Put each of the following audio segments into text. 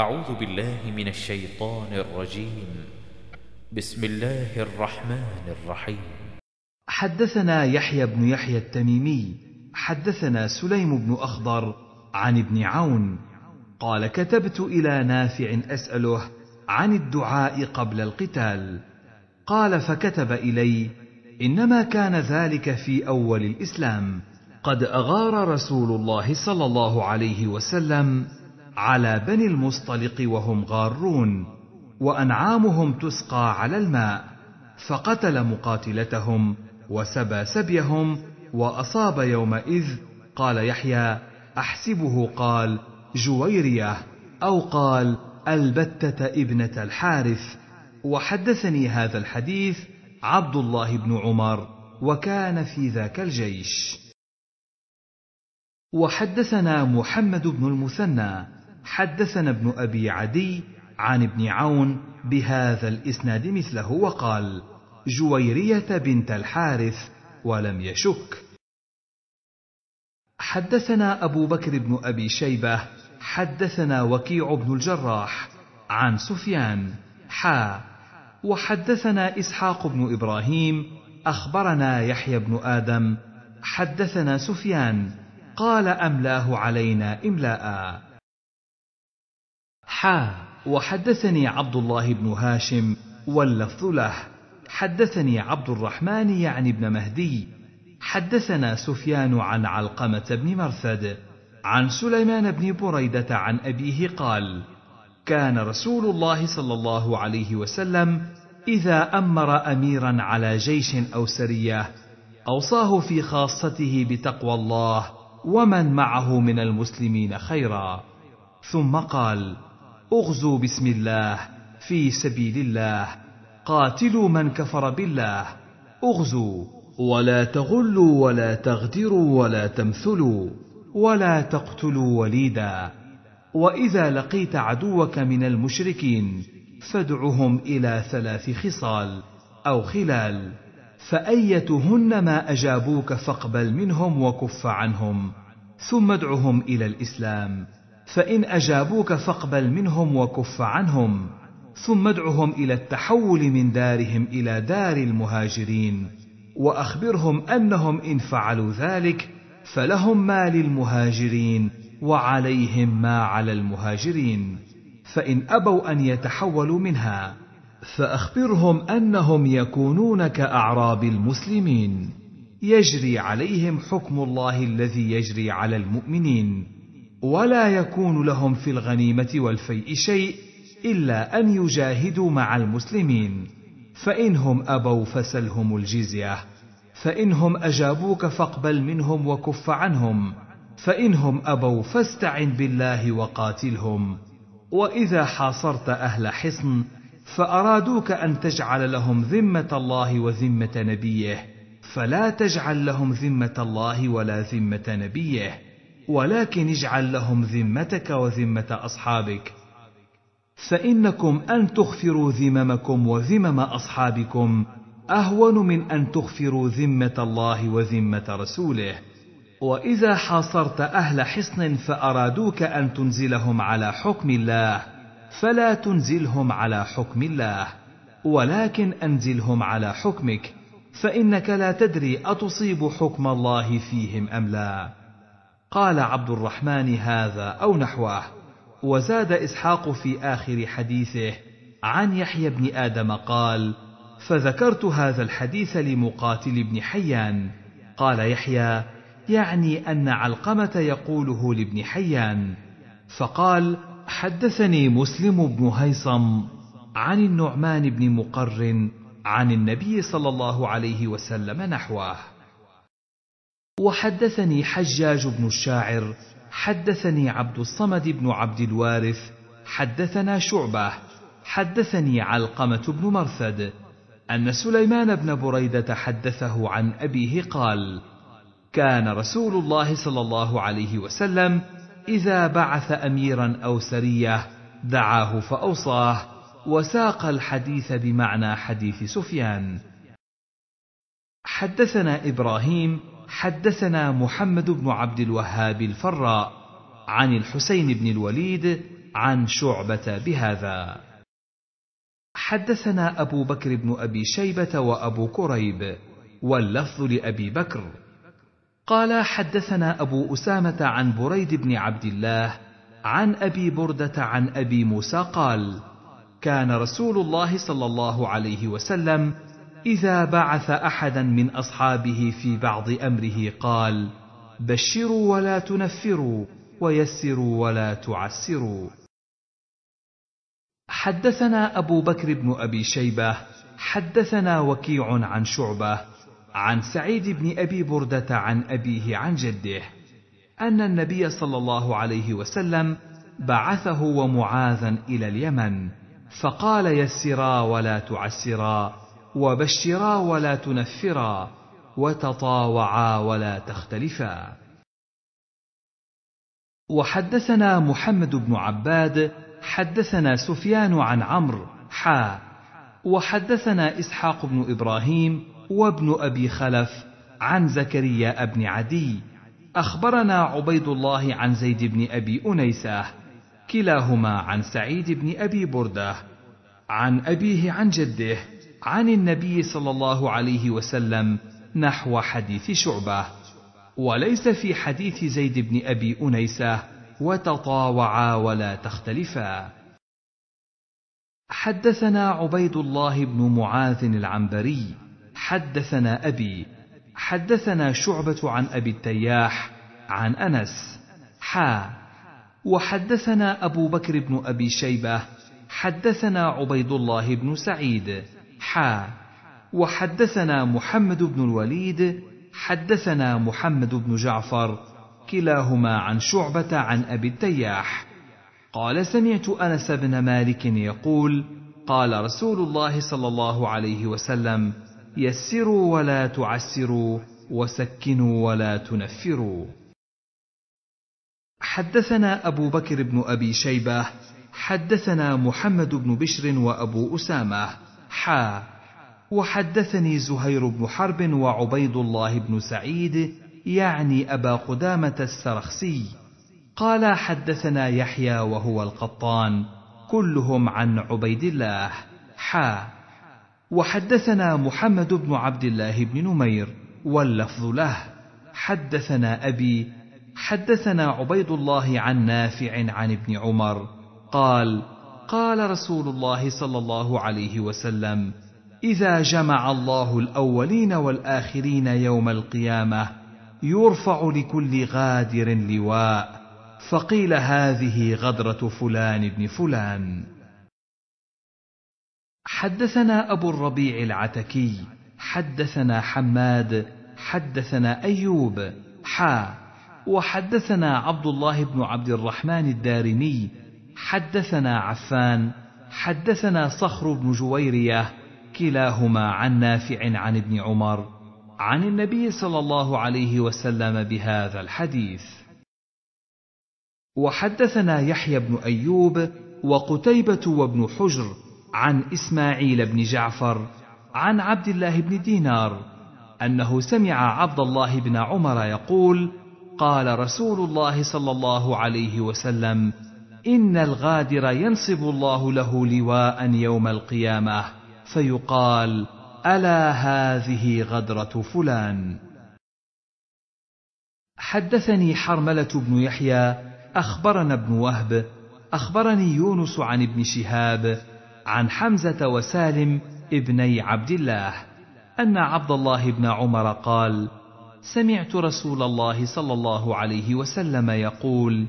أعوذ بالله من الشيطان الرجيم بسم الله الرحمن الرحيم حدثنا يحيى بن يحيى التميمي حدثنا سليم بن أخضر عن ابن عون قال كتبت إلى نافع أسأله عن الدعاء قبل القتال قال فكتب إلي إنما كان ذلك في أول الإسلام قد أغار رسول الله صلى الله عليه وسلم على بني المصطلق وهم غارون وانعامهم تسقى على الماء فقتل مقاتلتهم وسبى سبيهم واصاب يومئذ قال يحيى احسبه قال جويريه او قال البته ابنه الحارث وحدثني هذا الحديث عبد الله بن عمر وكان في ذاك الجيش وحدثنا محمد بن المثنى حدثنا ابن ابي عدي عن ابن عون بهذا الاسناد مثله وقال جويريه بنت الحارث ولم يشك حدثنا ابو بكر بن ابي شيبه حدثنا وكيع بن الجراح عن سفيان حا وحدثنا اسحاق بن ابراهيم اخبرنا يحيى بن ادم حدثنا سفيان قال املاه علينا املاء حا وحدثني عبد الله بن هاشم واللفظ له حدثني عبد الرحمن يعني بن مهدي حدثنا سفيان عن علقمة بن مرثد عن سليمان بن بريدة عن أبيه قال كان رسول الله صلى الله عليه وسلم إذا أمر أميرا على جيش أو سرية أوصاه في خاصته بتقوى الله ومن معه من المسلمين خيرا ثم قال اغزوا بسم الله في سبيل الله قاتلوا من كفر بالله اغزوا ولا تغلوا ولا تغدروا ولا تمثلوا ولا تقتلوا وليدا واذا لقيت عدوك من المشركين فادعهم الى ثلاث خصال او خلال فايتهن ما اجابوك فاقبل منهم وكف عنهم ثم ادعهم الى الاسلام فان اجابوك فاقبل منهم وكف عنهم ثم ادعهم الى التحول من دارهم الى دار المهاجرين واخبرهم انهم ان فعلوا ذلك فلهم ما للمهاجرين وعليهم ما على المهاجرين فان ابوا ان يتحولوا منها فاخبرهم انهم يكونون كاعراب المسلمين يجري عليهم حكم الله الذي يجري على المؤمنين ولا يكون لهم في الغنيمه والفيء شيء الا ان يجاهدوا مع المسلمين فانهم ابوا فسلهم الجزيه فانهم اجابوك فاقبل منهم وكف عنهم فانهم ابوا فاستعن بالله وقاتلهم واذا حاصرت اهل حصن فارادوك ان تجعل لهم ذمه الله وذمه نبيه فلا تجعل لهم ذمه الله ولا ذمه نبيه ولكن اجعل لهم ذمتك وذمة أصحابك فإنكم أن تغفروا ذممكم وذمم أصحابكم أهون من أن تغفروا ذمة الله وذمة رسوله وإذا حاصرت أهل حصن فأرادوك أن تنزلهم على حكم الله فلا تنزلهم على حكم الله ولكن أنزلهم على حكمك فإنك لا تدري أتصيب حكم الله فيهم أم لا قال عبد الرحمن هذا أو نحوه وزاد إسحاق في آخر حديثه عن يحيى بن آدم قال فذكرت هذا الحديث لمقاتل بن حيان قال يحيى يعني أن علقمة يقوله لابن حيان فقال حدثني مسلم بن هيصم عن النعمان بن مقر عن النبي صلى الله عليه وسلم نحوه وحدثني حجاج بن الشاعر حدثني عبد الصمد بن عبد الوارث حدثنا شعبه حدثني علقمه بن مرثد ان سليمان بن بريده حدثه عن ابيه قال كان رسول الله صلى الله عليه وسلم اذا بعث اميرا او سريه دعاه فاوصاه وساق الحديث بمعنى حديث سفيان حدثنا ابراهيم حدثنا محمد بن عبد الوهاب الفراء عن الحسين بن الوليد عن شعبة بهذا حدثنا أبو بكر بن أبي شيبة وأبو كريب واللفظ لأبي بكر قال حدثنا أبو أسامة عن بريد بن عبد الله عن أبي بردة عن أبي موسى قال كان رسول الله صلى الله عليه وسلم اذا بعث احدا من اصحابه في بعض امره قال بشروا ولا تنفروا ويسروا ولا تعسروا حدثنا ابو بكر بن ابي شيبه حدثنا وكيع عن شعبه عن سعيد بن ابي برده عن ابيه عن جده ان النبي صلى الله عليه وسلم بعثه ومعاذا الى اليمن فقال يسرا ولا تعسرا وبشرا ولا تنفرا وتطاوعا ولا تختلفا وحدثنا محمد بن عباد حدثنا سفيان عن عمرو حا وحدثنا اسحاق بن ابراهيم وابن ابي خلف عن زكريا بن عدي اخبرنا عبيد الله عن زيد بن ابي انيسه كلاهما عن سعيد بن ابي برده عن ابيه عن جده عن النبي صلى الله عليه وسلم نحو حديث شعبه وليس في حديث زيد بن ابي انيسه وتطاوعا ولا تختلفا حدثنا عبيد الله بن معاذ العنبري حدثنا ابي حدثنا شعبه عن ابي التياح عن انس حا وحدثنا ابو بكر بن ابي شيبه حدثنا عبيد الله بن سعيد حا وحدثنا محمد بن الوليد حدثنا محمد بن جعفر كلاهما عن شعبة عن أبي التياح قال سمعت أنس بن مالك يقول قال رسول الله صلى الله عليه وسلم يسروا ولا تعسروا وسكنوا ولا تنفروا حدثنا أبو بكر بن أبي شيبة حدثنا محمد بن بشر وأبو أسامة حا وحدثني زهير بن حرب وعبيد الله بن سعيد يعني أبا قدامة السرخسي قال حدثنا يحيى وهو القطان كلهم عن عبيد الله حا وحدثنا محمد بن عبد الله بن نمير واللفظ له حدثنا أبي حدثنا عبيد الله عن نافع عن ابن عمر قال قال رسول الله صلى الله عليه وسلم اذا جمع الله الاولين والاخرين يوم القيامه يرفع لكل غادر لواء فقيل هذه غدره فلان بن فلان حدثنا ابو الربيع العتكي حدثنا حماد حدثنا ايوب حا وحدثنا عبد الله بن عبد الرحمن الدارمي حدثنا عفان حدثنا صخر بن جويريه كلاهما عن نافع عن ابن عمر عن النبي صلى الله عليه وسلم بهذا الحديث وحدثنا يحيى بن ايوب وقتيبه وابن حجر عن اسماعيل بن جعفر عن عبد الله بن دينار انه سمع عبد الله بن عمر يقول قال رسول الله صلى الله عليه وسلم إن الغادر ينصب الله له لواء يوم القيامة فيقال: ألا هذه غدرة فلان. حدثني حرملة بن يحيى أخبرنا ابن وهب أخبرني يونس عن ابن شهاب عن حمزة وسالم ابني عبد الله أن عبد الله بن عمر قال: سمعت رسول الله صلى الله عليه وسلم يقول: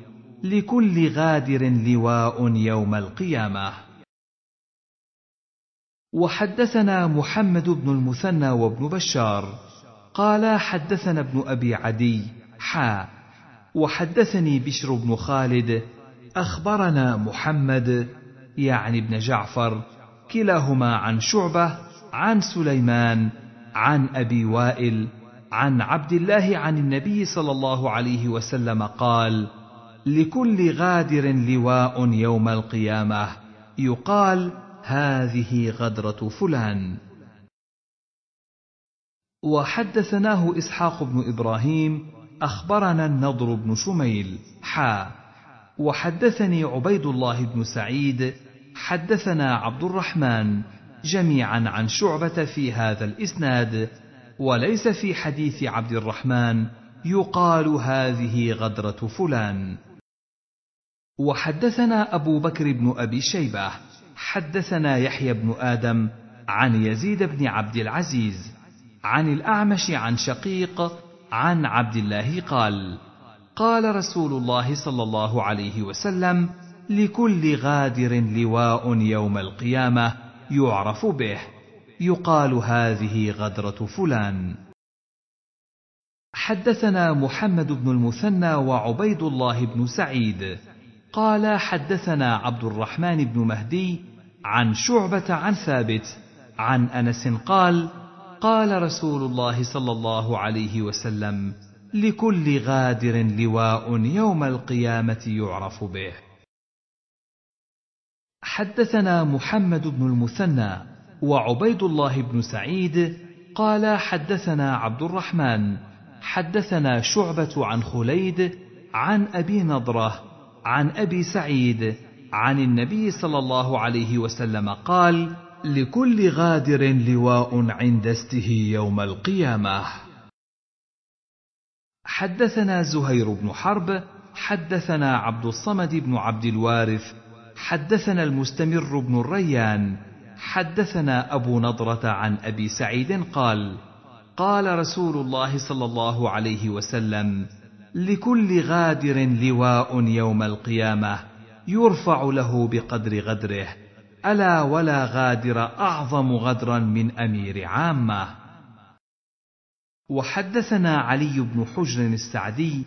لكل غادر لواء يوم القيامه وحدثنا محمد بن المثنى وابن بشار قالا حدثنا ابن ابي عدي حا وحدثني بشر بن خالد اخبرنا محمد يعني ابن جعفر كلاهما عن شعبه عن سليمان عن ابي وائل عن عبد الله عن النبي صلى الله عليه وسلم قال لكل غادر لواء يوم القيامه يقال هذه غدره فلان وحدثناه اسحاق بن ابراهيم اخبرنا النضر بن شميل حا وحدثني عبيد الله بن سعيد حدثنا عبد الرحمن جميعا عن شعبه في هذا الاسناد وليس في حديث عبد الرحمن يقال هذه غدره فلان وحدثنا أبو بكر بن أبي شيبة حدثنا يحيى بن آدم عن يزيد بن عبد العزيز عن الأعمش عن شقيق عن عبد الله قال قال رسول الله صلى الله عليه وسلم لكل غادر لواء يوم القيامة يعرف به يقال هذه غدرة فلان حدثنا محمد بن المثنى وعبيد الله بن سعيد قال حدثنا عبد الرحمن بن مهدي عن شعبة عن ثابت عن أنس قال قال رسول الله صلى الله عليه وسلم لكل غادر لواء يوم القيامة يعرف به حدثنا محمد بن المثنى وعبيد الله بن سعيد قال حدثنا عبد الرحمن حدثنا شعبة عن خليد عن أبي نضرة عن أبي سعيد عن النبي صلى الله عليه وسلم قال: لكل غادر لواء عند استه يوم القيامة. حدثنا زهير بن حرب، حدثنا عبد الصمد بن عبد الوارث، حدثنا المستمر بن الريان، حدثنا أبو نضرة عن أبي سعيد قال: قال رسول الله صلى الله عليه وسلم: لكل غادر لواء يوم القيامه يرفع له بقدر غدره الا ولا غادر اعظم غدرا من امير عامه وحدثنا علي بن حجر السعدي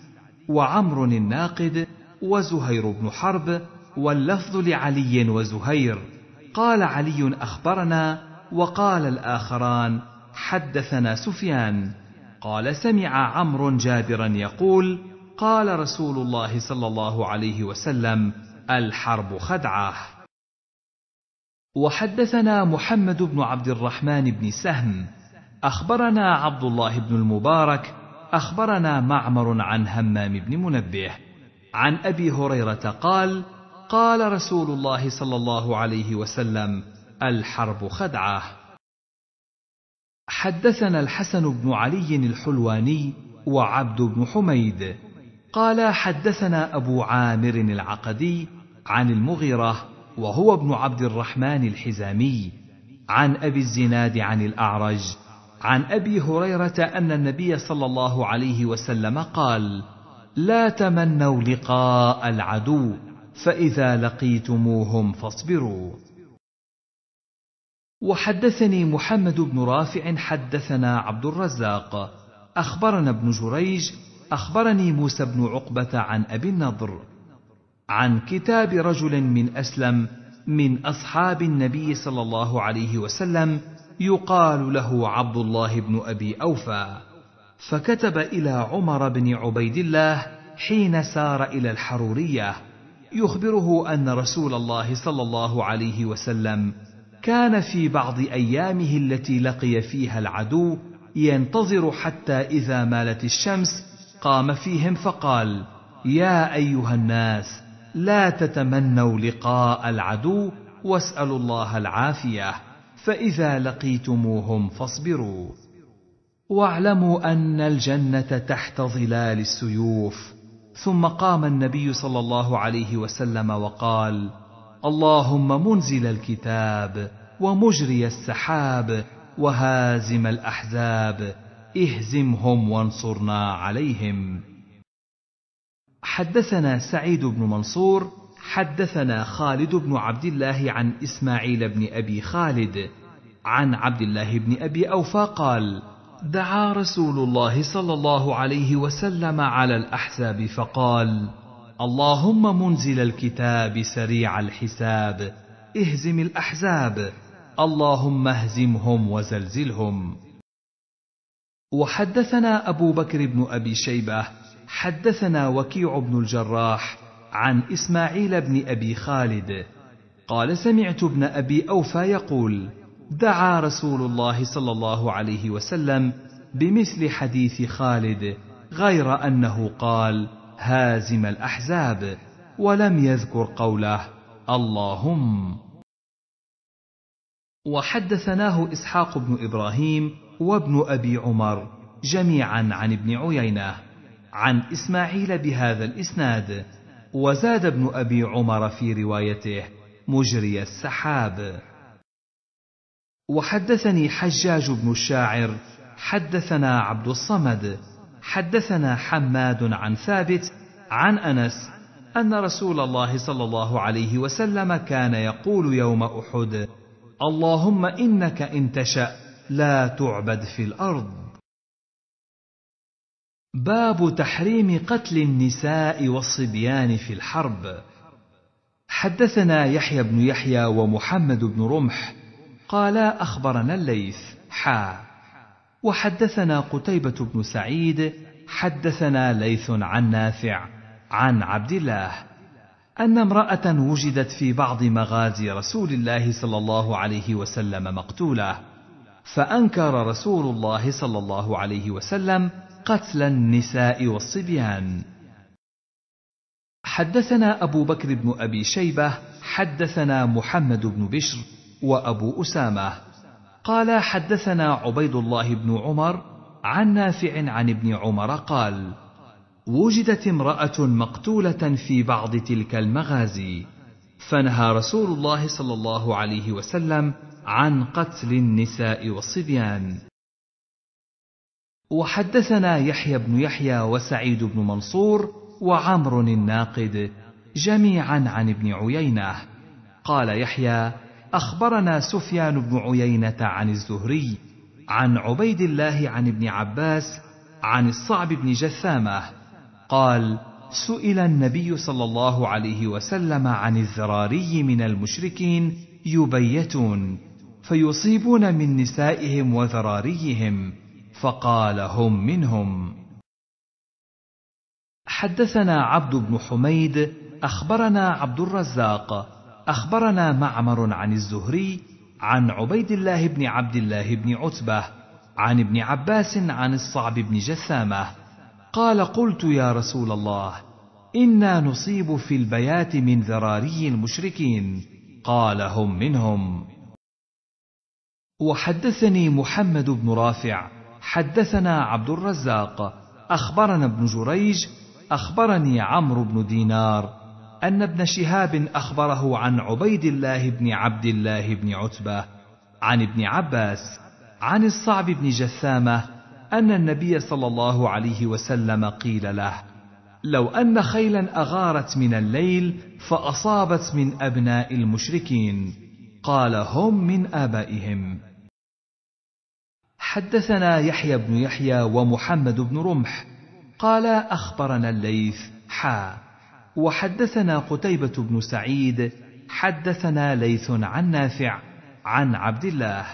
وعمر الناقد وزهير بن حرب واللفظ لعلي وزهير قال علي اخبرنا وقال الاخران حدثنا سفيان قال سمع عمرو جابرا يقول قال رسول الله صلى الله عليه وسلم الحرب خدعه وحدثنا محمد بن عبد الرحمن بن سهم اخبرنا عبد الله بن المبارك اخبرنا معمر عن همام بن منبه عن ابي هريره قال قال رسول الله صلى الله عليه وسلم الحرب خدعه حدثنا الحسن بن علي الحلواني وعبد بن حميد قال حدثنا ابو عامر العقدي عن المغيره وهو ابن عبد الرحمن الحزامي عن ابي الزناد عن الاعرج عن ابي هريره ان النبي صلى الله عليه وسلم قال لا تمنوا لقاء العدو فاذا لقيتموهم فاصبروا وحدثني محمد بن رافع حدثنا عبد الرزاق اخبرنا ابن جريج اخبرني موسى بن عقبه عن ابي النضر عن كتاب رجل من اسلم من اصحاب النبي صلى الله عليه وسلم يقال له عبد الله بن ابي اوفى فكتب الى عمر بن عبيد الله حين سار الى الحروريه يخبره ان رسول الله صلى الله عليه وسلم كان في بعض ايامه التي لقي فيها العدو ينتظر حتى اذا مالت الشمس قام فيهم فقال يا ايها الناس لا تتمنوا لقاء العدو واسالوا الله العافيه فاذا لقيتموهم فاصبروا واعلموا ان الجنه تحت ظلال السيوف ثم قام النبي صلى الله عليه وسلم وقال اللهم منزل الكتاب ومجري السحاب وهازم الاحزاب اهزمهم وانصرنا عليهم حدثنا سعيد بن منصور حدثنا خالد بن عبد الله عن اسماعيل بن ابي خالد عن عبد الله بن ابي اوفى قال دعا رسول الله صلى الله عليه وسلم على الاحزاب فقال اللهم منزل الكتاب سريع الحساب اهزم الاحزاب اللهم اهزمهم وزلزلهم وحدثنا ابو بكر بن ابي شيبه حدثنا وكيع بن الجراح عن اسماعيل بن ابي خالد قال سمعت ابن ابي اوفى يقول دعا رسول الله صلى الله عليه وسلم بمثل حديث خالد غير انه قال هازم الأحزاب ولم يذكر قوله اللهم وحدثناه إسحاق بن إبراهيم وابن أبي عمر جميعا عن ابن عيينة عن إسماعيل بهذا الإسناد وزاد ابن أبي عمر في روايته مجري السحاب وحدثني حجاج بن الشاعر حدثنا عبد الصمد حدثنا حماد عن ثابت عن انس ان رسول الله صلى الله عليه وسلم كان يقول يوم احد اللهم انك ان تشا لا تعبد في الارض باب تحريم قتل النساء والصبيان في الحرب حدثنا يحيى بن يحيى ومحمد بن رمح قالا اخبرنا الليث حا وحدثنا قتيبة بن سعيد حدثنا ليث عن نافع عن عبد الله أن امرأة وجدت في بعض مغازي رسول الله صلى الله عليه وسلم مقتولة فأنكر رسول الله صلى الله عليه وسلم قتل النساء والصبيان حدثنا أبو بكر بن أبي شيبة حدثنا محمد بن بشر وأبو أسامة قال حدثنا عبيد الله بن عمر عن نافع عن ابن عمر قال وجدت امراه مقتوله في بعض تلك المغازي فنهى رسول الله صلى الله عليه وسلم عن قتل النساء والصبيان وحدثنا يحيى بن يحيى وسعيد بن منصور وعمر الناقد جميعا عن ابن عيينه قال يحيى اخبرنا سفيان بن عيينه عن الزهري عن عبيد الله عن ابن عباس عن الصعب بن جثامه قال سئل النبي صلى الله عليه وسلم عن الذراري من المشركين يبيتون فيصيبون من نسائهم وذراريهم فقال هم منهم حدثنا عبد بن حميد اخبرنا عبد الرزاق أخبرنا معمر عن الزهري عن عبيد الله بن عبد الله بن عتبة عن ابن عباس عن الصعب بن جثامة قال قلت يا رسول الله إنا نصيب في البيات من ذراري المشركين قال هم منهم وحدثني محمد بن رافع حدثنا عبد الرزاق أخبرنا ابن جريج أخبرني عمرو بن دينار أن ابن شهاب أخبره عن عبيد الله بن عبد الله بن عتبة عن ابن عباس عن الصعب بن جثامة أن النبي صلى الله عليه وسلم قيل له: لو أن خيلا أغارت من الليل فأصابت من أبناء المشركين، قال هم من آبائهم. حدثنا يحيى بن يحيى ومحمد بن رمح، قال أخبرنا الليث حا وحدثنا قتيبة بن سعيد حدثنا ليث عن نافع عن عبد الله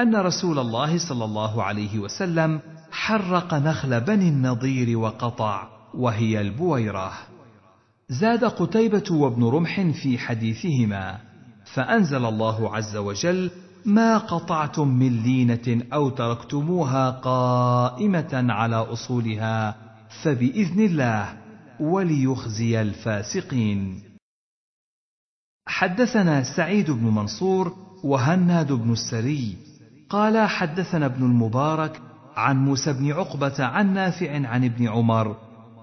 أن رسول الله صلى الله عليه وسلم حرق نخل بني النضير وقطع وهي البويرة زاد قتيبة وابن رمح في حديثهما فأنزل الله عز وجل ما قطعتم من لينة أو تركتموها قائمة على أصولها فبإذن الله وليخزي الفاسقين حدثنا سعيد بن منصور وهناد بن السري قال حدثنا ابن المبارك عن موسى بن عقبه عن نافع عن ابن عمر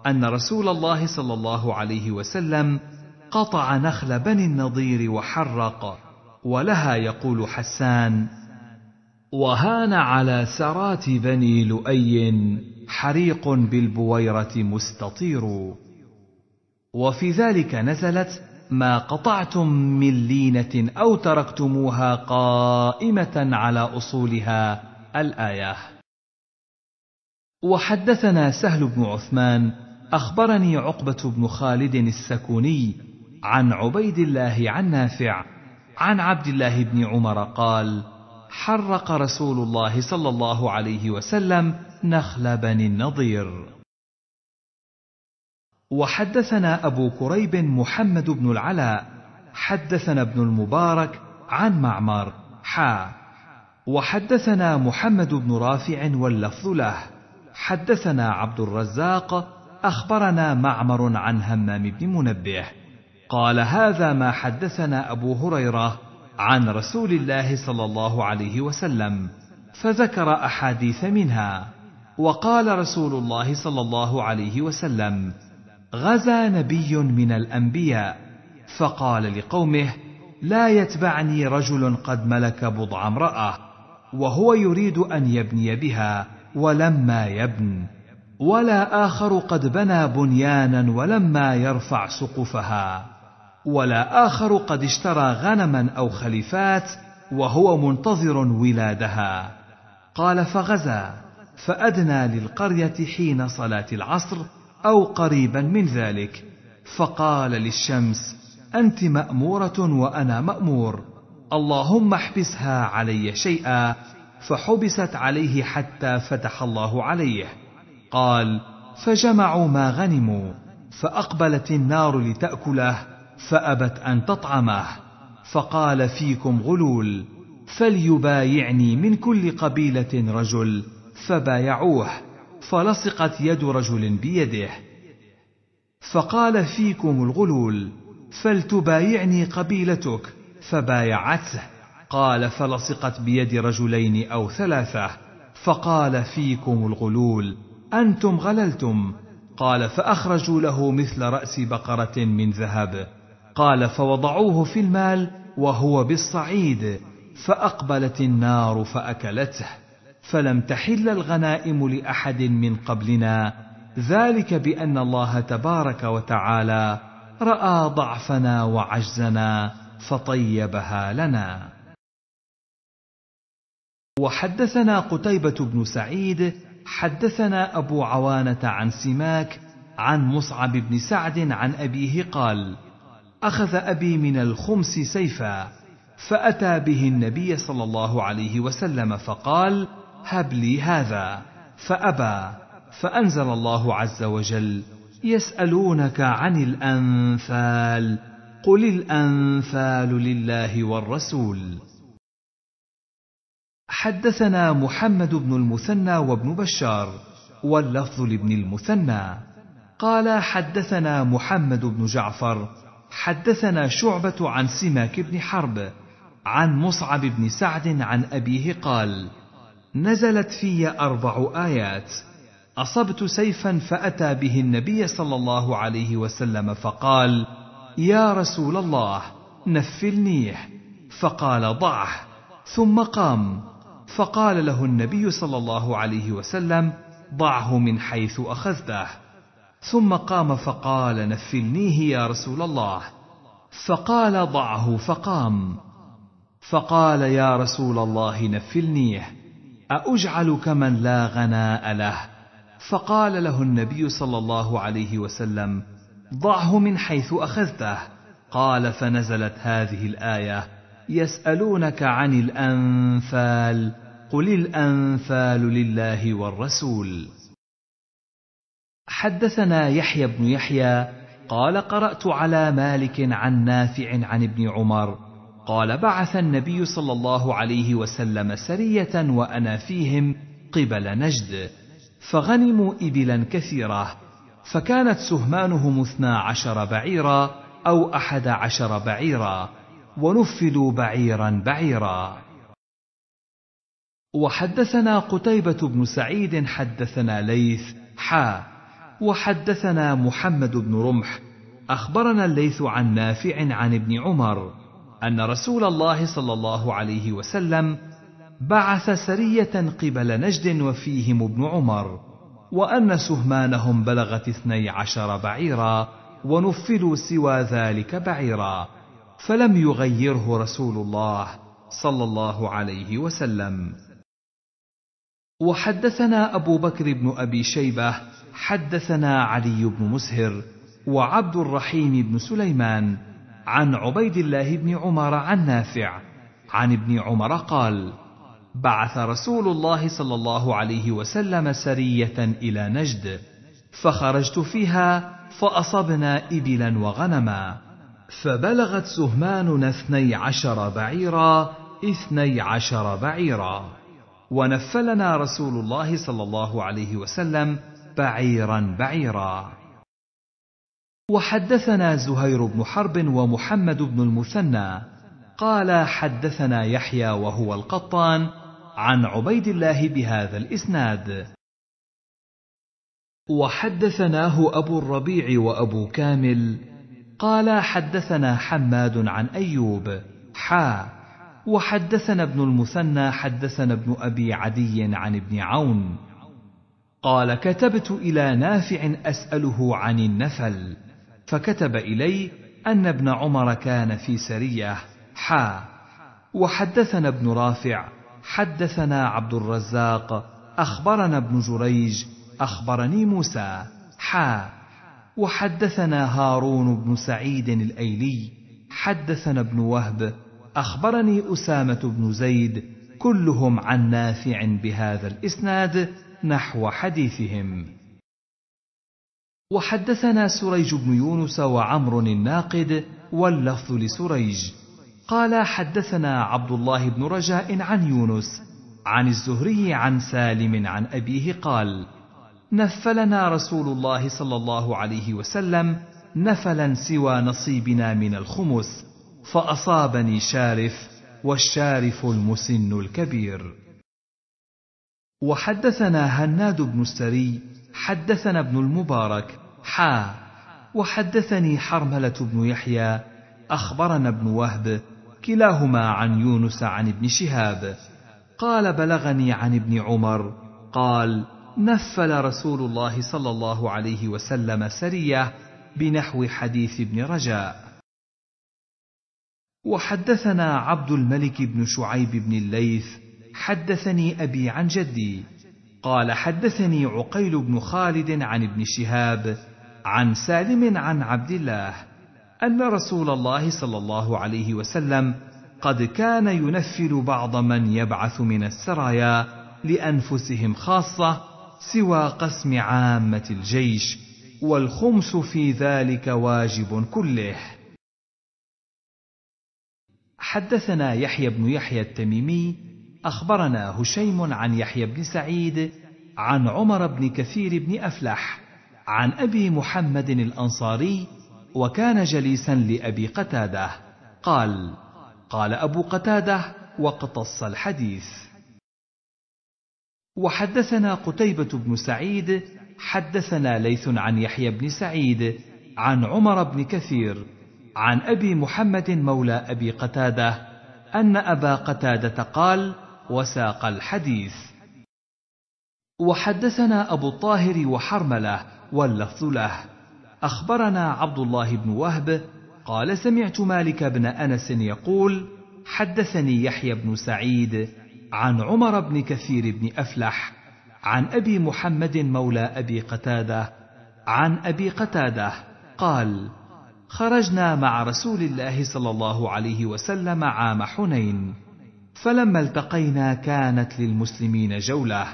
ان رسول الله صلى الله عليه وسلم قطع نخل بني النضير وحرق ولها يقول حسان وهان على سرات بني لؤي حريق بالبويره مستطير وفي ذلك نزلت ما قطعتم من لينة أو تركتموها قائمة على أصولها الآية. وحدثنا سهل بن عثمان أخبرني عقبة بن خالد السكوني عن عبيد الله عن نافع عن عبد الله بن عمر قال: حرق رسول الله صلى الله عليه وسلم نخل بني النضير. وحدثنا أبو كريب محمد بن العلاء حدثنا ابن المبارك عن معمر حا وحدثنا محمد بن رافع واللفظ له حدثنا عبد الرزاق أخبرنا معمر عن همام بن منبه قال هذا ما حدثنا أبو هريرة عن رسول الله صلى الله عليه وسلم فذكر أحاديث منها وقال رسول الله صلى الله عليه وسلم غزا نبي من الانبياء فقال لقومه لا يتبعني رجل قد ملك بضع امراه وهو يريد ان يبني بها ولما يبن ولا اخر قد بنى بنيانا ولما يرفع سقفها ولا اخر قد اشترى غنما او خليفات وهو منتظر ولادها قال فغزا فادنى للقريه حين صلاه العصر او قريبا من ذلك فقال للشمس انت ماموره وانا مامور اللهم احبسها علي شيئا فحبست عليه حتى فتح الله عليه قال فجمعوا ما غنموا فاقبلت النار لتاكله فابت ان تطعمه فقال فيكم غلول فليبايعني من كل قبيله رجل فبايعوه فلصقت يد رجل بيده فقال فيكم الغلول فلتبايعني قبيلتك فبايعته قال فلصقت بيد رجلين او ثلاثه فقال فيكم الغلول انتم غللتم قال فاخرجوا له مثل راس بقره من ذهب قال فوضعوه في المال وهو بالصعيد فاقبلت النار فاكلته فلم تحل الغنائم لاحد من قبلنا ذلك بان الله تبارك وتعالى راى ضعفنا وعجزنا فطيبها لنا وحدثنا قتيبه بن سعيد حدثنا ابو عوانه عن سماك عن مصعب بن سعد عن ابيه قال اخذ ابي من الخمس سيفا فاتى به النبي صلى الله عليه وسلم فقال هب لي هذا فابى فانزل الله عز وجل يسالونك عن الانفال قل الانفال لله والرسول حدثنا محمد بن المثنى وابن بشار واللفظ لابن المثنى قال حدثنا محمد بن جعفر حدثنا شعبه عن سماك بن حرب عن مصعب بن سعد عن ابيه قال نزلت في أربع آيات أصبت سيفا فأتى به النبي صلى الله عليه وسلم فقال يا رسول الله نفلنيه فقال ضعه ثم قام فقال له النبي صلى الله عليه وسلم ضعه من حيث أخذته ثم قام فقال نفلنيه يا رسول الله فقال ضعه فقام فقال يا رسول الله نفلنيه أأجعل كمن لا غناء له فقال له النبي صلى الله عليه وسلم ضعه من حيث أخذته قال فنزلت هذه الآية يسألونك عن الأنفال قل الأنفال لله والرسول حدثنا يحيى بن يحيى قال قرأت على مالك عن نافع عن ابن عمر قال بعث النبي صلى الله عليه وسلم سريه وانا فيهم قبل نجد فغنموا ابلا كثيره فكانت سهمانهم اثنا عشر بعيرا او احد عشر بعيرا ونفذوا بعيرا بعيرا وحدثنا قتيبة بن سعيد حدثنا ليث حا وحدثنا محمد بن رمح أخبرنا الليث عن نافع عن ابن عمر ان رسول الله صلى الله عليه وسلم بعث سريه قبل نجد وفيهم ابن عمر وان سهمانهم بلغت اثني عشر بعيرا ونفلوا سوى ذلك بعيرا فلم يغيره رسول الله صلى الله عليه وسلم وحدثنا ابو بكر بن ابي شيبه حدثنا علي بن مسهر وعبد الرحيم بن سليمان عن عبيد الله بن عمر عن نافع عن ابن عمر قال بعث رسول الله صلى الله عليه وسلم سريه الى نجد فخرجت فيها فاصبنا ابلا وغنما فبلغت سهماننا اثني عشر بعيرا اثني عشر بعيرا ونفلنا رسول الله صلى الله عليه وسلم بعيرا بعيرا وحدثنا زهير بن حرب ومحمد بن المثنى قال حدثنا يحيى وهو القطان عن عبيد الله بهذا الاسناد وحدثناه ابو الربيع وابو كامل قال حدثنا حماد عن ايوب حا وحدثنا ابن المثنى حدثنا ابن ابي عدي عن ابن عون قال كتبت الى نافع اساله عن النفل فكتب إلي أن ابن عمر كان في سرية حا وحدثنا ابن رافع حدثنا عبد الرزاق أخبرنا ابن جريج أخبرني موسى حا وحدثنا هارون بن سعيد الأيلي حدثنا ابن وهب أخبرني أسامة بن زيد كلهم عن نافع بهذا الإسناد نحو حديثهم وحدثنا سريج بن يونس وعمر الناقد واللفظ لسريج قال حدثنا عبد الله بن رجاء عن يونس عن الزهري عن سالم عن أبيه قال نفلنا رسول الله صلى الله عليه وسلم نفلا سوى نصيبنا من الخمس فأصابني شارف والشارف المسن الكبير وحدثنا هناد بن السري حدثنا ابن المبارك حا وحدثني حرملة بن يحيى أخبرنا ابن وهب كلاهما عن يونس عن ابن شهاب قال بلغني عن ابن عمر قال نفل رسول الله صلى الله عليه وسلم سريه بنحو حديث ابن رجاء وحدثنا عبد الملك بن شعيب بن الليث حدثني ابي عن جدي قال حدثني عقيل بن خالد عن ابن شهاب عن سالم عن عبد الله ان رسول الله صلى الله عليه وسلم قد كان ينفل بعض من يبعث من السرايا لانفسهم خاصه سوى قسم عامه الجيش والخمس في ذلك واجب كله حدثنا يحيى بن يحيى التميمي أخبرنا هشيم عن يحيى بن سعيد عن عمر بن كثير بن أفلح عن أبي محمد الأنصاري وكان جليسا لأبي قتادة قال قال أبو قتادة واقتص الحديث وحدثنا قتيبة بن سعيد حدثنا ليث عن يحيى بن سعيد عن عمر بن كثير عن أبي محمد مولى أبي قتادة أن أبا قتادة قال: وساق الحديث وحدثنا أبو الطاهر وحرملة واللفظ له أخبرنا عبد الله بن وهب قال سمعت مالك بن أنس يقول حدثني يحيى بن سعيد عن عمر بن كثير بن أفلح عن أبي محمد مولى أبي قتادة عن أبي قتادة قال خرجنا مع رسول الله صلى الله عليه وسلم عام حنين فلما التقينا كانت للمسلمين جوله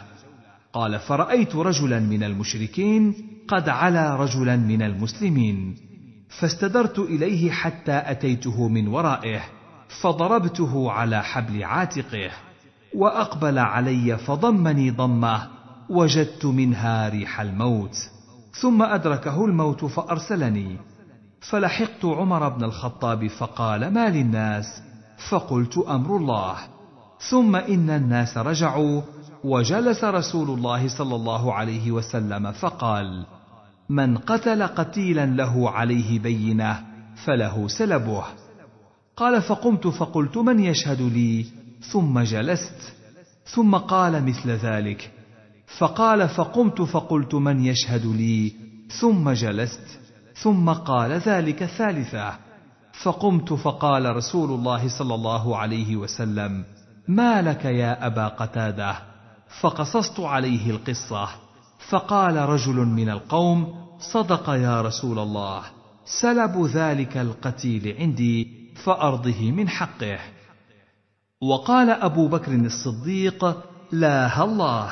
قال فرايت رجلا من المشركين قد علا رجلا من المسلمين فاستدرت اليه حتى اتيته من ورائه فضربته على حبل عاتقه واقبل علي فضمني ضمه وجدت منها ريح الموت ثم ادركه الموت فارسلني فلحقت عمر بن الخطاب فقال ما للناس فقلت امر الله ثم ان الناس رجعوا وجلس رسول الله صلى الله عليه وسلم فقال من قتل قتيلا له عليه بينه فله سلبه قال فقمت فقلت من يشهد لي ثم جلست ثم قال مثل ذلك فقال فقمت فقلت من يشهد لي ثم جلست ثم قال ذلك ثالثه فقمت فقال رسول الله صلى الله عليه وسلم ما لك يا ابا قتاده فقصصت عليه القصه فقال رجل من القوم صدق يا رسول الله سلب ذلك القتيل عندي فارضه من حقه وقال ابو بكر الصديق لا الله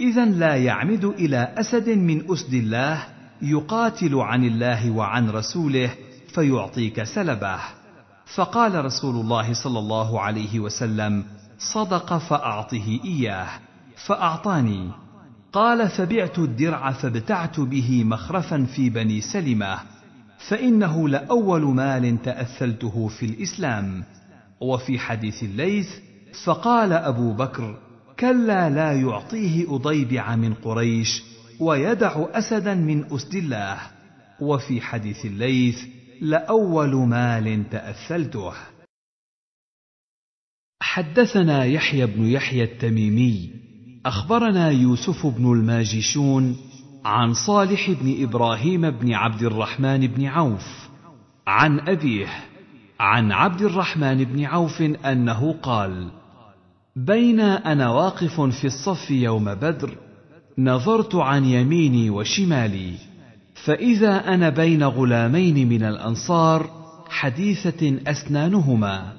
اذا لا يعمد الى اسد من اسد الله يقاتل عن الله وعن رسوله فيعطيك سلبه فقال رسول الله صلى الله عليه وسلم صدق فأعطه إياه فأعطاني قال فبعت الدرع فابتعت به مخرفا في بني سلمة فإنه لأول مال تأثلته في الإسلام وفي حديث الليث فقال أبو بكر كلا لا يعطيه أضيبع من قريش ويدع أسدا من أسد الله وفي حديث الليث لأول مال تأثلته حدثنا يحيى بن يحيى التميمي اخبرنا يوسف بن الماجشون عن صالح بن ابراهيم بن عبد الرحمن بن عوف عن ابيه عن عبد الرحمن بن عوف انه قال بين انا واقف في الصف يوم بدر نظرت عن يميني وشمالي فاذا انا بين غلامين من الانصار حديثه اسنانهما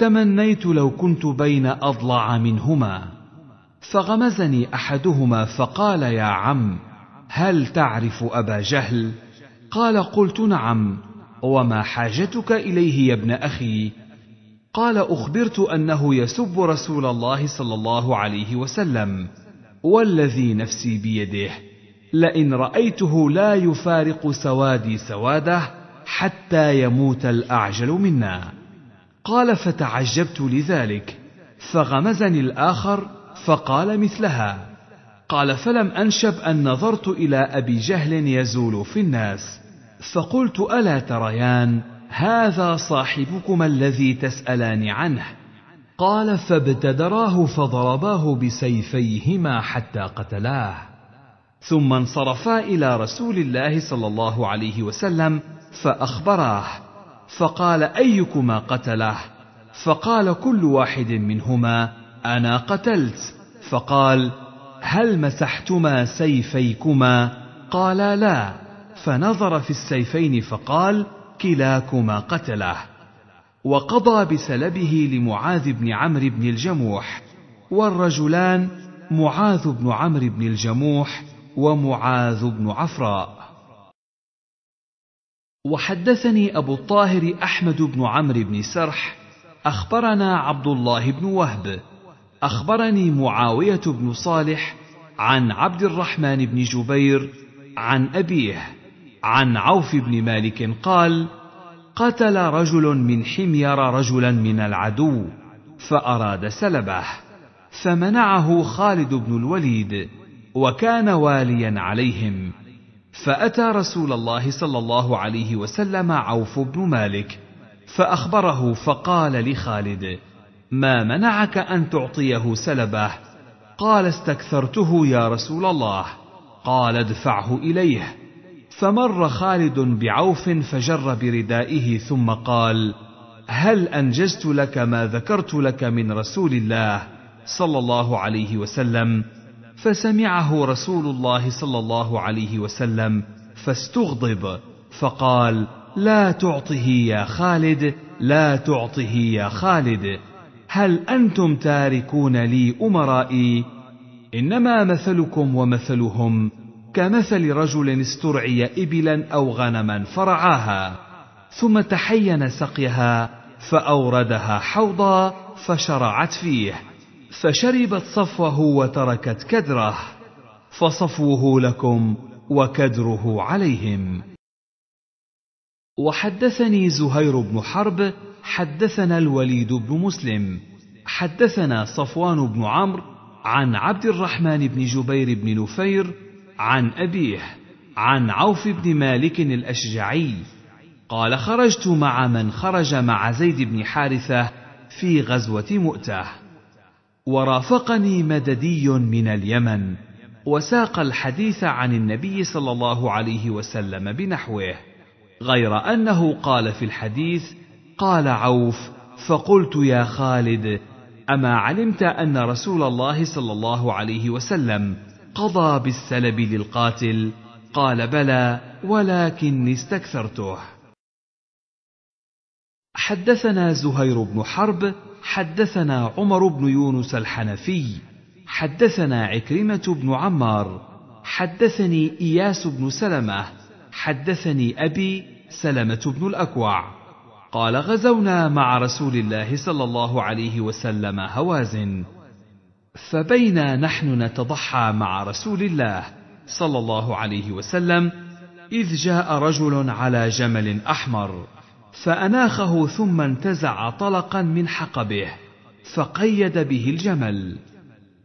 تمنيت لو كنت بين اضلع منهما فغمزني احدهما فقال يا عم هل تعرف ابا جهل قال قلت نعم وما حاجتك اليه يا ابن اخي قال اخبرت انه يسب رسول الله صلى الله عليه وسلم والذي نفسي بيده لئن رايته لا يفارق سوادي سواده حتى يموت الاعجل منا قال فتعجبت لذلك فغمزني الاخر فقال مثلها قال فلم انشب ان نظرت الى ابي جهل يزول في الناس فقلت الا تريان هذا صاحبكما الذي تسالان عنه قال فابتدراه فضرباه بسيفيهما حتى قتلاه ثم انصرفا الى رسول الله صلى الله عليه وسلم فاخبراه فقال ايكما قتله فقال كل واحد منهما انا قتلت فقال هل مسحتما سيفيكما قالا لا فنظر في السيفين فقال كلاكما قتله وقضى بسلبه لمعاذ بن عمرو بن الجموح والرجلان معاذ بن عمرو بن الجموح ومعاذ بن عفراء وحدثني أبو الطاهر أحمد بن عمرو بن سرح أخبرنا عبد الله بن وهب أخبرني معاوية بن صالح عن عبد الرحمن بن جبير عن أبيه عن عوف بن مالك قال قتل رجل من حمير رجلا من العدو فأراد سلبه فمنعه خالد بن الوليد وكان واليا عليهم فأتى رسول الله صلى الله عليه وسلم عوف بن مالك فأخبره فقال لخالد: ما منعك أن تعطيه سلبه؟ قال استكثرته يا رسول الله، قال ادفعه إليه، فمر خالد بعوف فجر بردائه ثم قال: هل أنجزت لك ما ذكرت لك من رسول الله صلى الله عليه وسلم؟ فسمعه رسول الله صلى الله عليه وسلم فاستغضب فقال لا تعطه يا خالد لا تعطه يا خالد هل انتم تاركون لي امرائي انما مثلكم ومثلهم كمثل رجل استرعي ابلا او غنما فرعاها ثم تحين سقيها فاوردها حوضا فشرعت فيه فشربت صفوه وتركت كدره فصفوه لكم وكدره عليهم وحدثني زهير بن حرب حدثنا الوليد بن مسلم حدثنا صفوان بن عمرو عن عبد الرحمن بن جبير بن نفير عن ابيه عن عوف بن مالك الاشجعي قال خرجت مع من خرج مع زيد بن حارثه في غزوه مؤته ورافقني مددي من اليمن وساق الحديث عن النبي صلى الله عليه وسلم بنحوه غير انه قال في الحديث قال عوف فقلت يا خالد اما علمت ان رسول الله صلى الله عليه وسلم قضى بالسلب للقاتل قال بلى ولكني استكثرته حدثنا زهير بن حرب حدثنا عمر بن يونس الحنفي حدثنا عكرمه بن عمار حدثني اياس بن سلمه حدثني ابي سلمه بن الاكوع قال غزونا مع رسول الله صلى الله عليه وسلم هوازن فبينا نحن نتضحى مع رسول الله صلى الله عليه وسلم اذ جاء رجل على جمل احمر فأناخه ثم انتزع طلقا من حقبه فقيد به الجمل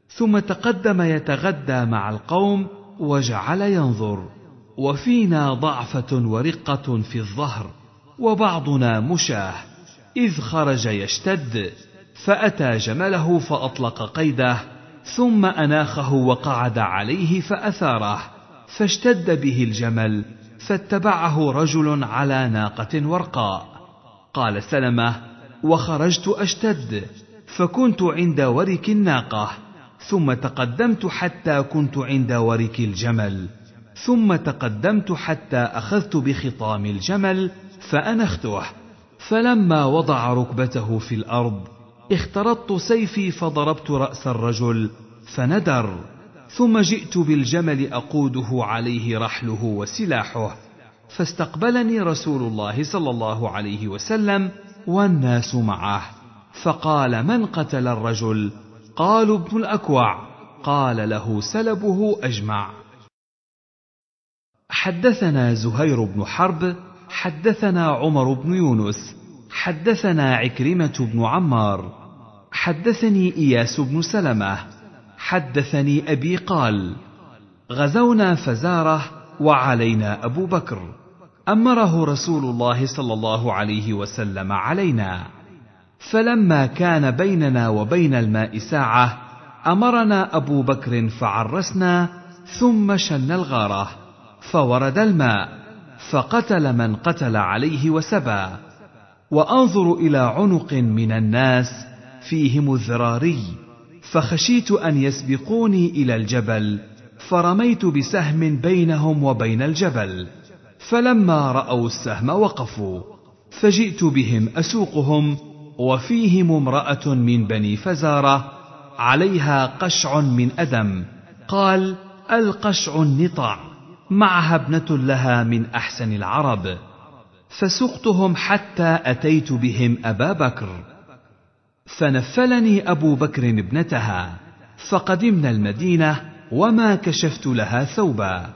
ثم تقدم يتغدى مع القوم وجعل ينظر وفينا ضعفة ورقة في الظهر وبعضنا مشاه إذ خرج يشتد فأتى جمله فأطلق قيده ثم أناخه وقعد عليه فأثاره فاشتد به الجمل فاتبعه رجل على ناقة ورقاء قال سلمة وخرجت أشتد فكنت عند ورك الناقة ثم تقدمت حتى كنت عند ورك الجمل ثم تقدمت حتى أخذت بخطام الجمل فأنخته فلما وضع ركبته في الأرض اخترطت سيفي فضربت رأس الرجل فندر ثم جئت بالجمل اقوده عليه رحله وسلاحه فاستقبلني رسول الله صلى الله عليه وسلم والناس معه فقال من قتل الرجل قالوا ابن الاكوع قال له سلبه اجمع حدثنا زهير بن حرب حدثنا عمر بن يونس حدثنا عكرمه بن عمار حدثني اياس بن سلمه حدثني ابي قال غزونا فزاره وعلينا ابو بكر امره رسول الله صلى الله عليه وسلم علينا فلما كان بيننا وبين الماء ساعه امرنا ابو بكر فعرسنا ثم شن الغاره فورد الماء فقتل من قتل عليه وسبى وانظر الى عنق من الناس فيهم الذراري فخشيت ان يسبقوني الى الجبل فرميت بسهم بينهم وبين الجبل فلما راوا السهم وقفوا فجئت بهم اسوقهم وفيهم امراه من بني فزاره عليها قشع من ادم قال القشع النطع معها ابنه لها من احسن العرب فسقتهم حتى اتيت بهم ابا بكر فنفلني ابو بكر ابنتها فقدمنا المدينه وما كشفت لها ثوبا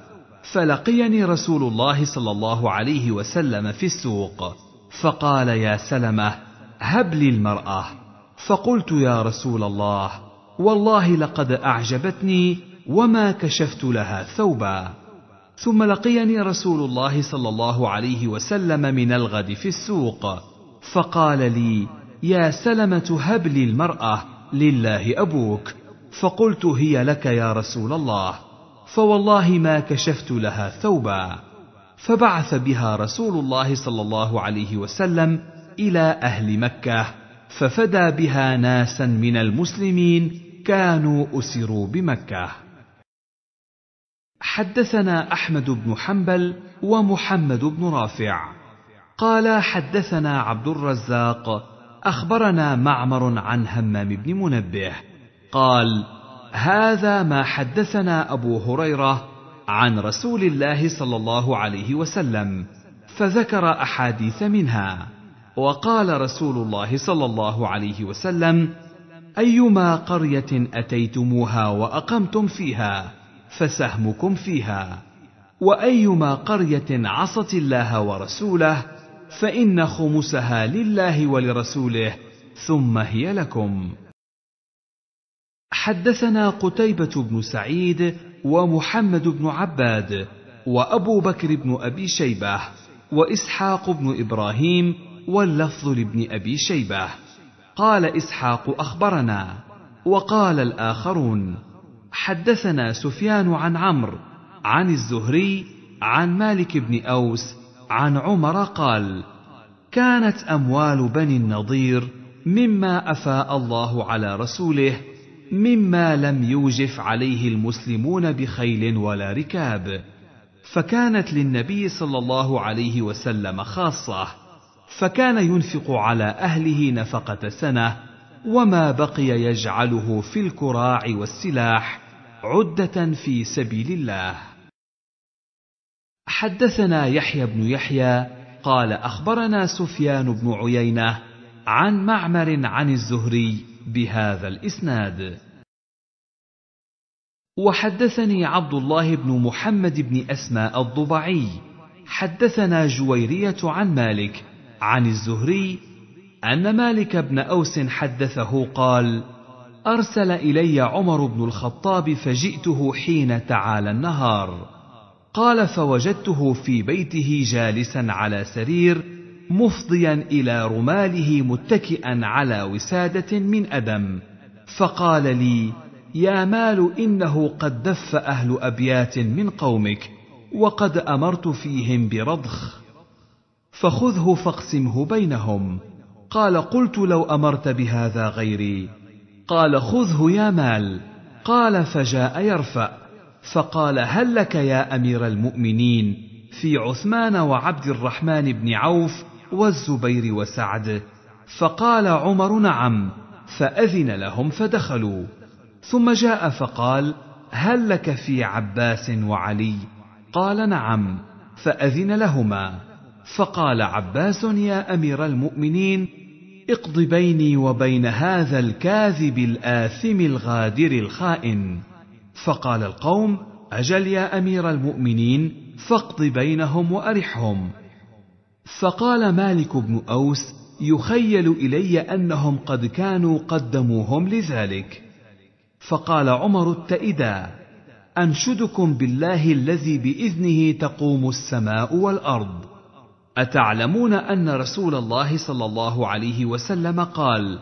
فلقيني رسول الله صلى الله عليه وسلم في السوق فقال يا سلمه هب لي المراه فقلت يا رسول الله والله لقد اعجبتني وما كشفت لها ثوبا ثم لقيني رسول الله صلى الله عليه وسلم من الغد في السوق فقال لي يا سلمه هب لي المراه لله ابوك فقلت هي لك يا رسول الله فوالله ما كشفت لها ثوبا فبعث بها رسول الله صلى الله عليه وسلم الى اهل مكه ففدى بها ناسا من المسلمين كانوا اسروا بمكه حدثنا احمد بن حنبل ومحمد بن رافع قال حدثنا عبد الرزاق اخبرنا معمر عن همام بن منبه قال هذا ما حدثنا ابو هريره عن رسول الله صلى الله عليه وسلم فذكر احاديث منها وقال رسول الله صلى الله عليه وسلم ايما قريه اتيتموها واقمتم فيها فسهمكم فيها وايما قريه عصت الله ورسوله فإن خمسها لله ولرسوله ثم هي لكم. حدثنا قتيبة بن سعيد ومحمد بن عباد وأبو بكر بن أبي شيبة وإسحاق بن إبراهيم واللفظ لابن أبي شيبة. قال إسحاق أخبرنا وقال الآخرون حدثنا سفيان عن عمرو عن الزهري عن مالك بن أوس عن عمر قال كانت اموال بني النضير مما افاء الله على رسوله مما لم يوجف عليه المسلمون بخيل ولا ركاب فكانت للنبي صلى الله عليه وسلم خاصه فكان ينفق على اهله نفقه سنه وما بقي يجعله في الكراع والسلاح عده في سبيل الله حدثنا يحيى بن يحيى قال اخبرنا سفيان بن عيينه عن معمر عن الزهري بهذا الاسناد وحدثني عبد الله بن محمد بن اسماء الضبعي حدثنا جويريه عن مالك عن الزهري ان مالك بن اوس حدثه قال ارسل الي عمر بن الخطاب فجئته حين تعالى النهار قال فوجدته في بيته جالسا على سرير مفضيا الى رماله متكئا على وساده من ادم فقال لي يا مال انه قد دف اهل ابيات من قومك وقد امرت فيهم برضخ فخذه فاقسمه بينهم قال قلت لو امرت بهذا غيري قال خذه يا مال قال فجاء يرفأ فقال هل لك يا امير المؤمنين في عثمان وعبد الرحمن بن عوف والزبير وسعد فقال عمر نعم فاذن لهم فدخلوا ثم جاء فقال هل لك في عباس وعلي قال نعم فاذن لهما فقال عباس يا امير المؤمنين اقض بيني وبين هذا الكاذب الاثم الغادر الخائن فقال القوم اجل يا امير المؤمنين فاقض بينهم وارحهم فقال مالك بن اوس يخيل الي انهم قد كانوا قدموهم لذلك فقال عمر التئدا انشدكم بالله الذي باذنه تقوم السماء والارض اتعلمون ان رسول الله صلى الله عليه وسلم قال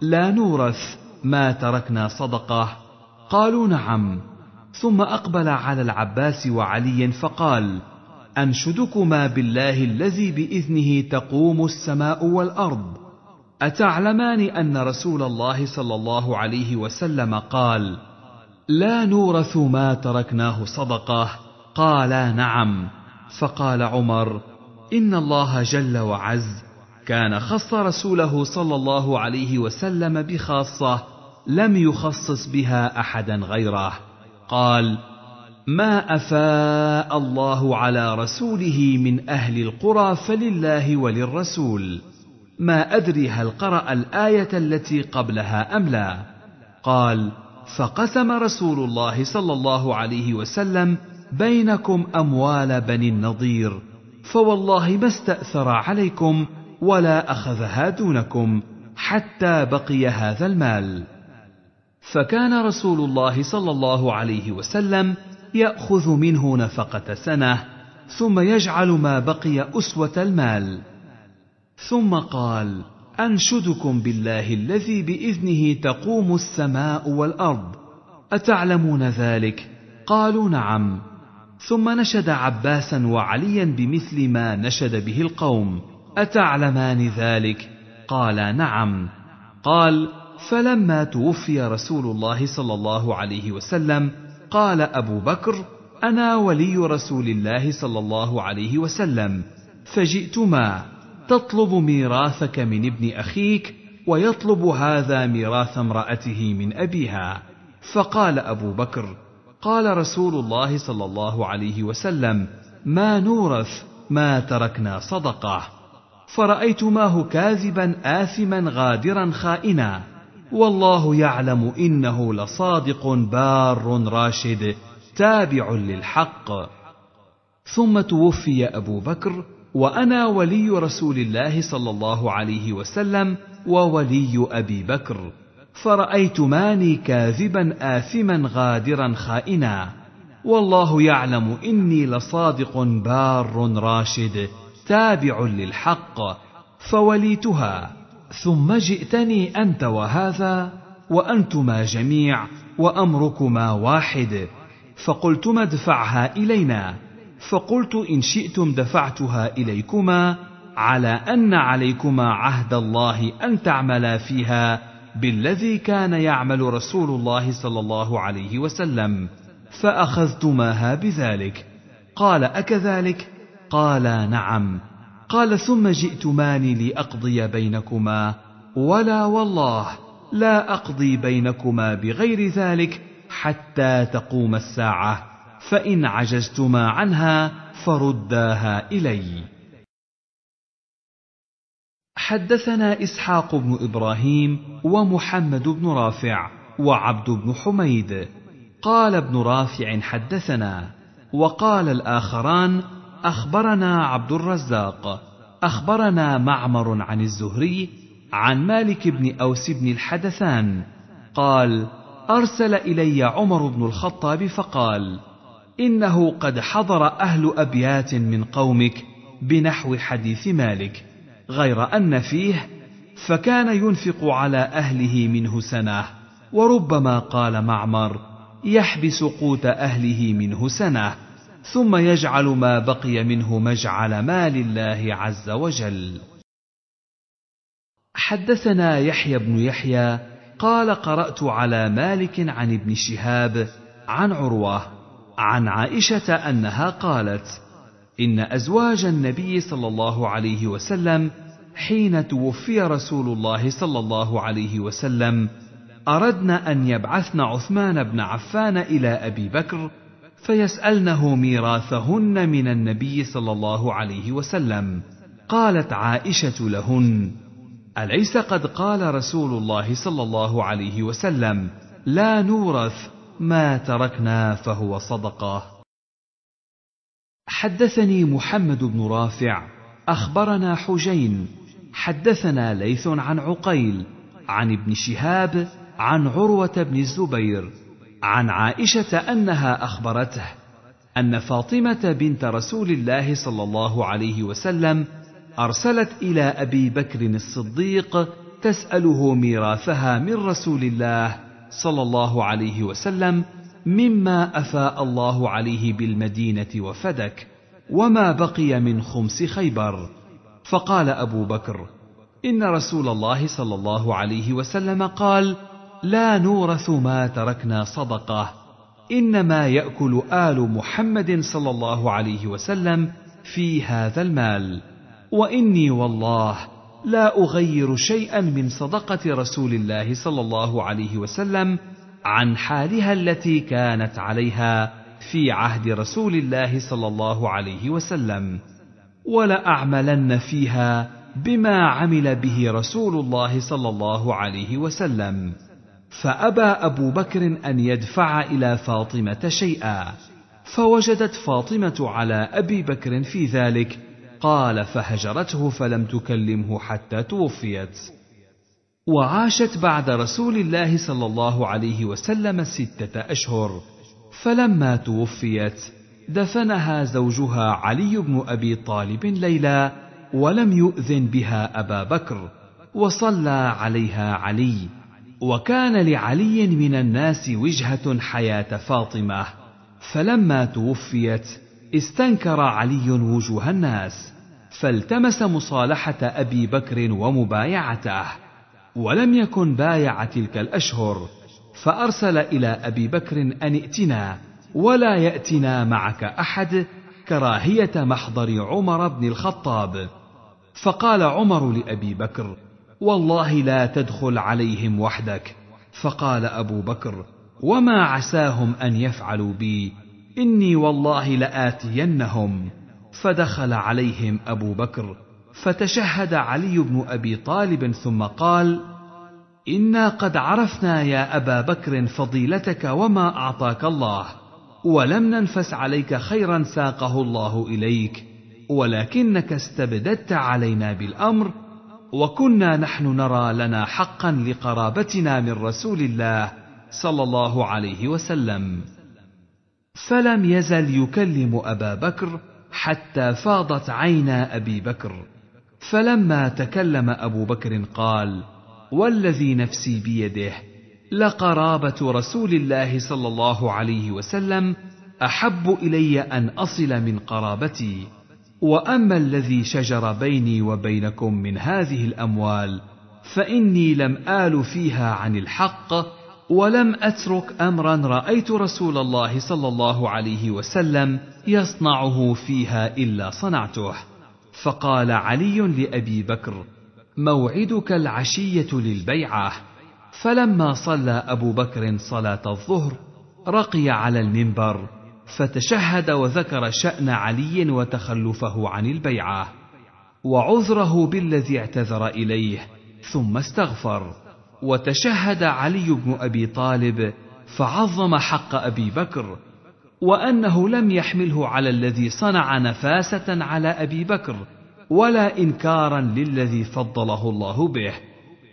لا نورث ما تركنا صدقه قالوا نعم ثم اقبل على العباس وعلي فقال انشدكما بالله الذي باذنه تقوم السماء والارض اتعلمان ان رسول الله صلى الله عليه وسلم قال لا نورث ما تركناه صدقه قالا نعم فقال عمر ان الله جل وعز كان خص رسوله صلى الله عليه وسلم بخاصه لم يخصص بها احدا غيره قال ما افاء الله على رسوله من اهل القرى فلله وللرسول ما ادري هل قرا الايه التي قبلها ام لا قال فقسم رسول الله صلى الله عليه وسلم بينكم اموال بني النضير فوالله ما استاثر عليكم ولا اخذها دونكم حتى بقي هذا المال فكان رسول الله صلى الله عليه وسلم ياخذ منه نفقه سنه ثم يجعل ما بقي اسوه المال ثم قال انشدكم بالله الذي باذنه تقوم السماء والارض اتعلمون ذلك قالوا نعم ثم نشد عباسا وعليا بمثل ما نشد به القوم اتعلمان ذلك قالا نعم قال فلما توفي رسول الله صلى الله عليه وسلم قال ابو بكر انا ولي رسول الله صلى الله عليه وسلم فجئتما تطلب ميراثك من ابن اخيك ويطلب هذا ميراث امراته من ابيها فقال ابو بكر قال رسول الله صلى الله عليه وسلم ما نورث ما تركنا صدقه فرايتماه كاذبا اثما غادرا خائنا والله يعلم انه لصادق بار راشد تابع للحق ثم توفي ابو بكر وانا ولي رسول الله صلى الله عليه وسلم وولي ابي بكر فرايت ماني كاذبا اثما غادرا خائنا والله يعلم اني لصادق بار راشد تابع للحق فوليتها ثم جئتني انت وهذا وانتما جميع وامركما واحد فقلتما ادفعها الينا فقلت ان شئتم دفعتها اليكما على ان عليكما عهد الله ان تعملا فيها بالذي كان يعمل رسول الله صلى الله عليه وسلم فاخذتماها بذلك قال اكذلك قالا نعم قال ثم جئتماني لاقضي بينكما ولا والله لا اقضي بينكما بغير ذلك حتى تقوم الساعه فان عجزتما عنها فرداها الي حدثنا اسحاق بن ابراهيم ومحمد بن رافع وعبد بن حميد قال ابن رافع حدثنا وقال الاخران اخبرنا عبد الرزاق اخبرنا معمر عن الزهري عن مالك بن اوس بن الحدثان قال ارسل الي عمر بن الخطاب فقال انه قد حضر اهل ابيات من قومك بنحو حديث مالك غير ان فيه فكان ينفق على اهله منه سنه وربما قال معمر يحبس قوت اهله منه سنه ثم يجعل ما بقي منه مجعل ما لله عز وجل حدثنا يحيى بن يحيى قال قرات على مالك عن ابن شهاب عن عروه عن عائشه انها قالت ان ازواج النبي صلى الله عليه وسلم حين توفي رسول الله صلى الله عليه وسلم اردن ان يبعثن عثمان بن عفان الى ابي بكر فيسألنه ميراثهن من النبي صلى الله عليه وسلم قالت عائشة لهن أليس قد قال رسول الله صلى الله عليه وسلم لا نورث ما تركنا فهو صدقة حدثني محمد بن رافع أخبرنا حجين حدثنا ليث عن عقيل عن ابن شهاب عن عروة بن الزبير عن عائشه انها اخبرته ان فاطمه بنت رسول الله صلى الله عليه وسلم ارسلت الى ابي بكر الصديق تساله ميراثها من رسول الله صلى الله عليه وسلم مما افاء الله عليه بالمدينه وفدك وما بقي من خمس خيبر فقال ابو بكر ان رسول الله صلى الله عليه وسلم قال لا نورث ما تركنا صدقه انما ياكل ال محمد صلى الله عليه وسلم في هذا المال واني والله لا اغير شيئا من صدقه رسول الله صلى الله عليه وسلم عن حالها التي كانت عليها في عهد رسول الله صلى الله عليه وسلم ولاعملن فيها بما عمل به رسول الله صلى الله عليه وسلم فابى ابو بكر ان يدفع الى فاطمه شيئا فوجدت فاطمه على ابي بكر في ذلك قال فهجرته فلم تكلمه حتى توفيت وعاشت بعد رسول الله صلى الله عليه وسلم سته اشهر فلما توفيت دفنها زوجها علي بن ابي طالب ليلى ولم يؤذن بها ابا بكر وصلى عليها علي وكان لعلي من الناس وجهه حياه فاطمه فلما توفيت استنكر علي وجوه الناس فالتمس مصالحه ابي بكر ومبايعته ولم يكن بايع تلك الاشهر فارسل الى ابي بكر ان ائتنا ولا ياتنا معك احد كراهيه محضر عمر بن الخطاب فقال عمر لابي بكر والله لا تدخل عليهم وحدك فقال ابو بكر وما عساهم ان يفعلوا بي اني والله لاتينهم فدخل عليهم ابو بكر فتشهد علي بن ابي طالب ثم قال انا قد عرفنا يا ابا بكر فضيلتك وما اعطاك الله ولم ننفس عليك خيرا ساقه الله اليك ولكنك استبددت علينا بالامر وكنا نحن نرى لنا حقا لقرابتنا من رسول الله صلى الله عليه وسلم فلم يزل يكلم ابا بكر حتى فاضت عينا ابي بكر فلما تكلم ابو بكر قال والذي نفسي بيده لقرابه رسول الله صلى الله عليه وسلم احب الي ان اصل من قرابتي واما الذي شجر بيني وبينكم من هذه الاموال فاني لم ال فيها عن الحق ولم اترك امرا رايت رسول الله صلى الله عليه وسلم يصنعه فيها الا صنعته فقال علي لابي بكر موعدك العشيه للبيعه فلما صلى ابو بكر صلاه الظهر رقي على المنبر فتشهد وذكر شأن علي وتخلفه عن البيعة وعذره بالذي اعتذر إليه ثم استغفر وتشهد علي بن أبي طالب فعظم حق أبي بكر وأنه لم يحمله على الذي صنع نفاسة على أبي بكر ولا إنكارا للذي فضله الله به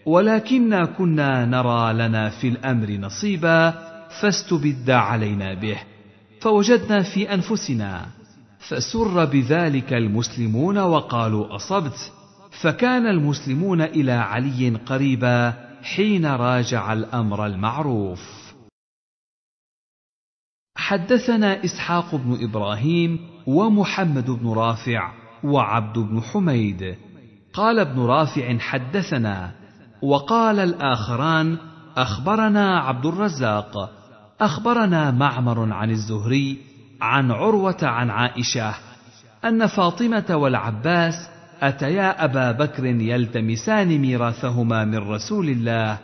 ولكنا كنا نرى لنا في الأمر نصيبا فاستبد علينا به فوجدنا في انفسنا فسر بذلك المسلمون وقالوا اصبت فكان المسلمون الى علي قريبا حين راجع الامر المعروف حدثنا اسحاق بن ابراهيم ومحمد بن رافع وعبد بن حميد قال ابن رافع حدثنا وقال الاخران اخبرنا عبد الرزاق أخبرنا معمر عن الزهري عن عروة عن عائشة أن فاطمة والعباس أتيا أبا بكر يلتمسان ميراثهما من رسول الله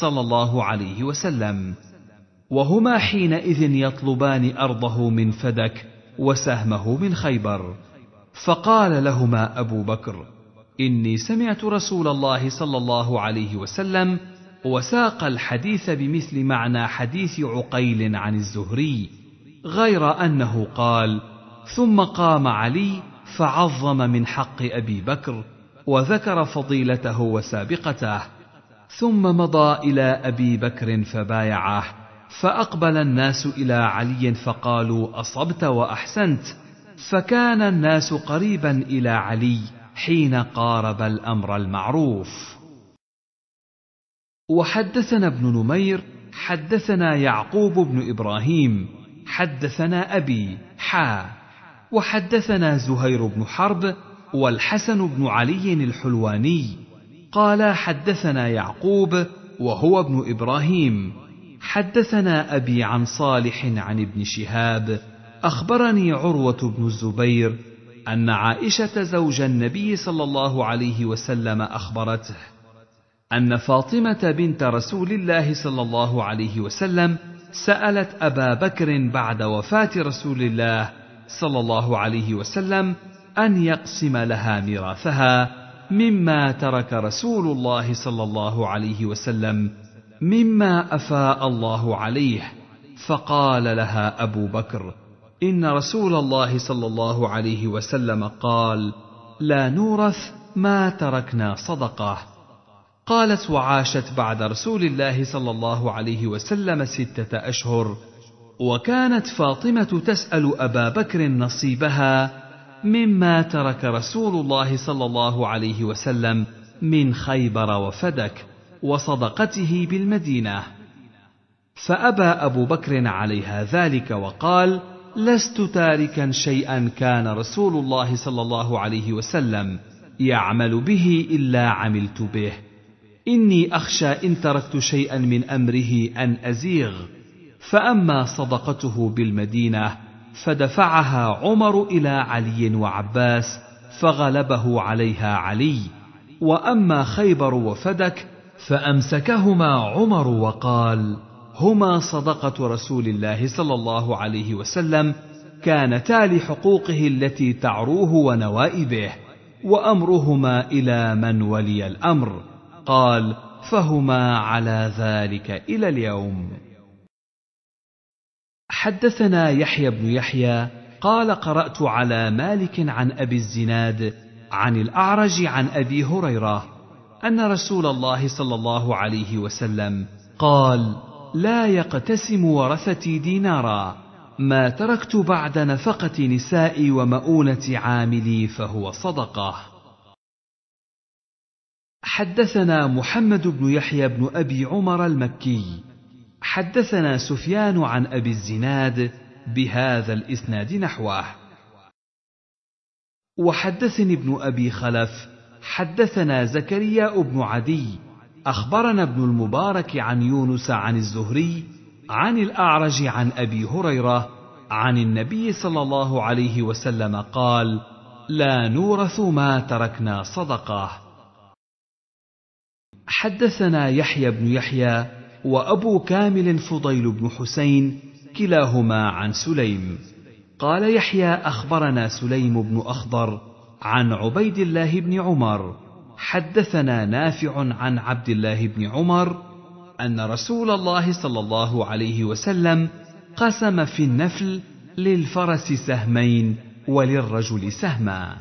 صلى الله عليه وسلم وهما حينئذ يطلبان أرضه من فدك وسهمه من خيبر فقال لهما أبو بكر إني سمعت رسول الله صلى الله عليه وسلم وساق الحديث بمثل معنى حديث عقيل عن الزهري غير انه قال ثم قام علي فعظم من حق ابي بكر وذكر فضيلته وسابقته ثم مضى الى ابي بكر فبايعه فاقبل الناس الى علي فقالوا اصبت واحسنت فكان الناس قريبا الى علي حين قارب الامر المعروف وحدثنا ابن نمير حدثنا يعقوب بن ابراهيم حدثنا ابي حا وحدثنا زهير بن حرب والحسن بن علي الحلواني قال حدثنا يعقوب وهو ابن ابراهيم حدثنا ابي عن صالح عن ابن شهاب اخبرني عروه بن الزبير ان عائشه زوج النبي صلى الله عليه وسلم اخبرته ان فاطمه بنت رسول الله صلى الله عليه وسلم سالت ابا بكر بعد وفاه رسول الله صلى الله عليه وسلم ان يقسم لها ميراثها مما ترك رسول الله صلى الله عليه وسلم مما افاء الله عليه فقال لها ابو بكر ان رسول الله صلى الله عليه وسلم قال لا نورث ما تركنا صدقه قالت وعاشت بعد رسول الله صلى الله عليه وسلم ستة أشهر وكانت فاطمة تسأل أبا بكر نصيبها مما ترك رسول الله صلى الله عليه وسلم من خيبر وفدك وصدقته بالمدينة فأبى أبو بكر عليها ذلك وقال لست تاركا شيئا كان رسول الله صلى الله عليه وسلم يعمل به إلا عملت به إني أخشى إن تركت شيئا من أمره أن أزيغ فأما صدقته بالمدينة فدفعها عمر إلى علي وعباس فغلبه عليها علي وأما خيبر وفدك فأمسكهما عمر وقال هما صدقة رسول الله صلى الله عليه وسلم كانتا لحقوقه التي تعروه ونوائبه وأمرهما إلى من ولي الأمر قال فهما على ذلك الى اليوم حدثنا يحيى بن يحيى قال قرات على مالك عن ابي الزناد عن الاعرج عن ابي هريره ان رسول الله صلى الله عليه وسلم قال لا يقتسم ورثتي دينارا ما تركت بعد نفقه نسائي ومؤونه عاملي فهو صدقه حدثنا محمد بن يحيى بن ابي عمر المكي حدثنا سفيان عن ابي الزناد بهذا الاسناد نحوه وحدثني ابن ابي خلف حدثنا زكريا بن عدي اخبرنا ابن المبارك عن يونس عن الزهري عن الاعرج عن ابي هريره عن النبي صلى الله عليه وسلم قال لا نورث ما تركنا صدقه حدثنا يحيى بن يحيى وابو كامل فضيل بن حسين كلاهما عن سليم قال يحيى اخبرنا سليم بن اخضر عن عبيد الله بن عمر حدثنا نافع عن عبد الله بن عمر ان رسول الله صلى الله عليه وسلم قسم في النفل للفرس سهمين وللرجل سهما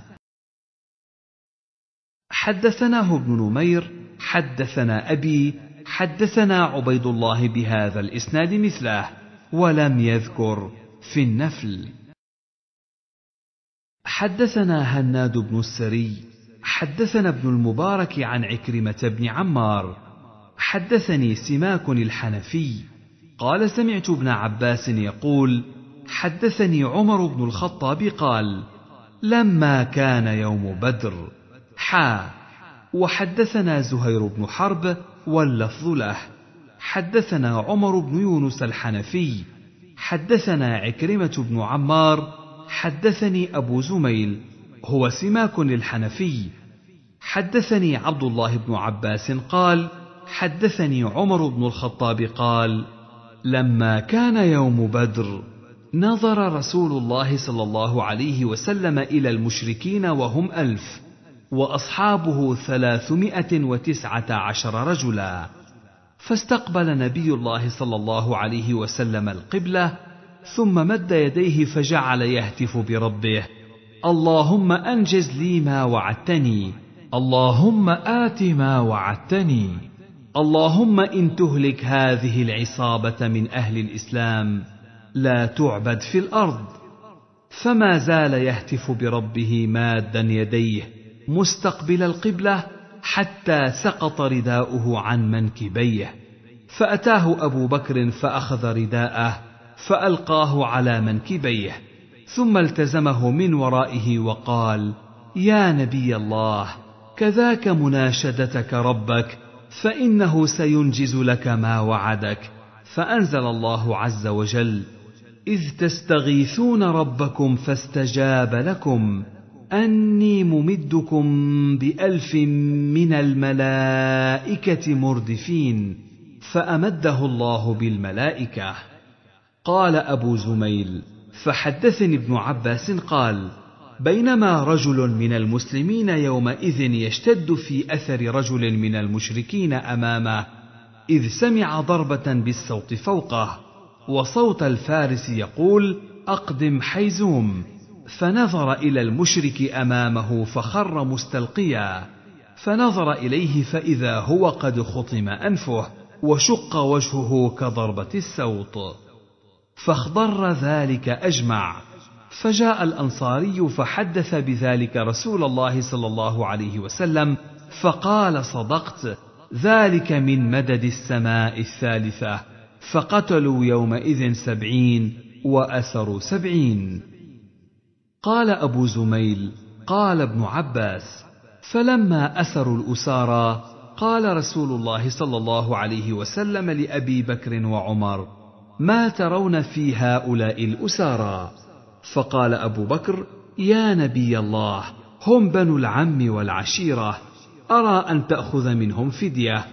حدثناه ابن نمير حدثنا أبي حدثنا عبيد الله بهذا الإسناد مثله ولم يذكر في النفل حدثنا هناد بن السري حدثنا ابن المبارك عن عكرمة بن عمار حدثني سماك الحنفي قال سمعت ابن عباس يقول حدثني عمر بن الخطاب قال لما كان يوم بدر حا وحدثنا زهير بن حرب واللفظ له حدثنا عمر بن يونس الحنفي حدثنا عكرمه بن عمار حدثني ابو زميل هو سماك الحنفي حدثني عبد الله بن عباس قال حدثني عمر بن الخطاب قال لما كان يوم بدر نظر رسول الله صلى الله عليه وسلم الى المشركين وهم الف وأصحابه ثلاثمائة وتسعة عشر رجلا فاستقبل نبي الله صلى الله عليه وسلم القبلة ثم مد يديه فجعل يهتف بربه اللهم أنجز لي ما وعدتني اللهم آت ما وعدتني اللهم إن تهلك هذه العصابة من أهل الإسلام لا تعبد في الأرض فما زال يهتف بربه مادا يديه مستقبل القبله حتى سقط رداؤه عن منكبيه فاتاه ابو بكر فاخذ رداءه فالقاه على منكبيه ثم التزمه من ورائه وقال يا نبي الله كذاك مناشدتك ربك فانه سينجز لك ما وعدك فانزل الله عز وجل اذ تستغيثون ربكم فاستجاب لكم اني ممدكم بالف من الملائكه مردفين فامده الله بالملائكه قال ابو زميل فحدثني ابن عباس قال بينما رجل من المسلمين يومئذ يشتد في اثر رجل من المشركين امامه اذ سمع ضربه بالسوط فوقه وصوت الفارس يقول اقدم حيزوم فنظر إلى المشرك أمامه فخر مستلقيا فنظر إليه فإذا هو قد خطم أنفه وشق وجهه كضربة السوط فاخضر ذلك أجمع فجاء الأنصاري فحدث بذلك رسول الله صلى الله عليه وسلم فقال صدقت ذلك من مدد السماء الثالثة فقتلوا يومئذ سبعين وأسروا سبعين قال أبو زميل قال ابن عباس فلما أسروا الأسارى قال رسول الله صلى الله عليه وسلم لأبي بكر وعمر ما ترون في هؤلاء الأسارى فقال أبو بكر يا نبي الله هم بنو العم والعشيرة أرى أن تأخذ منهم فدية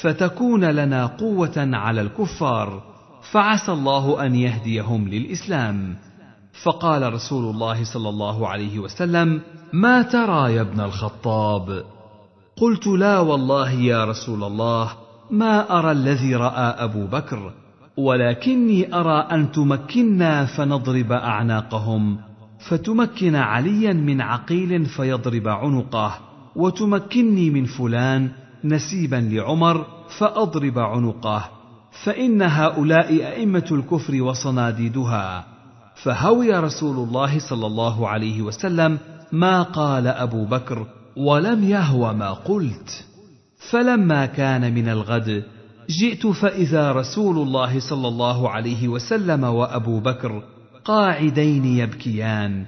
فتكون لنا قوة على الكفار فعسى الله أن يهديهم للإسلام فقال رسول الله صلى الله عليه وسلم ما ترى يا ابن الخطاب قلت لا والله يا رسول الله ما ارى الذي راى ابو بكر ولكني ارى ان تمكنا فنضرب اعناقهم فتمكن عليا من عقيل فيضرب عنقه وتمكني من فلان نسيبا لعمر فاضرب عنقه فان هؤلاء ائمه الكفر وصناديدها فهوي رسول الله صلى الله عليه وسلم ما قال ابو بكر ولم يهو ما قلت فلما كان من الغد جئت فاذا رسول الله صلى الله عليه وسلم وابو بكر قاعدين يبكيان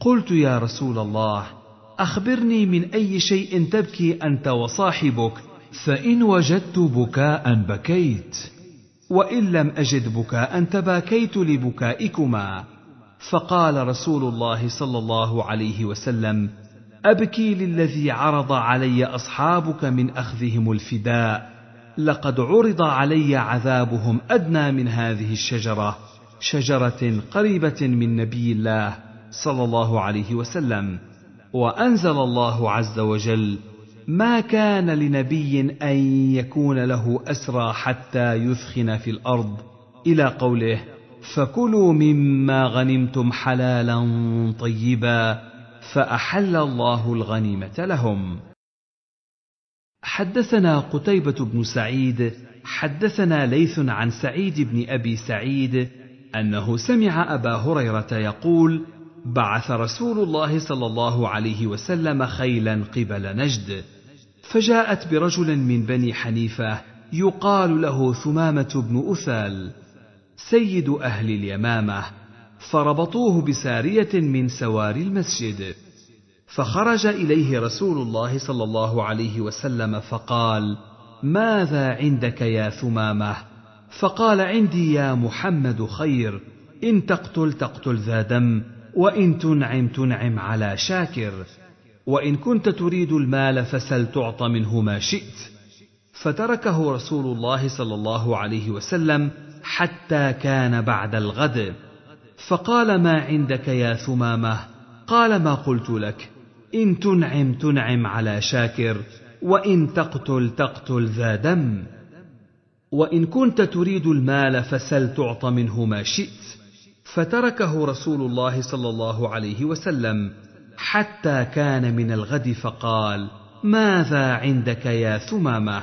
قلت يا رسول الله اخبرني من اي شيء تبكي انت وصاحبك فان وجدت بكاء بكيت وان لم اجد بكاء تباكيت لبكائكما فقال رسول الله صلى الله عليه وسلم ابكي للذي عرض علي اصحابك من اخذهم الفداء لقد عرض علي عذابهم ادنى من هذه الشجره شجره قريبه من نبي الله صلى الله عليه وسلم وانزل الله عز وجل ما كان لنبي ان يكون له اسرى حتى يثخن في الارض الى قوله فكلوا مما غنمتم حلالا طيبا فاحل الله الغنيمه لهم حدثنا قتيبه بن سعيد حدثنا ليث عن سعيد بن ابي سعيد انه سمع ابا هريره يقول بعث رسول الله صلى الله عليه وسلم خيلا قبل نجد فجاءت برجل من بني حنيفه يقال له ثمامه بن اثال سيد اهل اليمامه فربطوه بساريه من سواري المسجد فخرج اليه رسول الله صلى الله عليه وسلم فقال ماذا عندك يا ثمامه فقال عندي يا محمد خير ان تقتل تقتل ذا دم وان تنعم تنعم على شاكر وان كنت تريد المال فسل تعط منه ما شئت فتركه رسول الله صلى الله عليه وسلم حتى كان بعد الغد فقال ما عندك يا ثمامه قال ما قلت لك ان تنعم تنعم على شاكر وان تقتل تقتل ذا دم وان كنت تريد المال فسل تعط منه ما شئت فتركه رسول الله صلى الله عليه وسلم حتى كان من الغد فقال ماذا عندك يا ثمامه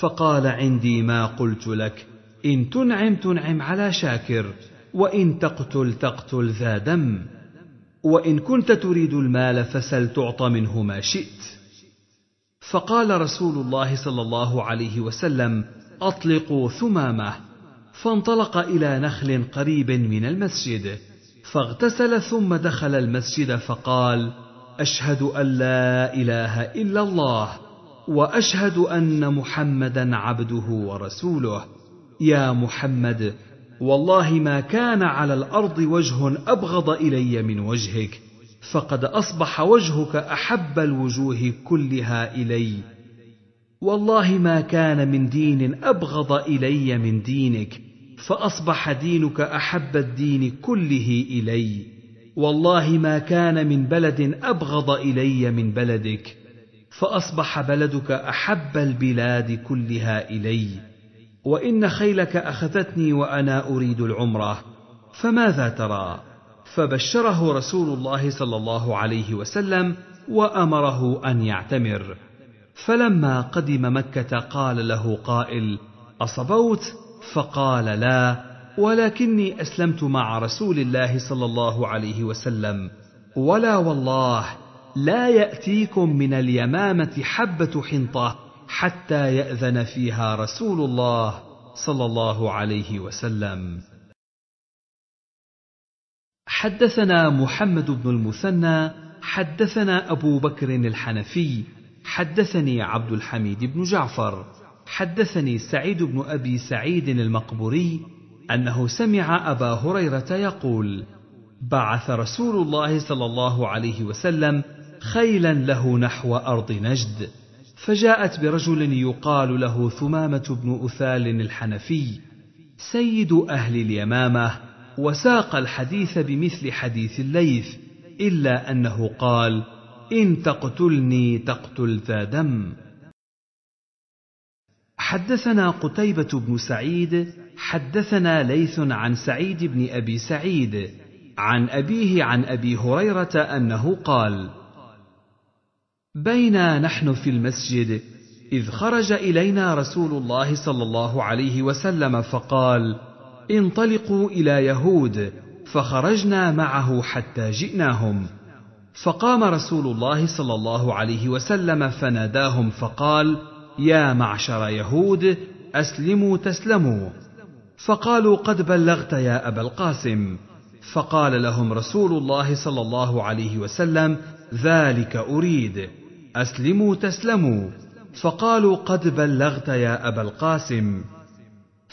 فقال عندي ما قلت لك ان تنعم تنعم على شاكر وان تقتل تقتل ذا دم وان كنت تريد المال فسل تعطى منه ما شئت فقال رسول الله صلى الله عليه وسلم اطلقوا ثمامه فانطلق الى نخل قريب من المسجد فاغتسل ثم دخل المسجد فقال اشهد ان لا اله الا الله واشهد ان محمدا عبده ورسوله يا محمد والله ما كان على الارض وجه ابغض الي من وجهك فقد اصبح وجهك احب الوجوه كلها الي والله ما كان من دين ابغض الي من دينك فاصبح دينك احب الدين كله الي والله ما كان من بلد ابغض الي من بلدك فاصبح بلدك احب البلاد كلها الي وان خيلك اخذتني وانا اريد العمره فماذا ترى فبشره رسول الله صلى الله عليه وسلم وامره ان يعتمر فلما قدم مكه قال له قائل اصبوت فقال لا ولكني اسلمت مع رسول الله صلى الله عليه وسلم ولا والله لا ياتيكم من اليمامه حبه حنطه حتى ياذن فيها رسول الله صلى الله عليه وسلم حدثنا محمد بن المثنى حدثنا ابو بكر الحنفي حدثني عبد الحميد بن جعفر حدثني سعيد بن ابي سعيد المقبوري انه سمع ابا هريره يقول بعث رسول الله صلى الله عليه وسلم خيلا له نحو ارض نجد فجاءت برجل يقال له ثمامه بن اثال الحنفي سيد اهل اليمامه وساق الحديث بمثل حديث الليث الا انه قال ان تقتلني تقتل ذا دم حدثنا قتيبة بن سعيد حدثنا ليث عن سعيد بن أبي سعيد عن أبيه عن أبي هريرة أنه قال: بينا نحن في المسجد إذ خرج إلينا رسول الله صلى الله عليه وسلم فقال: انطلقوا إلى يهود، فخرجنا معه حتى جئناهم. فقام رسول الله صلى الله عليه وسلم فناداهم فقال: يا معشر يهود اسلموا تسلموا فقالوا قد بلغت يا ابا القاسم فقال لهم رسول الله صلى الله عليه وسلم ذلك اريد اسلموا تسلموا فقالوا قد بلغت يا ابا القاسم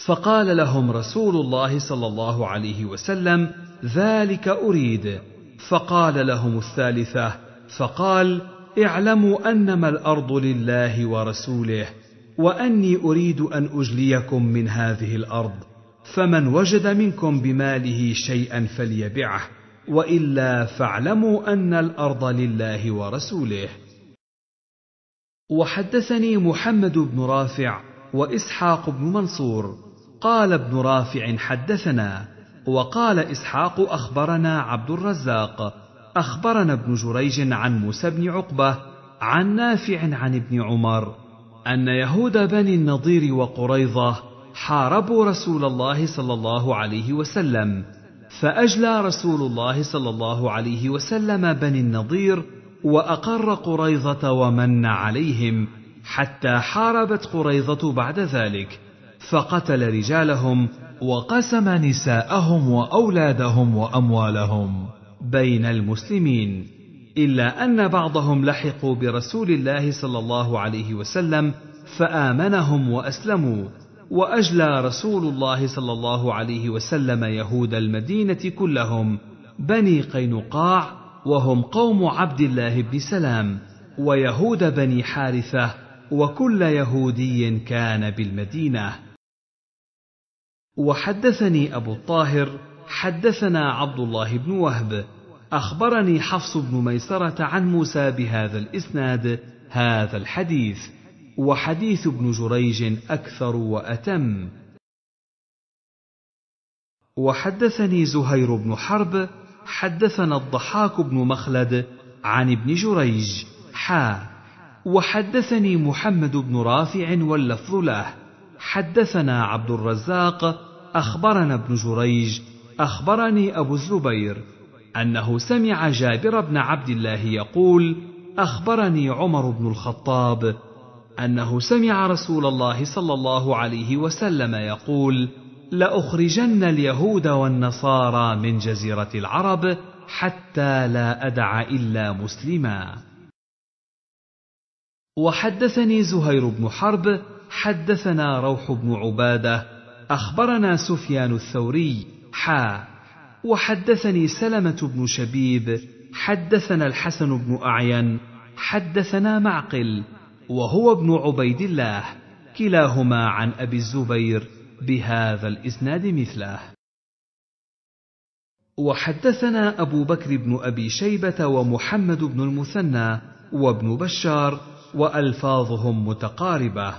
فقال لهم رسول الله صلى الله عليه وسلم ذلك اريد فقال لهم الثالثه فقال اعلموا انما الارض لله ورسوله واني اريد ان اجليكم من هذه الارض فمن وجد منكم بماله شيئا فليبعه والا فاعلموا ان الارض لله ورسوله وحدثني محمد بن رافع واسحاق بن منصور قال ابن رافع حدثنا وقال اسحاق اخبرنا عبد الرزاق اخبرنا ابن جريج عن موسى بن عقبه عن نافع عن ابن عمر ان يهود بني النضير وقريظه حاربوا رسول الله صلى الله عليه وسلم فاجلى رسول الله صلى الله عليه وسلم بني النضير واقر قريظه ومن عليهم حتى حاربت قريظه بعد ذلك فقتل رجالهم وقسم نساءهم واولادهم واموالهم بين المسلمين الا ان بعضهم لحقوا برسول الله صلى الله عليه وسلم فامنهم واسلموا واجلى رسول الله صلى الله عليه وسلم يهود المدينه كلهم بني قينقاع وهم قوم عبد الله بن سلام ويهود بني حارثه وكل يهودي كان بالمدينه وحدثني ابو الطاهر حدثنا عبد الله بن وهب اخبرني حفص بن ميسره عن موسى بهذا الاسناد هذا الحديث وحديث ابن جريج اكثر واتم وحدثني زهير بن حرب حدثنا الضحاك بن مخلد عن ابن جريج حا وحدثني محمد بن رافع واللفظ له حدثنا عبد الرزاق اخبرنا ابن جريج أخبرني أبو الزبير أنه سمع جابر بن عبد الله يقول: أخبرني عمر بن الخطاب أنه سمع رسول الله صلى الله عليه وسلم يقول: لأخرجن اليهود والنصارى من جزيرة العرب حتى لا أدع إلا مسلما. وحدثني زهير بن حرب حدثنا روح بن عباده اخبرنا سفيان الثوري حا وحدثني سلمة بن شبيب حدثنا الحسن بن أعين حدثنا معقل وهو ابن عبيد الله كلاهما عن أبي الزبير بهذا الإسناد مثله وحدثنا أبو بكر بن أبي شيبة ومحمد بن المثنى وابن بشار وألفاظهم متقاربة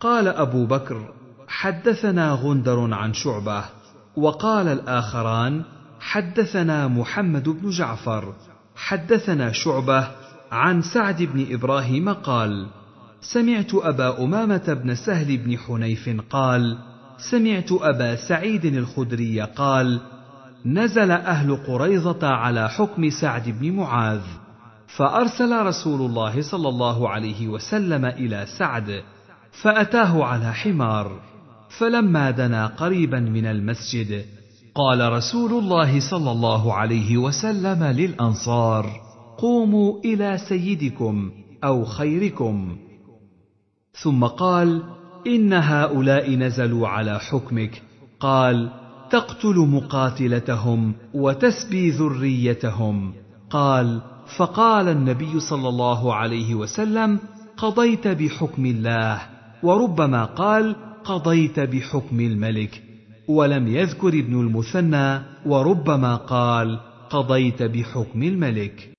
قال أبو بكر حدثنا غندر عن شعبة وقال الاخران حدثنا محمد بن جعفر حدثنا شعبه عن سعد بن ابراهيم قال سمعت ابا امامه بن سهل بن حنيف قال سمعت ابا سعيد الخدري قال نزل اهل قريظه على حكم سعد بن معاذ فارسل رسول الله صلى الله عليه وسلم الى سعد فاتاه على حمار فلما دنا قريبا من المسجد قال رسول الله صلى الله عليه وسلم للانصار قوموا الى سيدكم او خيركم ثم قال ان هؤلاء نزلوا على حكمك قال تقتل مقاتلتهم وتسبي ذريتهم قال فقال النبي صلى الله عليه وسلم قضيت بحكم الله وربما قال قضيت بحكم الملك ولم يذكر ابن المثنى وربما قال قضيت بحكم الملك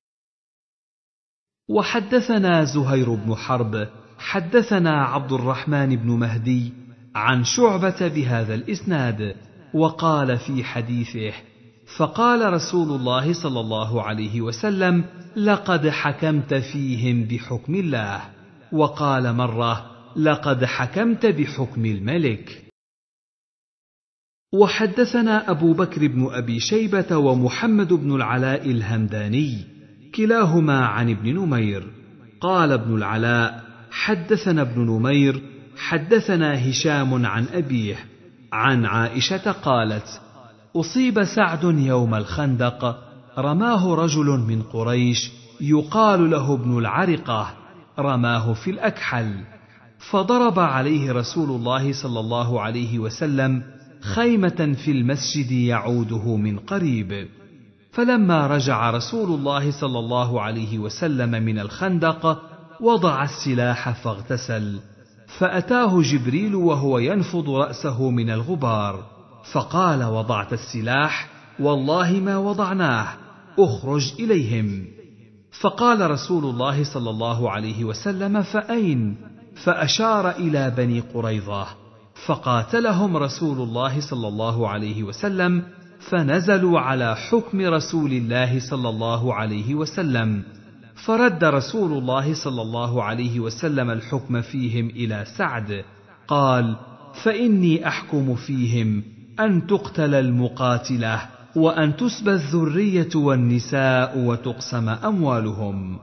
وحدثنا زهير بن حرب حدثنا عبد الرحمن بن مهدي عن شعبه بهذا الاسناد وقال في حديثه فقال رسول الله صلى الله عليه وسلم لقد حكمت فيهم بحكم الله وقال مره لقد حكمت بحكم الملك وحدثنا ابو بكر بن ابي شيبه ومحمد بن العلاء الهمداني كلاهما عن ابن نمير قال ابن العلاء حدثنا ابن نمير حدثنا هشام عن ابيه عن عائشه قالت اصيب سعد يوم الخندق رماه رجل من قريش يقال له ابن العرقه رماه في الاكحل فضرب عليه رسول الله صلى الله عليه وسلم خيمه في المسجد يعوده من قريب فلما رجع رسول الله صلى الله عليه وسلم من الخندق وضع السلاح فاغتسل فاتاه جبريل وهو ينفض راسه من الغبار فقال وضعت السلاح والله ما وضعناه اخرج اليهم فقال رسول الله صلى الله عليه وسلم فاين فأشار إلى بني قريظة فقاتلهم رسول الله صلى الله عليه وسلم فنزلوا على حكم رسول الله صلى الله عليه وسلم فرد رسول الله صلى الله عليه وسلم الحكم فيهم إلى سعد قال فإني أحكم فيهم أن تقتل المقاتلة وأن تسبى الذرية والنساء وتقسم أموالهم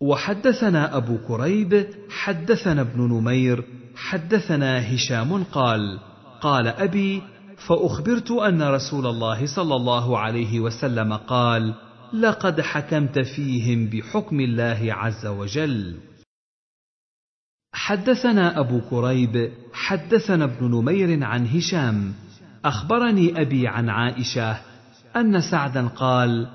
وحدثنا ابو كريب حدثنا ابن نمير حدثنا هشام قال قال ابي فاخبرت ان رسول الله صلى الله عليه وسلم قال لقد حكمت فيهم بحكم الله عز وجل حدثنا ابو كريب حدثنا ابن نمير عن هشام اخبرني ابي عن عائشه ان سعدا قال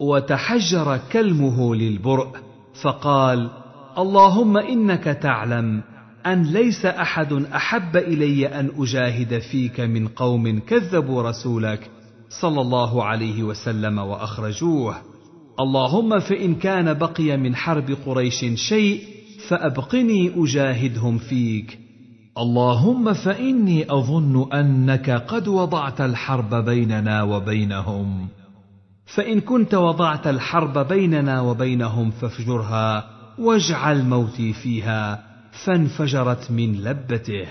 وتحجر كلمه للبرء فقال اللهم انك تعلم ان ليس احد احب الي ان اجاهد فيك من قوم كذبوا رسولك صلى الله عليه وسلم واخرجوه اللهم فان كان بقي من حرب قريش شيء فابقني اجاهدهم فيك اللهم فاني اظن انك قد وضعت الحرب بيننا وبينهم فإن كنت وضعت الحرب بيننا وبينهم فافجرها واجعل موتي فيها فانفجرت من لبته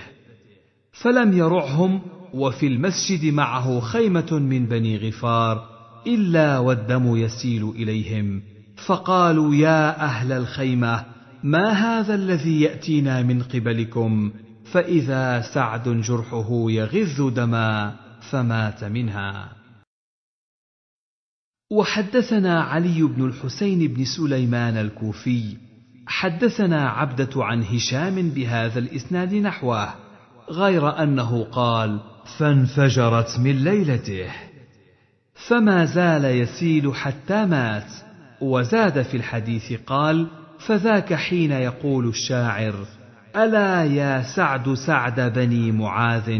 فلم يرعهم وفي المسجد معه خيمة من بني غفار إلا والدم يسيل إليهم فقالوا يا أهل الخيمة ما هذا الذي يأتينا من قبلكم فإذا سعد جرحه يغذ دما فمات منها وحدثنا علي بن الحسين بن سليمان الكوفي حدثنا عبده عن هشام بهذا الاسناد نحوه غير انه قال فانفجرت من ليلته فما زال يسيل حتى مات وزاد في الحديث قال فذاك حين يقول الشاعر الا يا سعد سعد بني معاذ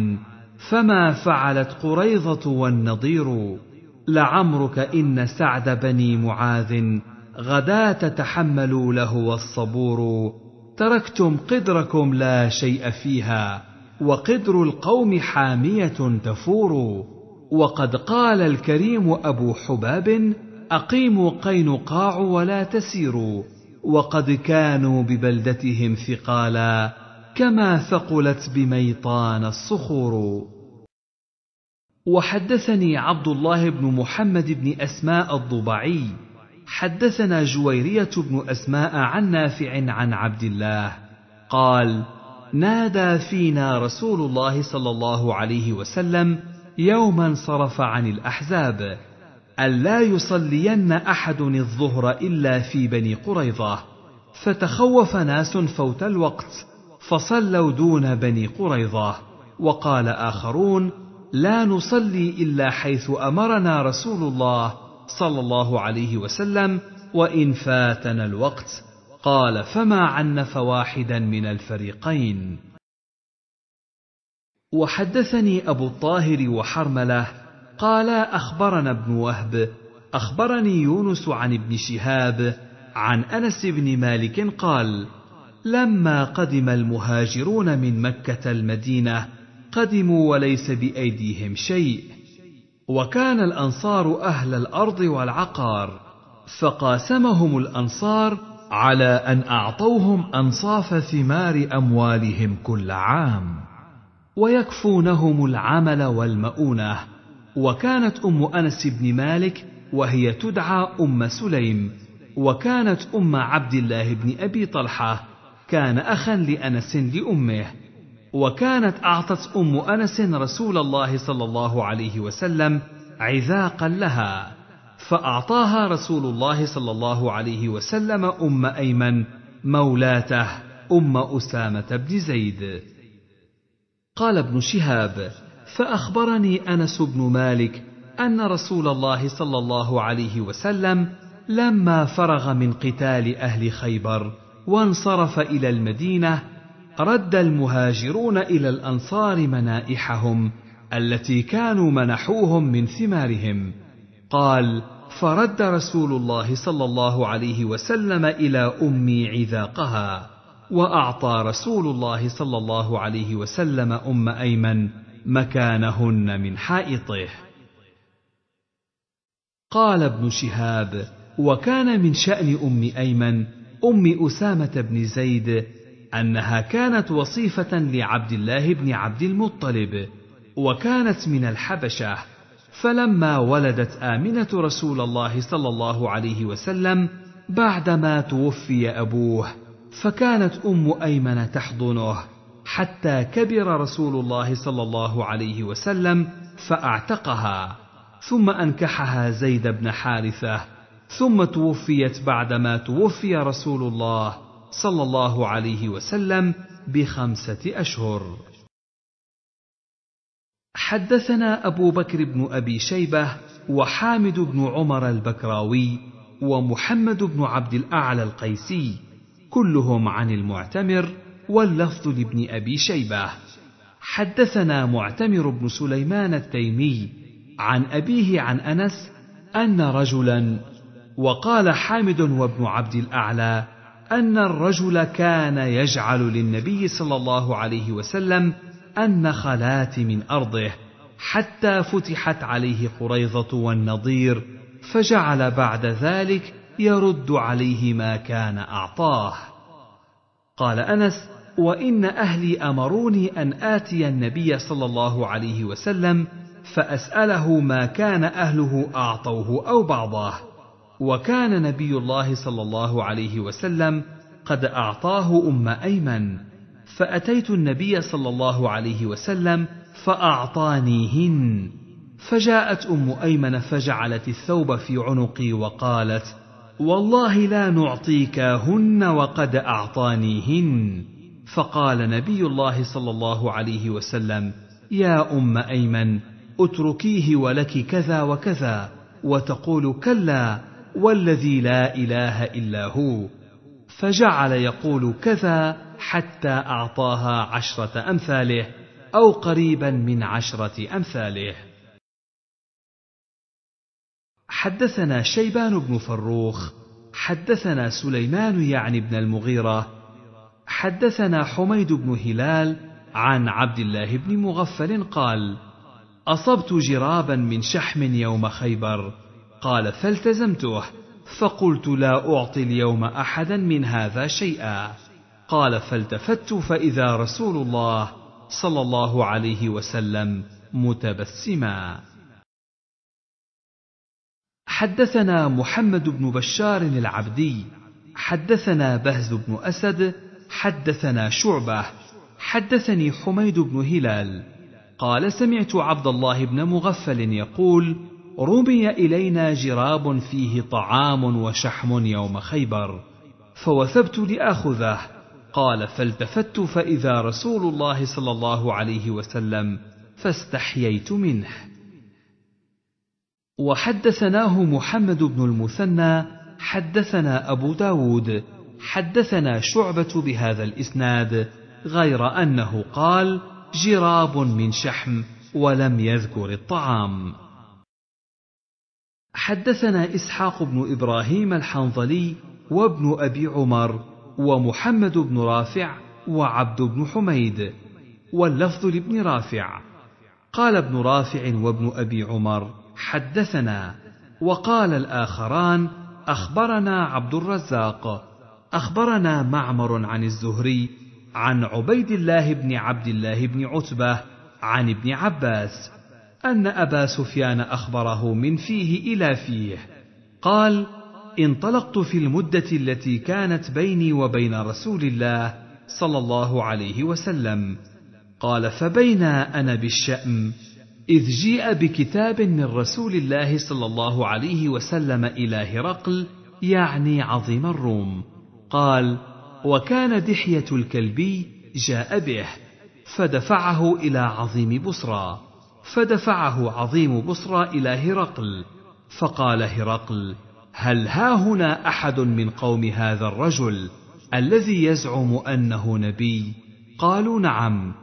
فما فعلت قريظه والنضير لعمرك إن سعد بني معاذ غدا تتحملوا لهو الصبور تركتم قدركم لا شيء فيها وقدر القوم حامية تفور وقد قال الكريم أبو حباب أقيموا قينقاع ولا تسيروا وقد كانوا ببلدتهم ثقالا كما ثقلت بميطان الصخور وحدثني عبد الله بن محمد بن اسماء الضبعي حدثنا جويريه بن اسماء عن نافع عن عبد الله قال نادى فينا رسول الله صلى الله عليه وسلم يوما انصرف عن الاحزاب الا يصلين احد الظهر الا في بني قريظه فتخوف ناس فوت الوقت فصلوا دون بني قريظه وقال اخرون لا نصلي الا حيث امرنا رسول الله صلى الله عليه وسلم وان فاتنا الوقت قال فما عن فواحدا من الفريقين وحدثني ابو الطاهر وحرمله قالا اخبرنا ابن وهب اخبرني يونس عن ابن شهاب عن انس بن مالك قال لما قدم المهاجرون من مكه المدينه قدموا وليس بايديهم شيء وكان الانصار اهل الارض والعقار فقاسمهم الانصار على ان اعطوهم انصاف ثمار اموالهم كل عام ويكفونهم العمل والمؤونه وكانت ام انس بن مالك وهي تدعى ام سليم وكانت ام عبد الله بن ابي طلحه كان اخا لانس لامه وكانت أعطت أم أنس رسول الله صلى الله عليه وسلم عذاقا لها فأعطاها رسول الله صلى الله عليه وسلم أم أيمن مولاته أم أسامة بن زيد قال ابن شهاب فأخبرني أنس بن مالك أن رسول الله صلى الله عليه وسلم لما فرغ من قتال أهل خيبر وانصرف إلى المدينة رد المهاجرون الى الانصار منائحهم التي كانوا منحوهم من ثمارهم قال فرد رسول الله صلى الله عليه وسلم الى امي عذاقها واعطى رسول الله صلى الله عليه وسلم ام ايمن مكانهن من حائطه قال ابن شهاب وكان من شان ام ايمن ام اسامه بن زيد انها كانت وصيفه لعبد الله بن عبد المطلب وكانت من الحبشه فلما ولدت امنه رسول الله صلى الله عليه وسلم بعدما توفي ابوه فكانت ام ايمن تحضنه حتى كبر رسول الله صلى الله عليه وسلم فاعتقها ثم انكحها زيد بن حارثه ثم توفيت بعدما توفي رسول الله صلى الله عليه وسلم بخمسة أشهر. حدثنا أبو بكر بن أبي شيبة وحامد بن عمر البكراوي ومحمد بن عبد الأعلى القيسي كلهم عن المعتمر واللفظ لابن أبي شيبة. حدثنا معتمر بن سليمان التيمي عن أبيه عن أنس أن رجلا وقال حامد وابن عبد الأعلى ان الرجل كان يجعل للنبي صلى الله عليه وسلم النخلات من ارضه حتى فتحت عليه قريظه والنضير فجعل بعد ذلك يرد عليه ما كان اعطاه قال انس وان اهلي امروني ان اتي النبي صلى الله عليه وسلم فاساله ما كان اهله اعطوه او بعضه. وكان نبي الله صلى الله عليه وسلم قد اعطاه ام ايمن فاتيت النبي صلى الله عليه وسلم فاعطانيهن فجاءت ام ايمن فجعلت الثوب في عنقي وقالت والله لا نعطيكاهن وقد اعطانيهن فقال نبي الله صلى الله عليه وسلم يا ام ايمن اتركيه ولك كذا وكذا وتقول كلا والذي لا اله الا هو فجعل يقول كذا حتى اعطاها عشره امثاله او قريبا من عشره امثاله حدثنا شيبان بن فروخ حدثنا سليمان يعني بن المغيره حدثنا حميد بن هلال عن عبد الله بن مغفل قال اصبت جرابا من شحم يوم خيبر قال فالتزمته فقلت لا اعطي اليوم احدا من هذا شيئا قال فالتفت فاذا رسول الله صلى الله عليه وسلم متبسما حدثنا محمد بن بشار العبدي حدثنا بهز بن اسد حدثنا شعبه حدثني حميد بن هلال قال سمعت عبد الله بن مغفل يقول رمي الينا جراب فيه طعام وشحم يوم خيبر فوثبت لاخذه قال فالتفت فاذا رسول الله صلى الله عليه وسلم فاستحييت منه وحدثناه محمد بن المثنى حدثنا ابو داود حدثنا شعبه بهذا الاسناد غير انه قال جراب من شحم ولم يذكر الطعام حدثنا اسحاق بن ابراهيم الحنظلي وابن ابي عمر ومحمد بن رافع وعبد بن حميد واللفظ لابن رافع قال ابن رافع وابن ابي عمر حدثنا وقال الاخران اخبرنا عبد الرزاق اخبرنا معمر عن الزهري عن عبيد الله بن عبد الله بن عتبه عن ابن عباس ان ابا سفيان اخبره من فيه الى فيه قال انطلقت في المده التي كانت بيني وبين رسول الله صلى الله عليه وسلم قال فبينا انا بالشام اذ جيء بكتاب من رسول الله صلى الله عليه وسلم الى هرقل يعني عظيم الروم قال وكان دحيه الكلبي جاء به فدفعه الى عظيم بصرى فدفعه عظيم بصرى إلى هرقل فقال هرقل هل ها هنا أحد من قوم هذا الرجل الذي يزعم أنه نبي قالوا نعم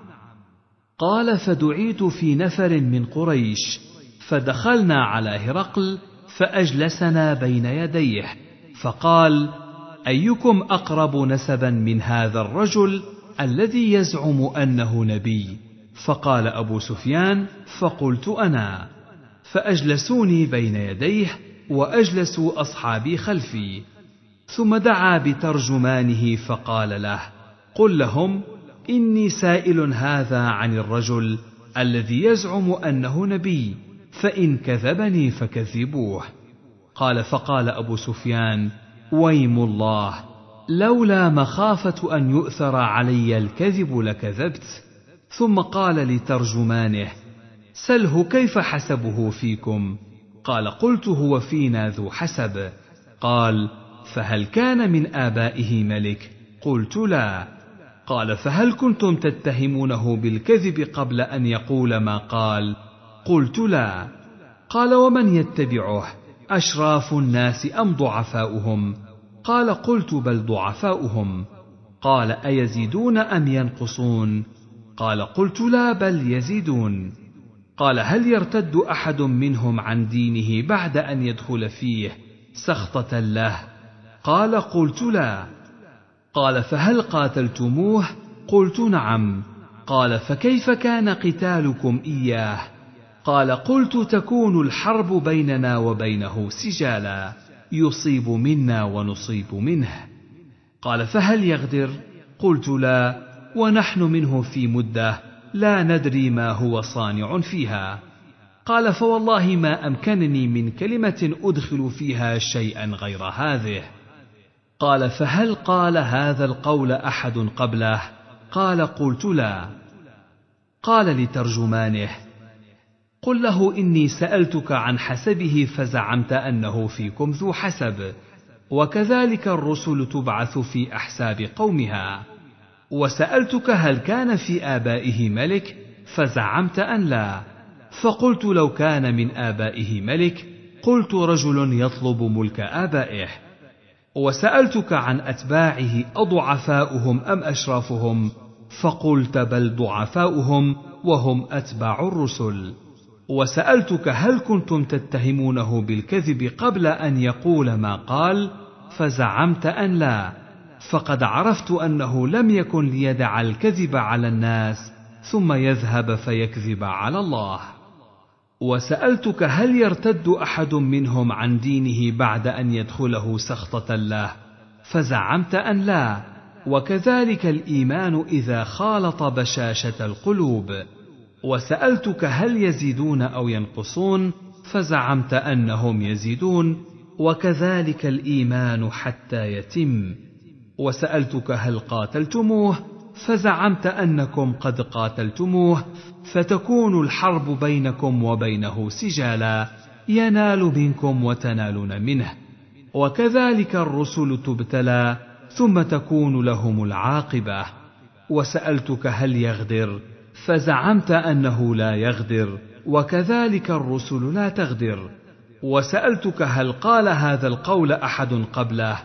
قال فدعيت في نفر من قريش فدخلنا على هرقل فأجلسنا بين يديه فقال أيكم أقرب نسبا من هذا الرجل الذي يزعم أنه نبي فقال ابو سفيان فقلت انا فاجلسوني بين يديه واجلسوا اصحابي خلفي ثم دعا بترجمانه فقال له قل لهم اني سائل هذا عن الرجل الذي يزعم انه نبي فان كذبني فكذبوه قال فقال ابو سفيان ويم الله لولا مخافه ان يؤثر علي الكذب لكذبت ثم قال لترجمانه سله كيف حسبه فيكم قال قلت هو فينا ذو حسب قال فهل كان من ابائه ملك قلت لا قال فهل كنتم تتهمونه بالكذب قبل ان يقول ما قال قلت لا قال ومن يتبعه اشراف الناس ام ضعفاؤهم قال قلت بل ضعفاؤهم قال ايزيدون ام ينقصون قال قلت لا بل يزيدون قال هل يرتد احد منهم عن دينه بعد ان يدخل فيه سخطه له قال قلت لا قال فهل قاتلتموه قلت نعم قال فكيف كان قتالكم اياه قال قلت تكون الحرب بيننا وبينه سجالا يصيب منا ونصيب منه قال فهل يغدر قلت لا ونحن منه في مده لا ندري ما هو صانع فيها قال فوالله ما امكنني من كلمه ادخل فيها شيئا غير هذه قال فهل قال هذا القول احد قبله قال قلت لا قال لترجمانه قل له اني سالتك عن حسبه فزعمت انه فيكم ذو حسب وكذلك الرسل تبعث في احساب قومها وسألتك هل كان في آبائه ملك فزعمت أن لا فقلت لو كان من آبائه ملك قلت رجل يطلب ملك آبائه وسألتك عن أتباعه أضعفاؤهم أم أشرافهم فقلت بل ضعفاؤهم وهم أتباع الرسل وسألتك هل كنتم تتهمونه بالكذب قبل أن يقول ما قال فزعمت أن لا فقد عرفت انه لم يكن ليدع الكذب على الناس ثم يذهب فيكذب على الله وسالتك هل يرتد احد منهم عن دينه بعد ان يدخله سخطه الله فزعمت ان لا وكذلك الايمان اذا خالط بشاشه القلوب وسالتك هل يزيدون او ينقصون فزعمت انهم يزيدون وكذلك الايمان حتى يتم وسألتك هل قاتلتموه فزعمت أنكم قد قاتلتموه فتكون الحرب بينكم وبينه سجالا ينال منكم وتنالون منه وكذلك الرسل تبتلى ثم تكون لهم العاقبة وسألتك هل يغدر فزعمت أنه لا يغدر وكذلك الرسل لا تغدر وسألتك هل قال هذا القول أحد قبله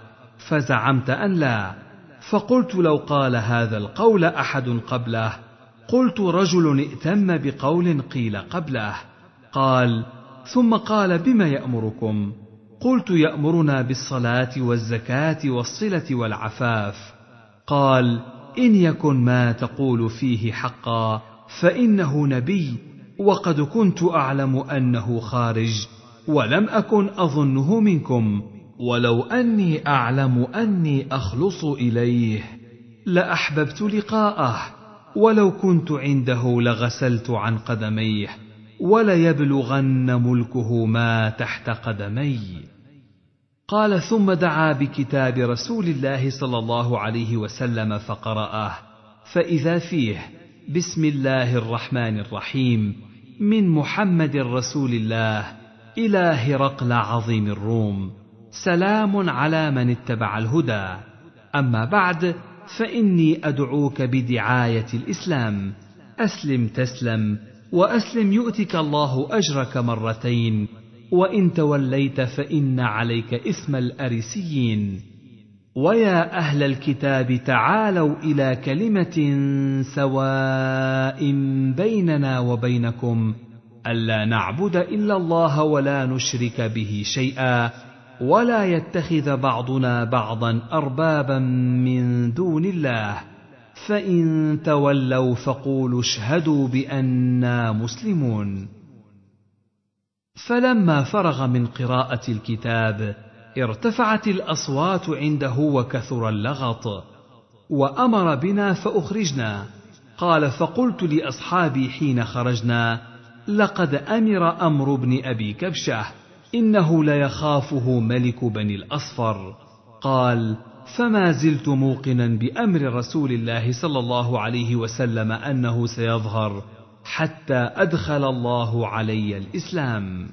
فزعمت أن لا فقلت لو قال هذا القول أحد قبله قلت رجل ائتم بقول قيل قبله قال ثم قال بما يأمركم قلت يأمرنا بالصلاة والزكاة والصلة والعفاف قال إن يكن ما تقول فيه حقا فإنه نبي وقد كنت أعلم أنه خارج ولم أكن أظنه منكم ولو اني اعلم اني اخلص اليه لاحببت لقاءه ولو كنت عنده لغسلت عن قدميه وليبلغن ملكه ما تحت قدمي قال ثم دعا بكتاب رسول الله صلى الله عليه وسلم فقراه فاذا فيه بسم الله الرحمن الرحيم من محمد رسول الله الى هرقل عظيم الروم سلام على من اتبع الهدى اما بعد فاني ادعوك بدعايه الاسلام اسلم تسلم واسلم يؤتك الله اجرك مرتين وان توليت فان عليك اثم الارسيين ويا اهل الكتاب تعالوا الى كلمه سواء بيننا وبينكم الا نعبد الا الله ولا نشرك به شيئا ولا يتخذ بعضنا بعضا اربابا من دون الله فان تولوا فقولوا اشهدوا بانا مسلمون فلما فرغ من قراءه الكتاب ارتفعت الاصوات عنده وكثر اللغط وامر بنا فاخرجنا قال فقلت لاصحابي حين خرجنا لقد امر امر بن ابي كبشه انه ليخافه ملك بني الاصفر قال فما زلت موقنا بامر رسول الله صلى الله عليه وسلم انه سيظهر حتى ادخل الله علي الاسلام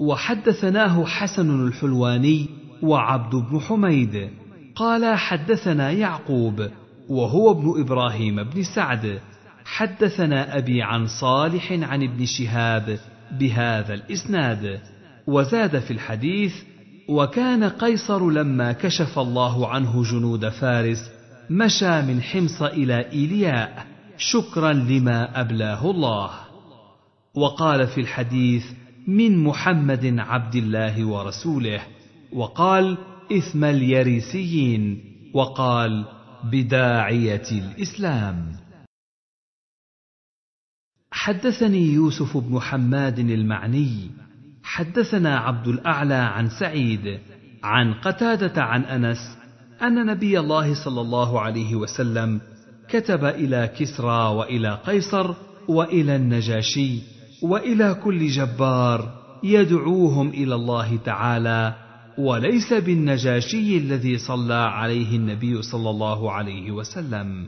وحدثناه حسن الحلواني وعبد بن حميد قال حدثنا يعقوب وهو ابن ابراهيم بن سعد حدثنا ابي عن صالح عن ابن شهاب بهذا الاسناد وزاد في الحديث وكان قيصر لما كشف الله عنه جنود فارس مشى من حمص الى ايلياء شكرا لما ابلاه الله وقال في الحديث من محمد عبد الله ورسوله وقال اثم اليريسيين وقال بداعيه الاسلام حدثني يوسف بن حماد المعني حدثنا عبد الاعلى عن سعيد عن قتاده عن انس ان نبي الله صلى الله عليه وسلم كتب الى كسرى والى قيصر والى النجاشي والى كل جبار يدعوهم الى الله تعالى وليس بالنجاشي الذي صلى عليه النبي صلى الله عليه وسلم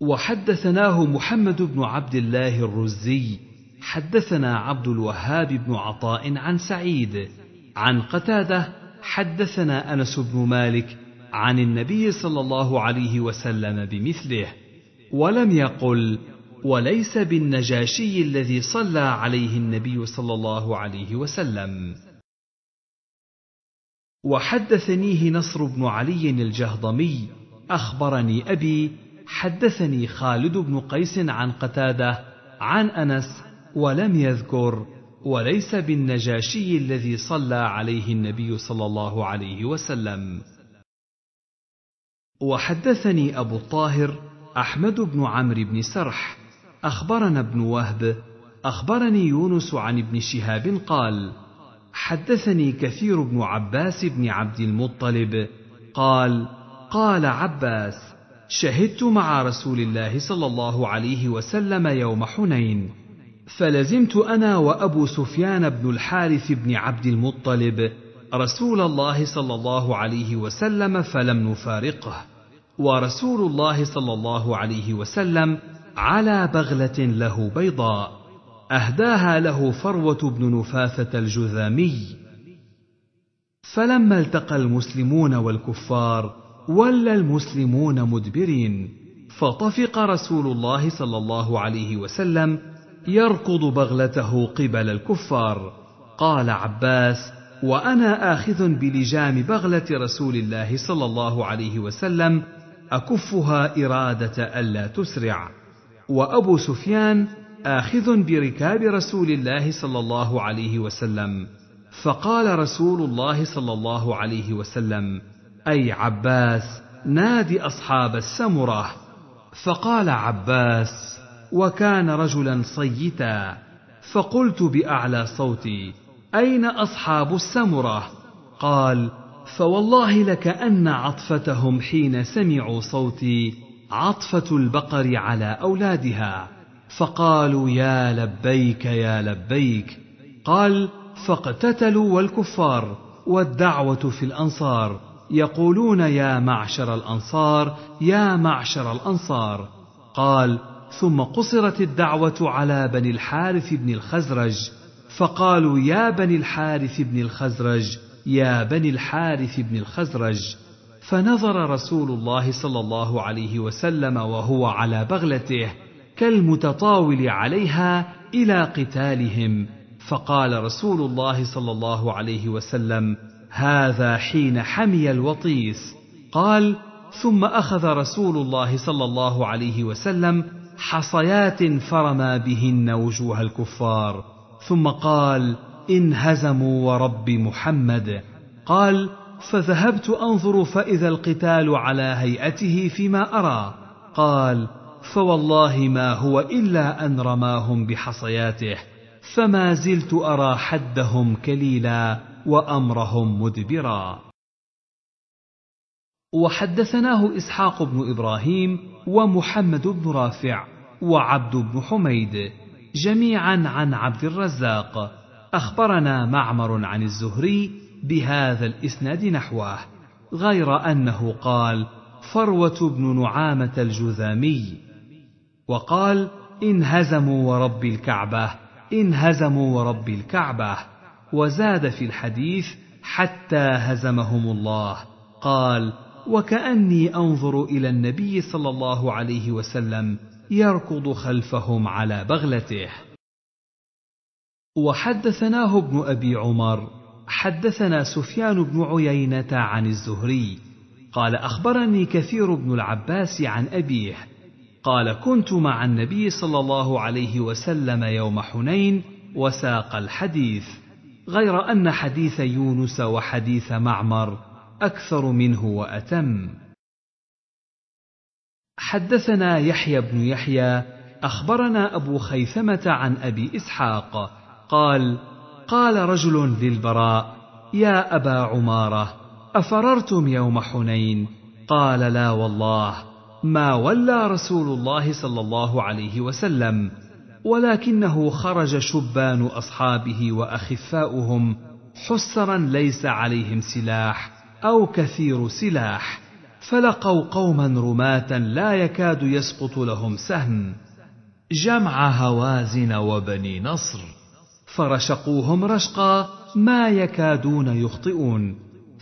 وحدثناه محمد بن عبد الله الرزي حدثنا عبد الوهاب بن عطاء عن سعيد عن قتاده حدثنا انس بن مالك عن النبي صلى الله عليه وسلم بمثله ولم يقل وليس بالنجاشي الذي صلى عليه النبي صلى الله عليه وسلم وحدثنيه نصر بن علي الجهضمي اخبرني ابي حدثني خالد بن قيس عن قتاده عن انس ولم يذكر وليس بالنجاشي الذي صلى عليه النبي صلى الله عليه وسلم وحدثني ابو الطاهر احمد بن عمرو بن سرح اخبرنا ابن وهب اخبرني يونس عن ابن شهاب قال حدثني كثير بن عباس بن عبد المطلب قال قال عباس شهدت مع رسول الله صلى الله عليه وسلم يوم حنين فلزمت انا وابو سفيان بن الحارث بن عبد المطلب رسول الله صلى الله عليه وسلم فلم نفارقه ورسول الله صلى الله عليه وسلم على بغله له بيضاء اهداها له فروه بن نفاثه الجذامي فلما التقى المسلمون والكفار ولى المسلمون مدبرين فطفق رسول الله صلى الله عليه وسلم يركض بغلته قبل الكفار قال عباس وانا اخذ بلجام بغله رسول الله صلى الله عليه وسلم اكفها اراده الا تسرع وابو سفيان آخذ بركاب رسول الله صلى الله عليه وسلم، فقال رسول الله صلى الله عليه وسلم: أي عباس نادي أصحاب السمرة فقال عباس وكان رجلا صيتا فقلت بأعلى صوتي أين أصحاب السمرة قال فوالله لكأن عطفتهم حين سمعوا صوتي عطفة البقر على أولادها فقالوا يا لبيك يا لبيك قال فاقتتلوا والكفار والدعوة في الأنصار يقولون يا معشر الانصار يا معشر الانصار قال ثم قصرت الدعوه على بني الحارث بن الخزرج فقالوا يا بني الحارث بن الخزرج يا بني الحارث بن الخزرج فنظر رسول الله صلى الله عليه وسلم وهو على بغلته كالمتطاول عليها الى قتالهم فقال رسول الله صلى الله عليه وسلم هذا حين حمي الوطيس قال ثم اخذ رسول الله صلى الله عليه وسلم حصيات فرما بهن وجوه الكفار ثم قال انهزموا ورب محمد قال فذهبت انظر فاذا القتال على هيئته فيما ارى قال فوالله ما هو الا ان رماهم بحصياته فما زلت ارى حدهم كليلا وامرهم مدبرا وحدثناه اسحاق بن ابراهيم ومحمد بن رافع وعبد بن حميد جميعا عن عبد الرزاق اخبرنا معمر عن الزهري بهذا الاسناد نحوه غير انه قال فروه بن نعامه الجذامي وقال انهزموا ورب الكعبه انهزموا ورب الكعبه وزاد في الحديث حتى هزمهم الله قال وكاني انظر الى النبي صلى الله عليه وسلم يركض خلفهم على بغلته وحدثناه ابن ابي عمر حدثنا سفيان بن عيينه عن الزهري قال اخبرني كثير بن العباس عن ابيه قال كنت مع النبي صلى الله عليه وسلم يوم حنين وساق الحديث غير أن حديث يونس وحديث معمر أكثر منه وأتم. حدثنا يحيى بن يحيى أخبرنا أبو خيثمة عن أبي إسحاق قال: قال رجل للبراء: يا أبا عمارة أفررتم يوم حنين؟ قال: لا والله، ما ولى رسول الله صلى الله عليه وسلم ولكنه خرج شبان اصحابه واخفاؤهم حسرا ليس عليهم سلاح او كثير سلاح فلقوا قوما رماه لا يكاد يسقط لهم سهم جمع هوازن وبني نصر فرشقوهم رشقا ما يكادون يخطئون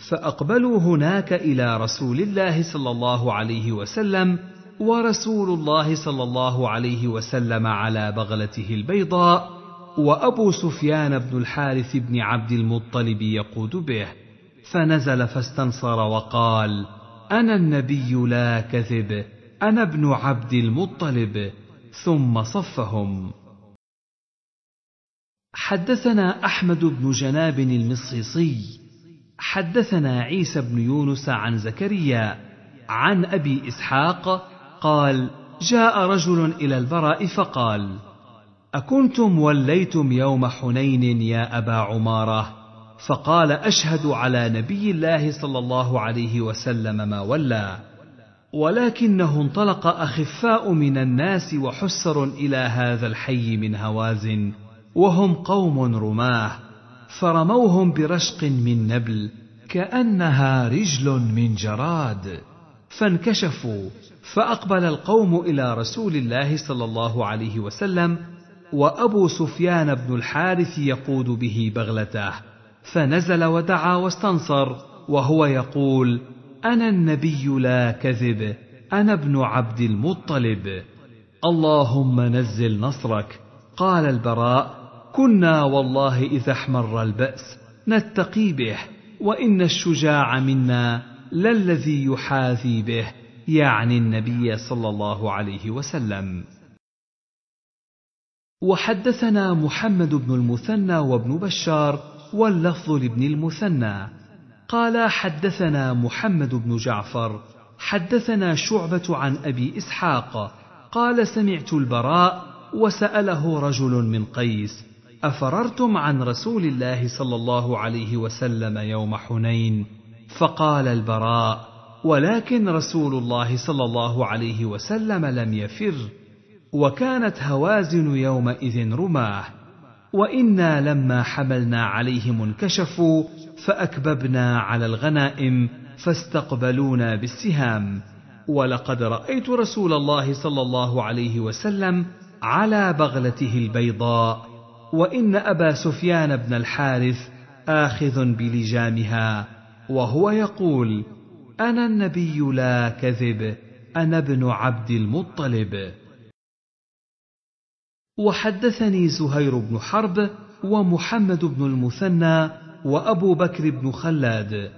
فاقبلوا هناك الى رسول الله صلى الله عليه وسلم ورسول الله صلى الله عليه وسلم على بغلته البيضاء وابو سفيان بن الحارث بن عبد المطلب يقود به فنزل فاستنصر وقال انا النبي لا كذب انا ابن عبد المطلب ثم صفهم حدثنا احمد بن جناب المصيصي حدثنا عيسى بن يونس عن زكريا عن ابي اسحاق قال جاء رجل الى البراء فقال اكنتم وليتم يوم حنين يا ابا عماره فقال اشهد على نبي الله صلى الله عليه وسلم ما ولى ولكنه انطلق اخفاء من الناس وحسر الى هذا الحي من هوازن وهم قوم رماه فرموهم برشق من نبل كانها رجل من جراد فانكشفوا فأقبل القوم إلى رسول الله صلى الله عليه وسلم وأبو سفيان بن الحارث يقود به بغلته فنزل ودعا واستنصر وهو يقول أنا النبي لا كذب أنا ابن عبد المطلب اللهم نزل نصرك قال البراء كنا والله إذا احمر البأس نتقي به وإن الشجاع منا للذي يحاذي به يعني النبي صلى الله عليه وسلم وحدثنا محمد بن المثنى وابن بشار واللفظ لابن المثنى قال حدثنا محمد بن جعفر حدثنا شعبه عن ابي اسحاق قال سمعت البراء وساله رجل من قيس افررتم عن رسول الله صلى الله عليه وسلم يوم حنين فقال البراء ولكن رسول الله صلى الله عليه وسلم لم يفر وكانت هوازن يومئذ رماه وانا لما حملنا عليهم انكشفوا فاكببنا على الغنائم فاستقبلونا بالسهام ولقد رايت رسول الله صلى الله عليه وسلم على بغلته البيضاء وان ابا سفيان بن الحارث اخذ بلجامها وهو يقول انا النبي لا كذب انا ابن عبد المطلب وحدثني زهير بن حرب ومحمد بن المثنى وابو بكر بن خلاد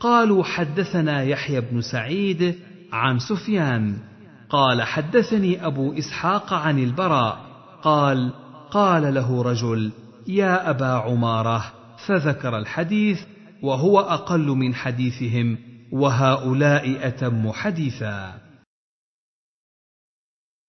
قالوا حدثنا يحيى بن سعيد عن سفيان قال حدثني ابو اسحاق عن البراء قال قال له رجل يا ابا عماره فذكر الحديث وهو اقل من حديثهم وهؤلاء أتم حديثا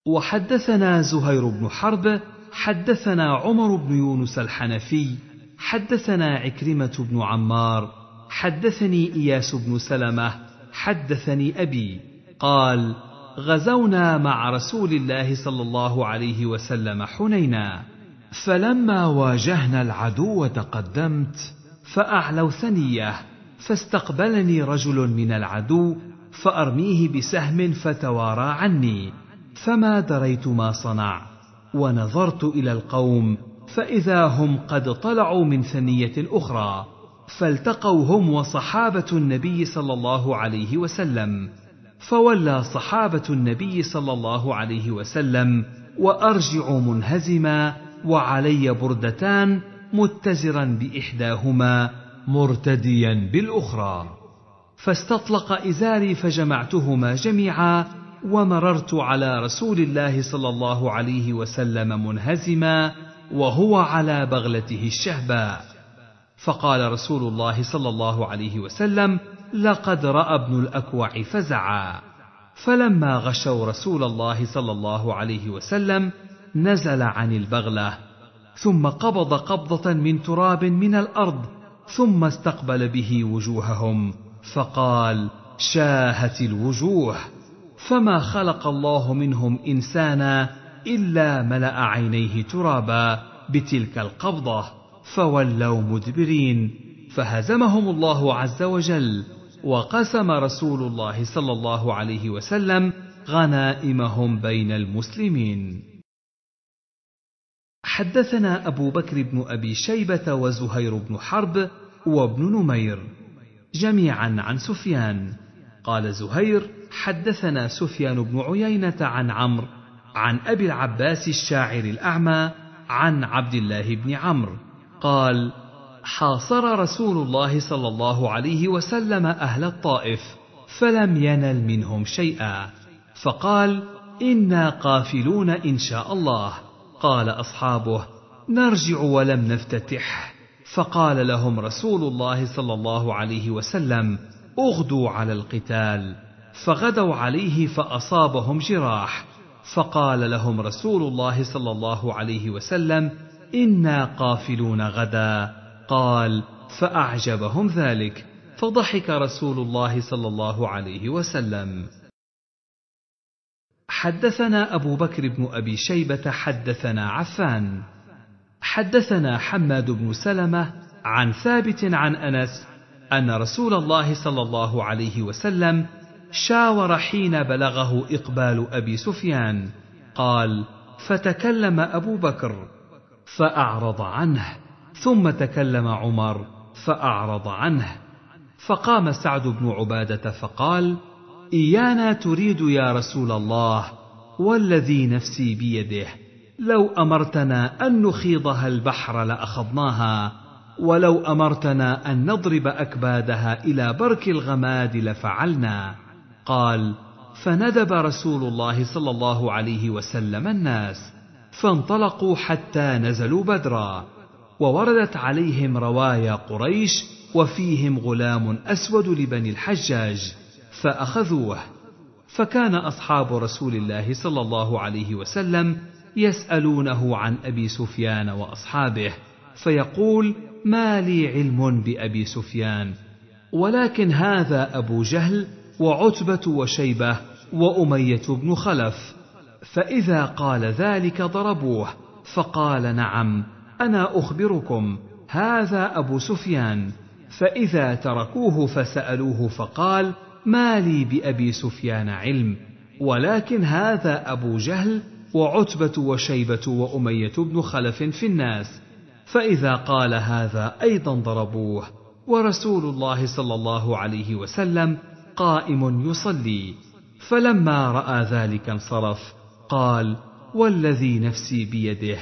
وحدثنا زهير بن حرب حدثنا عمر بن يونس الحنفي حدثنا عكرمة بن عمار حدثني إياس بن سلمة حدثني أبي قال غزونا مع رسول الله صلى الله عليه وسلم حنينا فلما واجهنا العدو تقدمت فأعلوا ثنيه فاستقبلني رجل من العدو فارميه بسهم فتوارى عني فما دريت ما صنع ونظرت الى القوم فاذا هم قد طلعوا من ثنيه اخرى فالتقوا هم وصحابه النبي صلى الله عليه وسلم فولى صحابه النبي صلى الله عليه وسلم وارجع منهزما وعلي بردتان متزرا باحداهما مرتديا بالاخرى فاستطلق ازاري فجمعتهما جميعا ومررت على رسول الله صلى الله عليه وسلم منهزما وهو على بغلته الشهباء فقال رسول الله صلى الله عليه وسلم لقد راى ابن الاكوع فزعا فلما غشوا رسول الله صلى الله عليه وسلم نزل عن البغله ثم قبض قبضه من تراب من الارض ثم استقبل به وجوههم فقال شاهت الوجوه فما خلق الله منهم انسانا الا ملا عينيه ترابا بتلك القبضه فولوا مدبرين فهزمهم الله عز وجل وقسم رسول الله صلى الله عليه وسلم غنائمهم بين المسلمين حدثنا أبو بكر بن أبي شيبة وزهير بن حرب وابن نمير جميعا عن سفيان قال زهير حدثنا سفيان بن عيينة عن عمرو عن أبي العباس الشاعر الأعمى عن عبد الله بن عمرو قال حاصر رسول الله صلى الله عليه وسلم أهل الطائف فلم ينل منهم شيئا فقال إنا قافلون إن شاء الله قال أصحابه نرجع ولم نفتتح فقال لهم رسول الله صلى الله عليه وسلم اغدوا على القتال فغدوا عليه فأصابهم جراح فقال لهم رسول الله صلى الله عليه وسلم إنا قافلون غدا قال فأعجبهم ذلك فضحك رسول الله صلى الله عليه وسلم حدثنا أبو بكر بن أبي شيبة حدثنا عفان حدثنا حماد بن سلمة عن ثابت عن أنس أن رسول الله صلى الله عليه وسلم شاور حين بلغه إقبال أبي سفيان قال فتكلم أبو بكر فأعرض عنه ثم تكلم عمر فأعرض عنه فقام سعد بن عبادة فقال: ايانا تريد يا رسول الله والذي نفسي بيده لو امرتنا ان نخيضها البحر لاخضناها ولو امرتنا ان نضرب اكبادها الى برك الغماد لفعلنا قال فندب رسول الله صلى الله عليه وسلم الناس فانطلقوا حتى نزلوا بدرا ووردت عليهم روايا قريش وفيهم غلام اسود لبني الحجاج فأخذوه فكان أصحاب رسول الله صلى الله عليه وسلم يسألونه عن أبي سفيان وأصحابه فيقول ما لي علم بأبي سفيان ولكن هذا أبو جهل وعتبة وشيبة وأمية بن خلف فإذا قال ذلك ضربوه فقال نعم أنا أخبركم هذا أبو سفيان فإذا تركوه فسألوه فقال ما لي بأبي سفيان علم ولكن هذا أبو جهل وعتبة وشيبة وأمية بن خلف في الناس فإذا قال هذا أيضا ضربوه ورسول الله صلى الله عليه وسلم قائم يصلي فلما رأى ذلك انصرف قال والذي نفسي بيده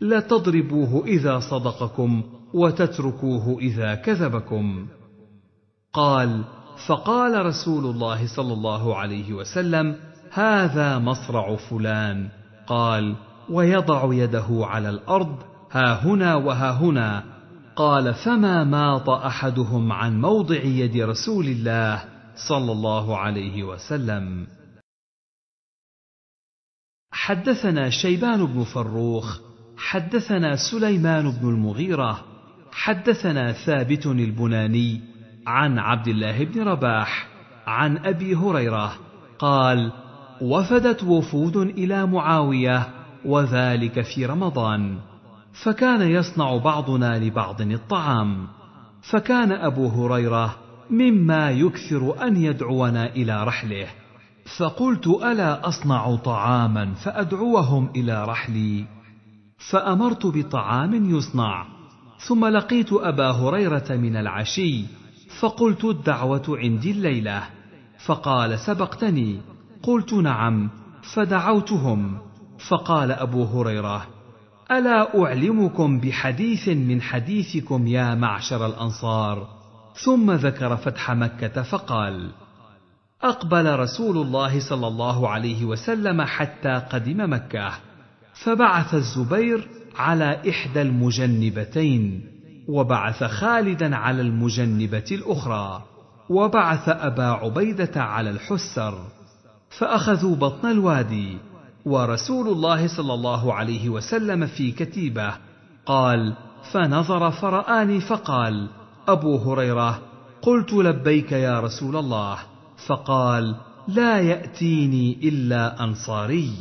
لتضربوه إذا صدقكم وتتركوه إذا كذبكم قال فقال رسول الله صلى الله عليه وسلم هذا مصرع فلان قال ويضع يده على الارض ها هنا وها هنا قال فما ماط احدهم عن موضع يد رسول الله صلى الله عليه وسلم حدثنا شيبان بن فروخ حدثنا سليمان بن المغيره حدثنا ثابت البناني عن عبد الله بن رباح عن ابي هريره قال وفدت وفود الى معاويه وذلك في رمضان فكان يصنع بعضنا لبعض الطعام فكان ابو هريره مما يكثر ان يدعونا الى رحله فقلت الا اصنع طعاما فادعوهم الى رحلي فامرت بطعام يصنع ثم لقيت ابا هريره من العشي فقلت الدعوة عندي الليلة فقال سبقتني قلت نعم فدعوتهم فقال أبو هريرة ألا أعلمكم بحديث من حديثكم يا معشر الأنصار ثم ذكر فتح مكة فقال أقبل رسول الله صلى الله عليه وسلم حتى قدم مكة فبعث الزبير على إحدى المجنبتين وبعث خالدا على المجنبة الأخرى وبعث أبا عبيدة على الحسر فأخذوا بطن الوادي ورسول الله صلى الله عليه وسلم في كتيبة قال فنظر فرآني فقال أبو هريرة قلت لبيك يا رسول الله فقال لا يأتيني إلا أنصاري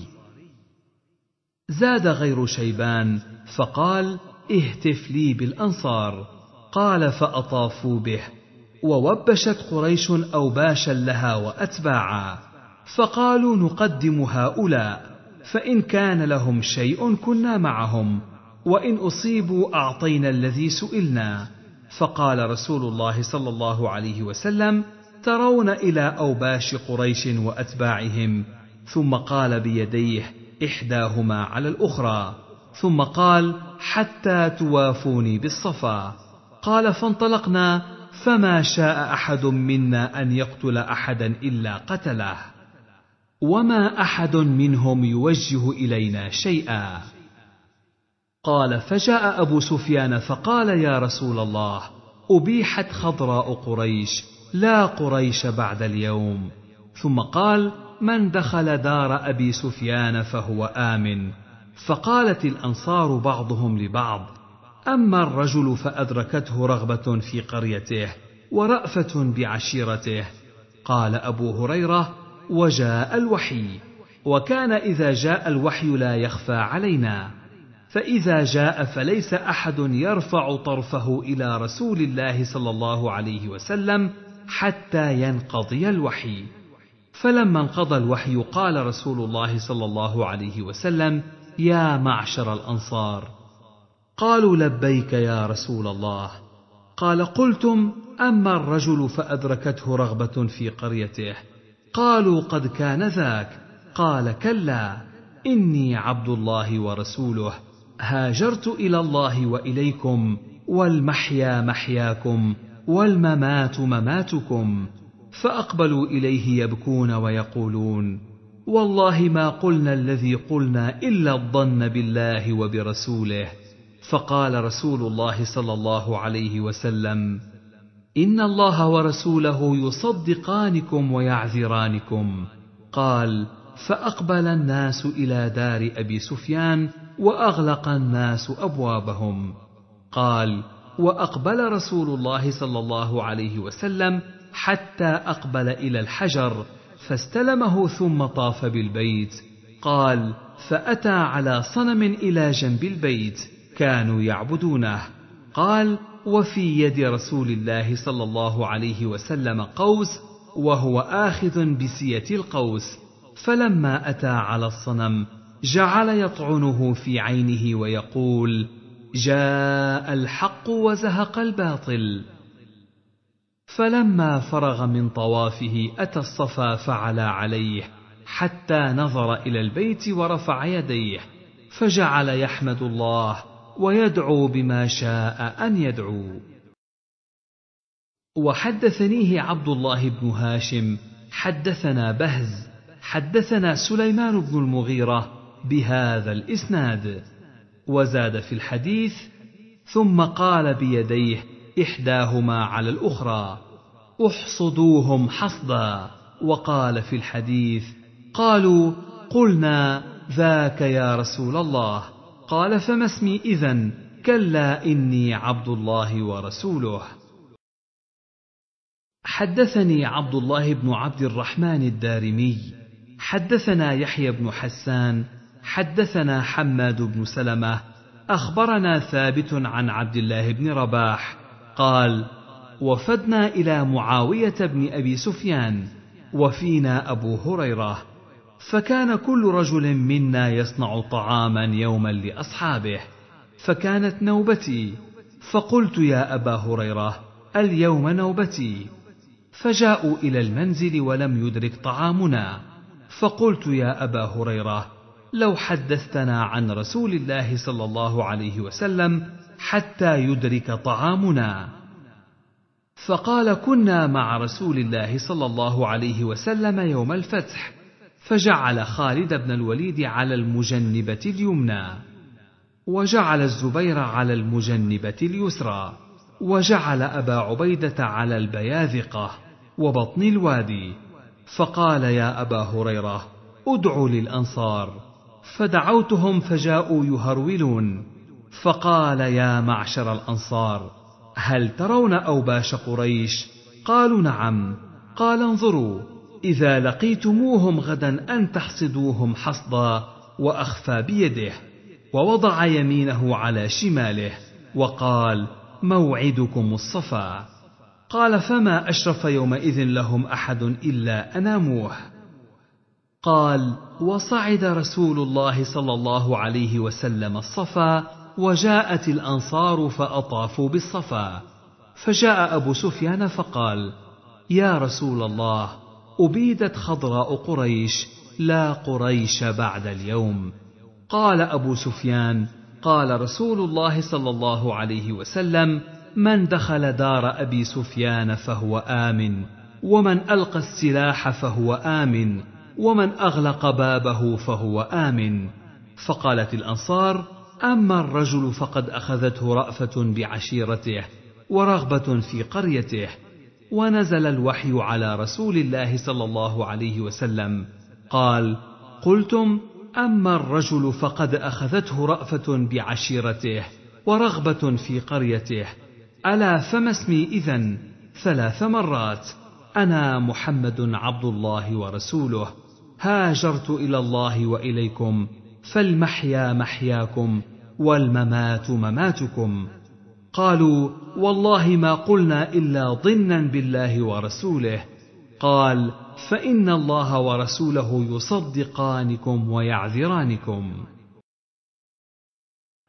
زاد غير شيبان فقال اهتف لي بالأنصار قال فأطافوا به ووبشت قريش أوباشا لها وأتباعا فقالوا نقدم هؤلاء فإن كان لهم شيء كنا معهم وإن أصيبوا أعطينا الذي سئلنا فقال رسول الله صلى الله عليه وسلم ترون إلى أوباش قريش وأتباعهم ثم قال بيديه إحداهما على الأخرى ثم قال حتى توافوني بالصفا قال فانطلقنا فما شاء احد منا ان يقتل احدا الا قتله وما احد منهم يوجه الينا شيئا قال فجاء ابو سفيان فقال يا رسول الله ابيحت خضراء قريش لا قريش بعد اليوم ثم قال من دخل دار ابي سفيان فهو امن فقالت الانصار بعضهم لبعض اما الرجل فادركته رغبه في قريته ورافه بعشيرته قال ابو هريره وجاء الوحي وكان اذا جاء الوحي لا يخفى علينا فاذا جاء فليس احد يرفع طرفه الى رسول الله صلى الله عليه وسلم حتى ينقضي الوحي فلما انقضى الوحي قال رسول الله صلى الله عليه وسلم يا معشر الانصار قالوا لبيك يا رسول الله قال قلتم اما الرجل فادركته رغبه في قريته قالوا قد كان ذاك قال كلا اني عبد الله ورسوله هاجرت الى الله واليكم والمحيا محياكم والممات مماتكم فاقبلوا اليه يبكون ويقولون والله ما قلنا الذي قلنا الا الظن بالله وبرسوله فقال رسول الله صلى الله عليه وسلم ان الله ورسوله يصدقانكم ويعذرانكم قال فاقبل الناس الى دار ابي سفيان واغلق الناس ابوابهم قال واقبل رسول الله صلى الله عليه وسلم حتى اقبل الى الحجر فاستلمه ثم طاف بالبيت قال فاتى على صنم الى جنب البيت كانوا يعبدونه قال وفي يد رسول الله صلى الله عليه وسلم قوس وهو آخذ بسية القوس فلما أتى على الصنم جعل يطعنه في عينه ويقول: جاء الحق وزهق الباطل. فلما فرغ من طوافه أتى الصفا فعلى عليه حتى نظر إلى البيت ورفع يديه فجعل يحمد الله ويدعو بما شاء أن يدعو وحدثنيه عبد الله بن هاشم حدثنا بهز حدثنا سليمان بن المغيرة بهذا الإسناد وزاد في الحديث ثم قال بيديه إحداهما على الأخرى احصدوهم حصدا وقال في الحديث قالوا قلنا ذاك يا رسول الله قال فما اسمي إذا كلا إني عبد الله ورسوله حدثني عبد الله بن عبد الرحمن الدارمي حدثنا يحيى بن حسان حدثنا حماد بن سلمه اخبرنا ثابت عن عبد الله بن رباح قال وفدنا الى معاويه بن ابي سفيان وفينا ابو هريره فكان كل رجل منا يصنع طعاما يوما لاصحابه فكانت نوبتي فقلت يا ابا هريره اليوم نوبتي فجاءوا الى المنزل ولم يدرك طعامنا فقلت يا ابا هريره لو حدثتنا عن رسول الله صلى الله عليه وسلم حتى يدرك طعامنا فقال كنا مع رسول الله صلى الله عليه وسلم يوم الفتح فجعل خالد بن الوليد على المجنبه اليمنى وجعل الزبير على المجنبه اليسرى وجعل ابا عبيده على البياذقه وبطن الوادي فقال يا ابا هريره ادع للانصار فدعوتهم فجاءوا يهرولون فقال يا معشر الانصار هل ترون اوباش قريش قالوا نعم قال انظروا اذا لقيتموهم غدا ان تحصدوهم حصدا واخفى بيده ووضع يمينه على شماله وقال موعدكم الصفا قال فما اشرف يومئذ لهم احد الا اناموه قال وصعد رسول الله صلى الله عليه وسلم الصفا وجاءت الانصار فاطافوا بالصفا فجاء ابو سفيان فقال يا رسول الله ابيدت خضراء قريش لا قريش بعد اليوم قال ابو سفيان قال رسول الله صلى الله عليه وسلم من دخل دار ابي سفيان فهو امن ومن القى السلاح فهو امن ومن اغلق بابه فهو امن فقالت الانصار أما الرجل فقد أخذته رأفة بعشيرته ورغبة في قريته ونزل الوحي على رسول الله صلى الله عليه وسلم قال قلتم أما الرجل فقد أخذته رأفة بعشيرته ورغبة في قريته ألا فما اسمي إذا ثلاث مرات أنا محمد عبد الله ورسوله هاجرت إلى الله وإليكم فالمحيا محياكم والممات مماتكم قالوا والله ما قلنا الا ظنا بالله ورسوله قال فان الله ورسوله يصدقانكم ويعذرانكم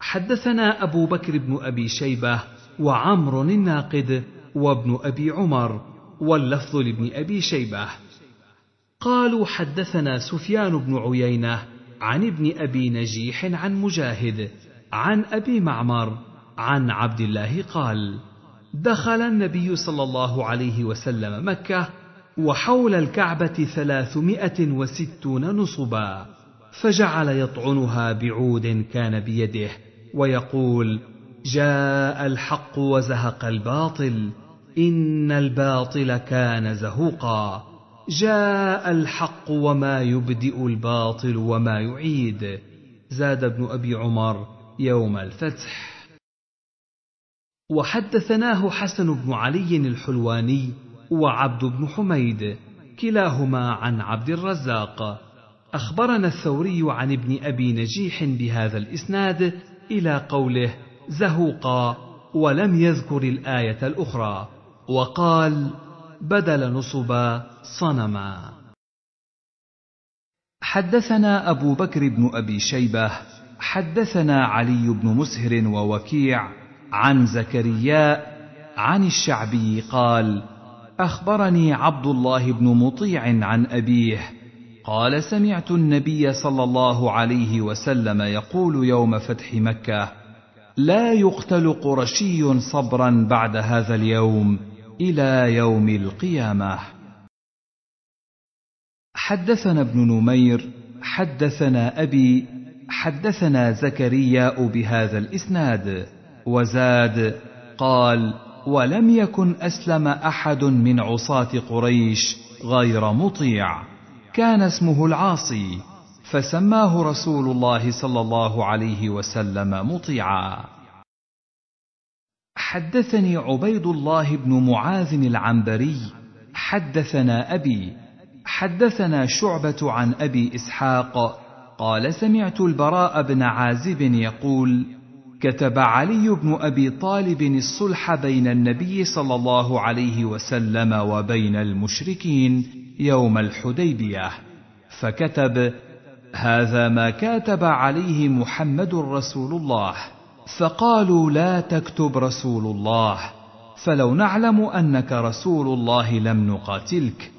حدثنا ابو بكر بن ابي شيبه وعمر الناقد وابن ابي عمر واللفظ لابن ابي شيبه قالوا حدثنا سفيان بن عيينه عن ابن أبي نجيح عن مجاهد عن أبي معمر عن عبد الله قال دخل النبي صلى الله عليه وسلم مكة وحول الكعبة ثلاثمائة وستون نصبا فجعل يطعنها بعود كان بيده ويقول جاء الحق وزهق الباطل إن الباطل كان زهوقا جاء الحق وما يبدئ الباطل وما يعيد زاد ابن ابي عمر يوم الفتح وحدثناه حسن بن علي الحلواني وعبد بن حميد كلاهما عن عبد الرزاق اخبرنا الثوري عن ابن ابي نجيح بهذا الاسناد الى قوله زهوقا ولم يذكر الايه الاخرى وقال بدل نصب صنما حدثنا أبو بكر بن أبي شيبة حدثنا علي بن مسهر ووكيع عن زكرياء عن الشعبي قال أخبرني عبد الله بن مطيع عن أبيه قال سمعت النبي صلى الله عليه وسلم يقول يوم فتح مكة لا يقتل قرشي صبرا بعد هذا اليوم الى يوم القيامه حدثنا ابن نمير حدثنا ابي حدثنا زكرياء بهذا الاسناد وزاد قال ولم يكن اسلم احد من عصاه قريش غير مطيع كان اسمه العاصي فسماه رسول الله صلى الله عليه وسلم مطيعا حدثني عبيد الله بن معاذ العنبري حدثنا ابي حدثنا شعبه عن ابي اسحاق قال سمعت البراء بن عازب يقول كتب علي بن ابي طالب الصلح بين النبي صلى الله عليه وسلم وبين المشركين يوم الحديبيه فكتب هذا ما كاتب عليه محمد رسول الله فقالوا لا تكتب رسول الله فلو نعلم انك رسول الله لم نقاتلك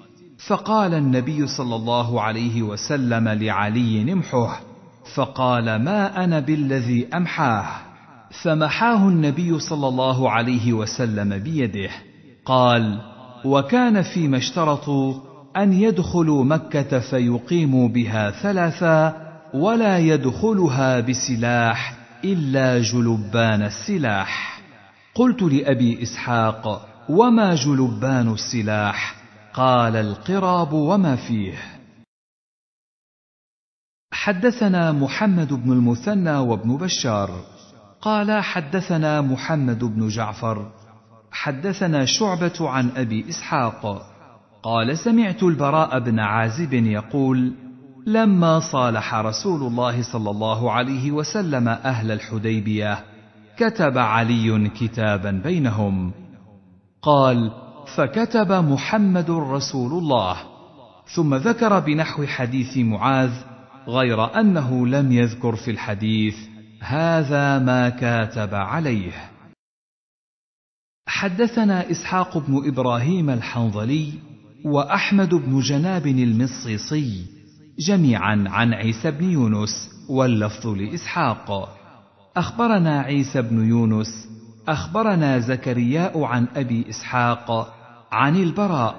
فقال النبي صلى الله عليه وسلم لعلي امحه فقال ما انا بالذي امحاه فمحاه النبي صلى الله عليه وسلم بيده قال وكان فيما اشترطوا ان يدخلوا مكه فيقيموا بها ثلاثا ولا يدخلها بسلاح إلا جلبان السلاح قلت لأبي إسحاق وما جلبان السلاح قال القراب وما فيه حدثنا محمد بن المثنى وابن بشار قال حدثنا محمد بن جعفر حدثنا شعبة عن أبي إسحاق قال سمعت البراء بن عازب يقول لما صالح رسول الله صلى الله عليه وسلم اهل الحديبيه كتب علي كتابا بينهم قال فكتب محمد رسول الله ثم ذكر بنحو حديث معاذ غير انه لم يذكر في الحديث هذا ما كاتب عليه حدثنا اسحاق بن ابراهيم الحنظلي واحمد بن جناب المصيصي جميعا عن عيسى بن يونس واللفظ لاسحاق اخبرنا عيسى بن يونس اخبرنا زكرياء عن ابي اسحاق عن البراء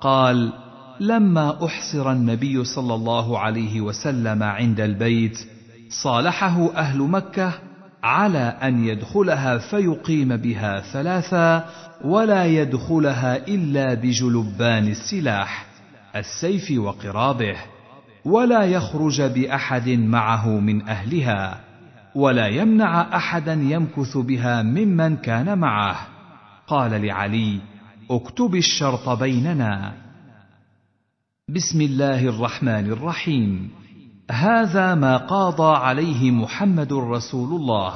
قال لما احصر النبي صلى الله عليه وسلم عند البيت صالحه اهل مكه على ان يدخلها فيقيم بها ثلاثا ولا يدخلها الا بجلبان السلاح السيف وقرابه ولا يخرج باحد معه من اهلها ولا يمنع احدا يمكث بها ممن كان معه قال لعلي اكتب الشرط بيننا بسم الله الرحمن الرحيم هذا ما قاضى عليه محمد رسول الله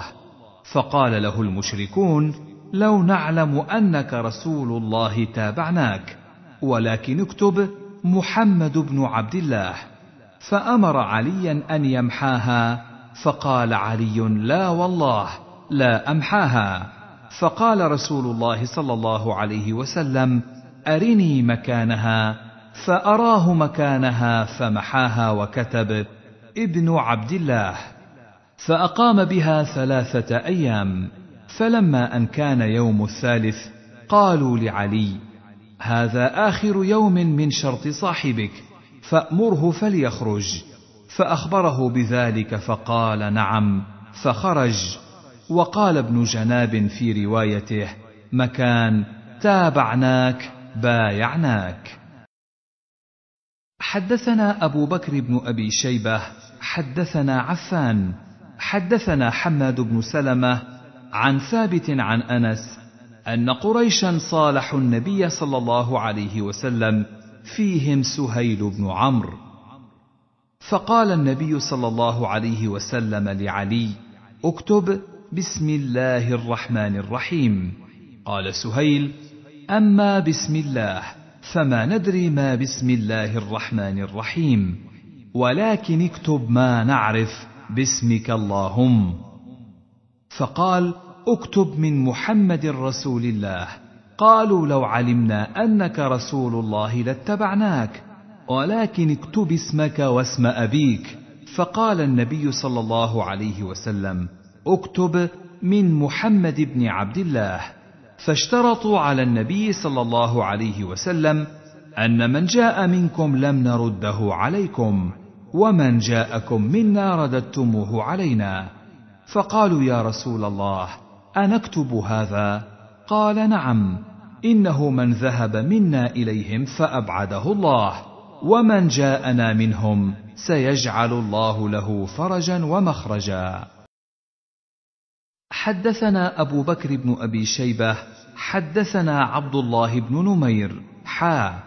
فقال له المشركون لو نعلم انك رسول الله تابعناك ولكن اكتب محمد بن عبد الله فامر عليا ان يمحاها فقال علي لا والله لا امحاها فقال رسول الله صلى الله عليه وسلم ارني مكانها فاراه مكانها فمحاها وكتب ابن عبد الله فاقام بها ثلاثه ايام فلما ان كان يوم الثالث قالوا لعلي هذا اخر يوم من شرط صاحبك فامره فليخرج فاخبره بذلك فقال نعم فخرج وقال ابن جناب في روايته مكان تابعناك بايعناك حدثنا ابو بكر بن ابي شيبه حدثنا عفان حدثنا حماد بن سلمه عن ثابت عن انس ان قريشا صالحوا النبي صلى الله عليه وسلم فيهم سهيل بن عمرو فقال النبي صلى الله عليه وسلم لعلي اكتب بسم الله الرحمن الرحيم قال سهيل اما بسم الله فما ندري ما بسم الله الرحمن الرحيم ولكن اكتب ما نعرف باسمك اللهم فقال اكتب من محمد رسول الله قالوا لو علمنا انك رسول الله لاتبعناك ولكن اكتب اسمك واسم ابيك فقال النبي صلى الله عليه وسلم اكتب من محمد بن عبد الله فاشترطوا على النبي صلى الله عليه وسلم ان من جاء منكم لم نرده عليكم ومن جاءكم منا رددتموه علينا فقالوا يا رسول الله انكتب هذا قال نعم انه من ذهب منا اليهم فابعده الله ومن جاءنا منهم سيجعل الله له فرجا ومخرجا حدثنا ابو بكر بن ابي شيبه حدثنا عبد الله بن نمير حا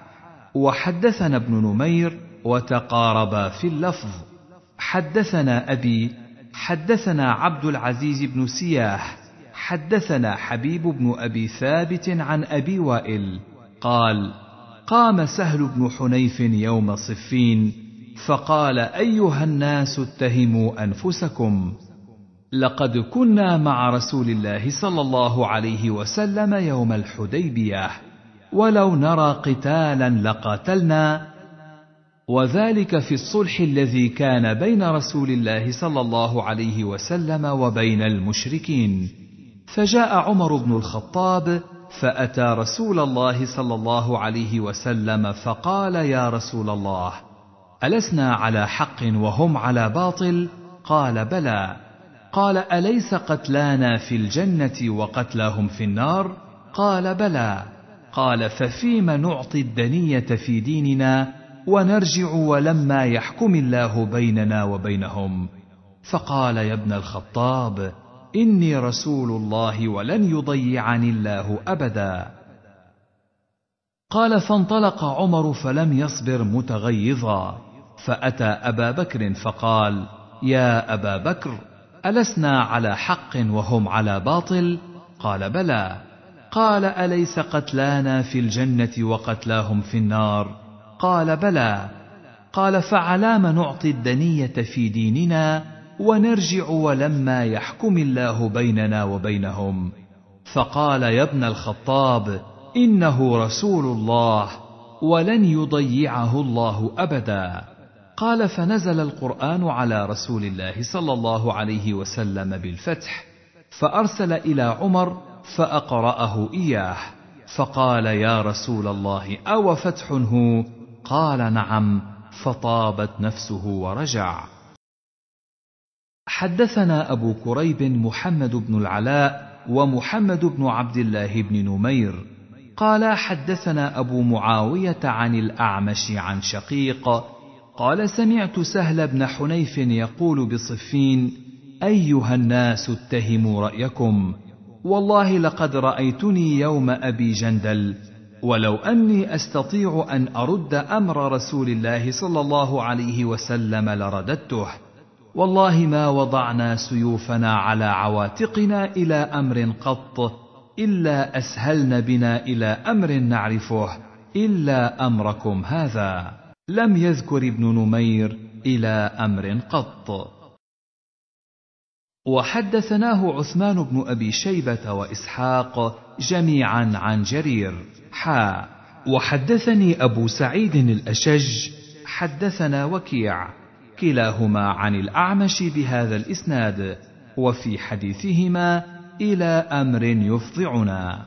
وحدثنا ابن نمير وتقاربا في اللفظ حدثنا ابي حدثنا عبد العزيز بن سياح حدثنا حبيب بن ابي ثابت عن ابي وائل قال قام سهل بن حنيف يوم صفين فقال ايها الناس اتهموا انفسكم لقد كنا مع رسول الله صلى الله عليه وسلم يوم الحديبيه ولو نرى قتالا لقاتلنا وذلك في الصلح الذي كان بين رسول الله صلى الله عليه وسلم وبين المشركين فجاء عمر بن الخطاب فاتى رسول الله صلى الله عليه وسلم فقال يا رسول الله ألسنا على حق وهم على باطل؟ قال بلى. قال: أليس قتلانا في الجنة وقتلاهم في النار؟ قال: بلى. قال: ففيم نعطي الدنية في ديننا ونرجع ولما يحكم الله بيننا وبينهم؟ فقال يا ابن الخطاب: اني رسول الله ولن يضيعني الله ابدا قال فانطلق عمر فلم يصبر متغيظا فاتى ابا بكر فقال يا ابا بكر ألسنا على حق وهم على باطل؟ قال بلى. قال أليس قتلانا في الجنة وقتلاهم في النار؟ قال بلى. قال فعلام نعطي الدنية في ديننا ونرجع ولما يحكم الله بيننا وبينهم فقال يا ابن الخطاب انه رسول الله ولن يضيعه الله ابدا قال فنزل القران على رسول الله صلى الله عليه وسلم بالفتح فارسل الى عمر فاقراه اياه فقال يا رسول الله او فتح هو قال نعم فطابت نفسه ورجع حدثنا أبو كريب محمد بن العلاء ومحمد بن عبد الله بن نمير قال حدثنا أبو معاوية عن الأعمش عن شقيق قال سمعت سهل بن حنيف يقول بصفين أيها الناس اتهموا رأيكم والله لقد رأيتني يوم أبي جندل ولو أني أستطيع أن أرد أمر رسول الله صلى الله عليه وسلم لرددته والله ما وضعنا سيوفنا على عواتقنا الى امر قط الا اسهلن بنا الى امر نعرفه الا امركم هذا لم يذكر ابن نمير الى امر قط وحدثناه عثمان بن ابي شيبه واسحاق جميعا عن جرير حا وحدثني ابو سعيد الاشج حدثنا وكيع كلاهما عن الأعمش بهذا الإسناد وفي حديثهما إلى أمر يفضعنا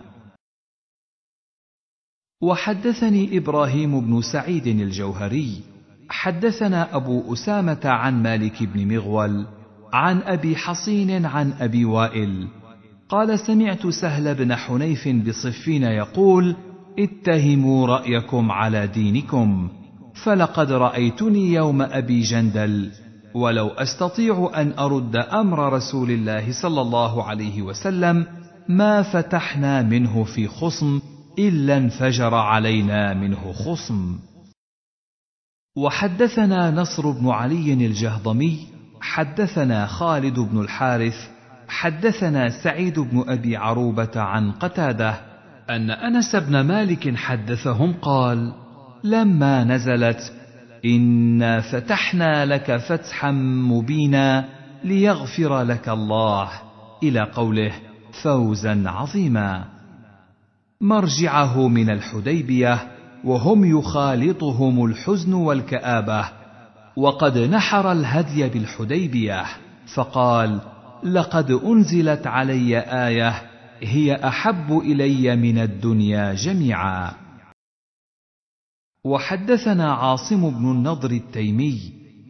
وحدثني إبراهيم بن سعيد الجوهري حدثنا أبو أسامة عن مالك بن مغول عن أبي حصين عن أبي وائل قال سمعت سهل بن حنيف بصفين يقول اتهموا رأيكم على دينكم فلقد رايتني يوم ابي جندل ولو استطيع ان ارد امر رسول الله صلى الله عليه وسلم ما فتحنا منه في خصم الا انفجر علينا منه خصم وحدثنا نصر بن علي الجهضمي حدثنا خالد بن الحارث حدثنا سعيد بن ابي عروبه عن قتاده ان انس بن مالك حدثهم قال لما نزلت انا فتحنا لك فتحا مبينا ليغفر لك الله الى قوله فوزا عظيما مرجعه من الحديبيه وهم يخالطهم الحزن والكابه وقد نحر الهدي بالحديبيه فقال لقد انزلت علي ايه هي احب الي من الدنيا جميعا وحدثنا عاصم بن النضر التيمي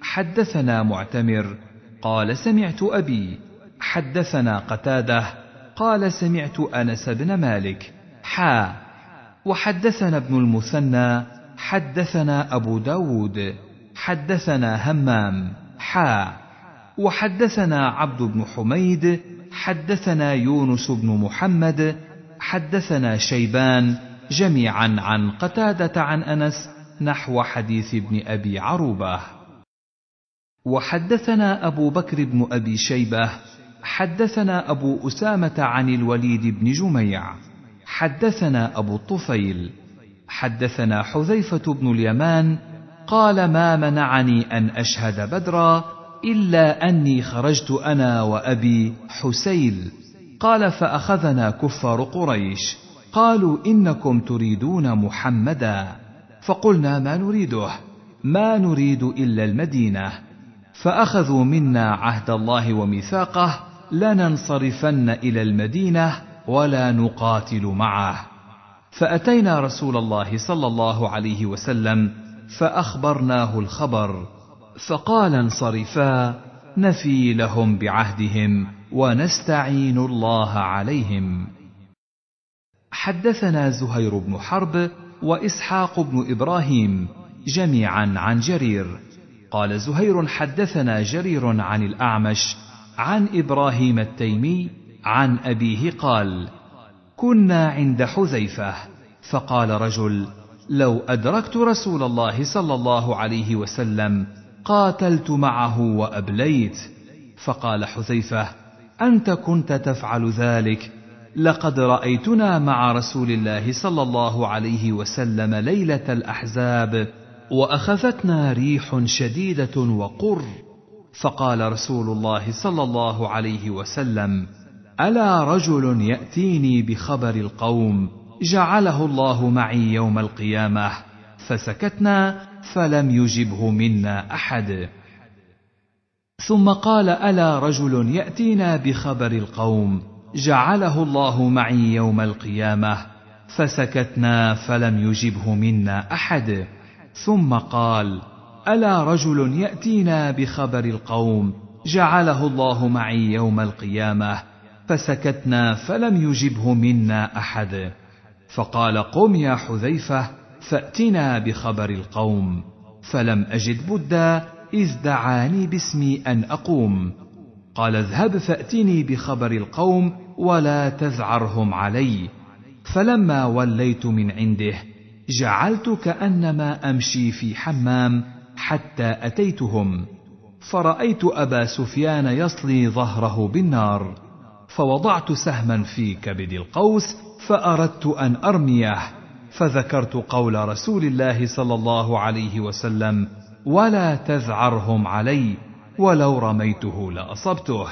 حدثنا معتمر قال سمعت ابي حدثنا قتاده قال سمعت انس بن مالك حا وحدثنا ابن المثنى حدثنا ابو داود حدثنا همام حا وحدثنا عبد بن حميد حدثنا يونس بن محمد حدثنا شيبان جميعا عن قتادة عن أنس نحو حديث ابن أبي عروبة وحدثنا أبو بكر بن أبي شيبة حدثنا أبو أسامة عن الوليد بن جميع حدثنا أبو الطفيل حدثنا حذيفة بن اليمان قال ما منعني أن أشهد بدرا إلا أني خرجت أنا وأبي حسيل قال فأخذنا كفار قريش قالوا انكم تريدون محمدا فقلنا ما نريده ما نريد الا المدينه فاخذوا منا عهد الله وميثاقه لننصرفن الى المدينه ولا نقاتل معه فاتينا رسول الله صلى الله عليه وسلم فاخبرناه الخبر فقال انصرفا نفي لهم بعهدهم ونستعين الله عليهم حدثنا زهير بن حرب واسحاق بن ابراهيم جميعا عن جرير قال زهير حدثنا جرير عن الاعمش عن ابراهيم التيمي عن ابيه قال كنا عند حذيفه فقال رجل لو ادركت رسول الله صلى الله عليه وسلم قاتلت معه وابليت فقال حذيفه انت كنت تفعل ذلك لقد رايتنا مع رسول الله صلى الله عليه وسلم ليله الاحزاب واخذتنا ريح شديده وقر فقال رسول الله صلى الله عليه وسلم الا رجل ياتيني بخبر القوم جعله الله معي يوم القيامه فسكتنا فلم يجبه منا احد ثم قال الا رجل ياتينا بخبر القوم جعله الله معي يوم القيامه فسكتنا فلم يجبه منا احد ثم قال الا رجل ياتينا بخبر القوم جعله الله معي يوم القيامه فسكتنا فلم يجبه منا احد فقال قم يا حذيفه فاتنا بخبر القوم فلم اجد بدا اذ دعاني باسمي ان اقوم قال اذهب فاتني بخبر القوم ولا تزعرهم علي فلما وليت من عنده جعلت كانما امشي في حمام حتى اتيتهم فرايت ابا سفيان يصلي ظهره بالنار فوضعت سهما في كبد القوس فاردت ان ارميه فذكرت قول رسول الله صلى الله عليه وسلم ولا تذعرهم علي ولو رميته لاصبته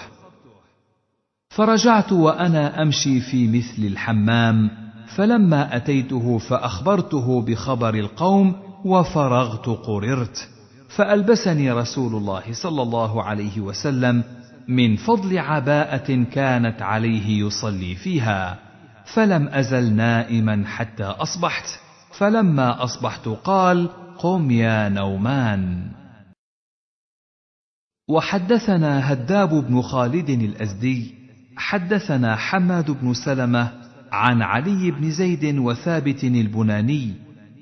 فرجعت وانا امشي في مثل الحمام فلما اتيته فاخبرته بخبر القوم وفرغت قررت فالبسني رسول الله صلى الله عليه وسلم من فضل عباءه كانت عليه يصلي فيها فلم ازل نائما حتى اصبحت فلما اصبحت قال قم يا نومان وحدثنا هداب بن خالد الازدي حدثنا حماد بن سلمه عن علي بن زيد وثابت البناني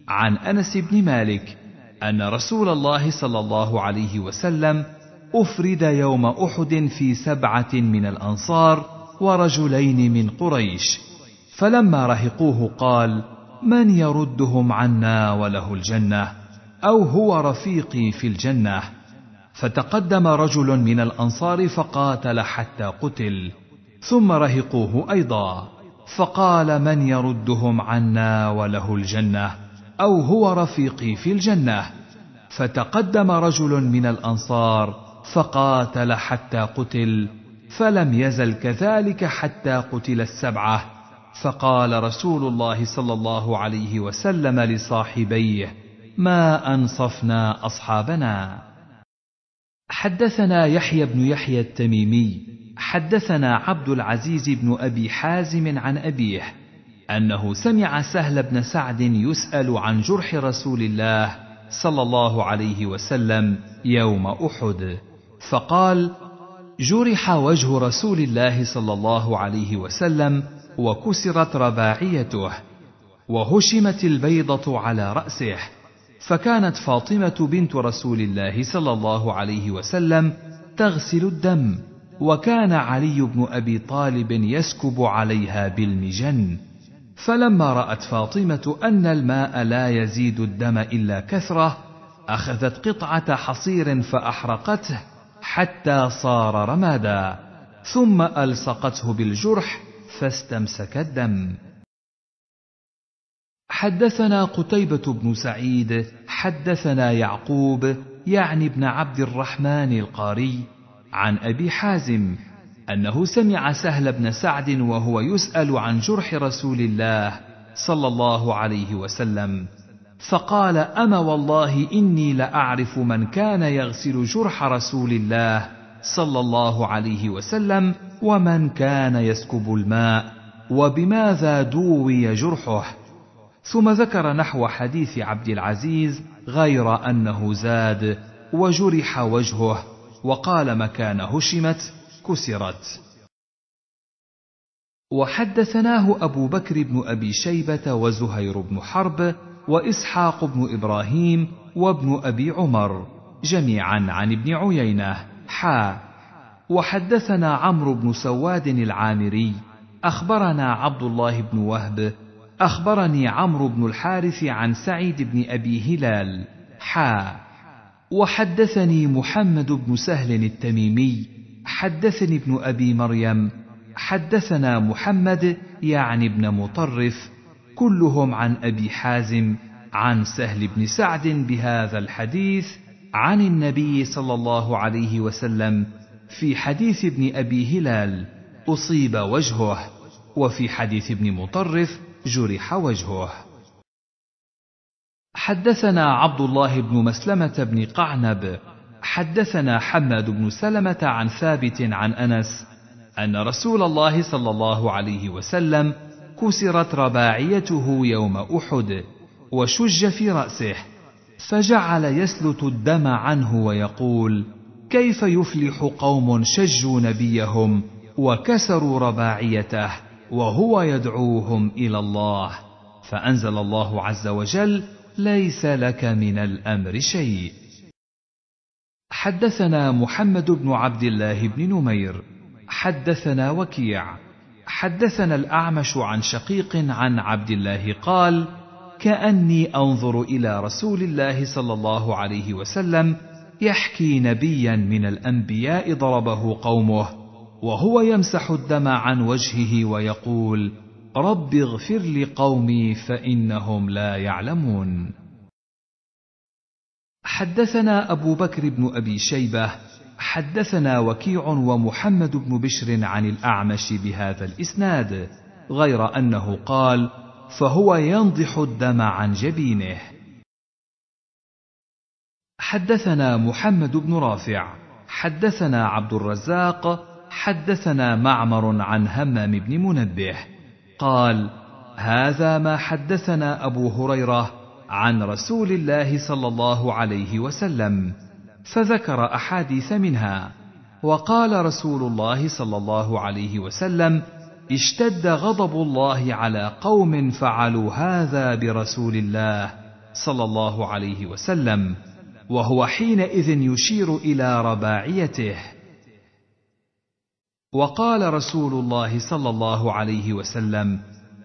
عن انس بن مالك ان رسول الله صلى الله عليه وسلم افرد يوم احد في سبعه من الانصار ورجلين من قريش فلما رهقوه قال من يردهم عنا وله الجنه او هو رفيقي في الجنه فتقدم رجل من الانصار فقاتل حتى قتل ثم رهقوه ايضا فقال من يردهم عنا وله الجنه او هو رفيقي في الجنه فتقدم رجل من الانصار فقاتل حتى قتل فلم يزل كذلك حتى قتل السبعه فقال رسول الله صلى الله عليه وسلم لصاحبيه ما انصفنا اصحابنا حدثنا يحيى بن يحيى التميمي حدثنا عبد العزيز بن ابي حازم عن ابيه انه سمع سهل بن سعد يسال عن جرح رسول الله صلى الله عليه وسلم يوم احد فقال جرح وجه رسول الله صلى الله عليه وسلم وكسرت رباعيته وهشمت البيضه على راسه فكانت فاطمه بنت رسول الله صلى الله عليه وسلم تغسل الدم وكان علي بن ابي طالب يسكب عليها بالمجن فلما رات فاطمه ان الماء لا يزيد الدم الا كثره اخذت قطعه حصير فاحرقته حتى صار رمادا ثم الصقته بالجرح فاستمسك الدم حدثنا قتيبة بن سعيد حدثنا يعقوب يعني ابن عبد الرحمن القاري عن أبي حازم أنه سمع سهل بن سعد وهو يسأل عن جرح رسول الله صلى الله عليه وسلم فقال أما والله إني لأعرف من كان يغسل جرح رسول الله صلى الله عليه وسلم ومن كان يسكب الماء وبماذا دوي جرحه ثم ذكر نحو حديث عبد العزيز غير أنه زاد وجرح وجهه وقال مكان هشمت كسرت وحدثناه أبو بكر بن أبي شيبة وزهير بن حرب وإسحاق بن إبراهيم وابن أبي عمر جميعا عن ابن عيينة حا وحدثنا عمرو بن سواد العامري أخبرنا عبد الله بن وهب أخبرني عمرو بن الحارث عن سعيد بن أبي هلال حا وحدثني محمد بن سهل التميمي حدثني ابن ابي مريم حدثنا محمد يعني ابن مطرف كلهم عن ابي حازم عن سهل بن سعد بهذا الحديث عن النبي صلى الله عليه وسلم في حديث ابن ابي هلال اصيب وجهه وفي حديث ابن مطرف جرح وجهه حدثنا عبد الله بن مسلمة بن قعنب حدثنا حماد بن سلمة عن ثابت عن أنس أن رسول الله صلى الله عليه وسلم كسرت رباعيته يوم أحد وشج في رأسه فجعل يسلت الدم عنه ويقول كيف يفلح قوم شجوا نبيهم وكسروا رباعيته وهو يدعوهم إلى الله فأنزل الله عز وجل ليس لك من الامر شيء حدثنا محمد بن عبد الله بن نمير حدثنا وكيع حدثنا الاعمش عن شقيق عن عبد الله قال كاني انظر الى رسول الله صلى الله عليه وسلم يحكي نبيا من الانبياء ضربه قومه وهو يمسح الدم عن وجهه ويقول رب اغفر لقومي فانهم لا يعلمون حدثنا ابو بكر بن ابي شيبه حدثنا وكيع ومحمد بن بشر عن الاعمش بهذا الاسناد غير انه قال فهو ينضح الدم عن جبينه حدثنا محمد بن رافع حدثنا عبد الرزاق حدثنا معمر عن همام بن منبه قال هذا ما حدثنا ابو هريره عن رسول الله صلى الله عليه وسلم فذكر احاديث منها وقال رسول الله صلى الله عليه وسلم اشتد غضب الله على قوم فعلوا هذا برسول الله صلى الله عليه وسلم وهو حينئذ يشير الى رباعيته وقال رسول الله صلى الله عليه وسلم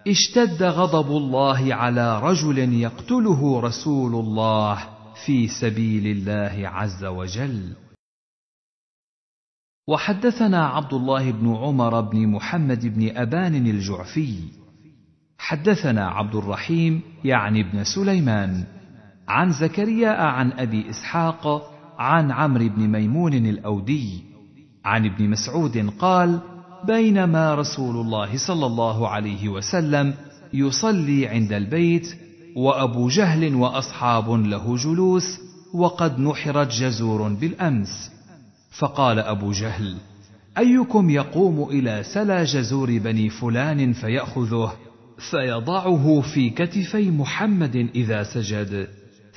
اشتد غضب الله على رجل يقتله رسول الله في سبيل الله عز وجل وحدثنا عبد الله بن عمر بن محمد بن ابان الجعفي حدثنا عبد الرحيم يعني بن سليمان عن زكريا عن ابي اسحاق عن عمرو بن ميمون الاودي عن ابن مسعود قال بينما رسول الله صلى الله عليه وسلم يصلي عند البيت وابو جهل واصحاب له جلوس وقد نحرت جزور بالامس فقال ابو جهل ايكم يقوم الى سلا جزور بني فلان فياخذه فيضعه في كتفي محمد اذا سجد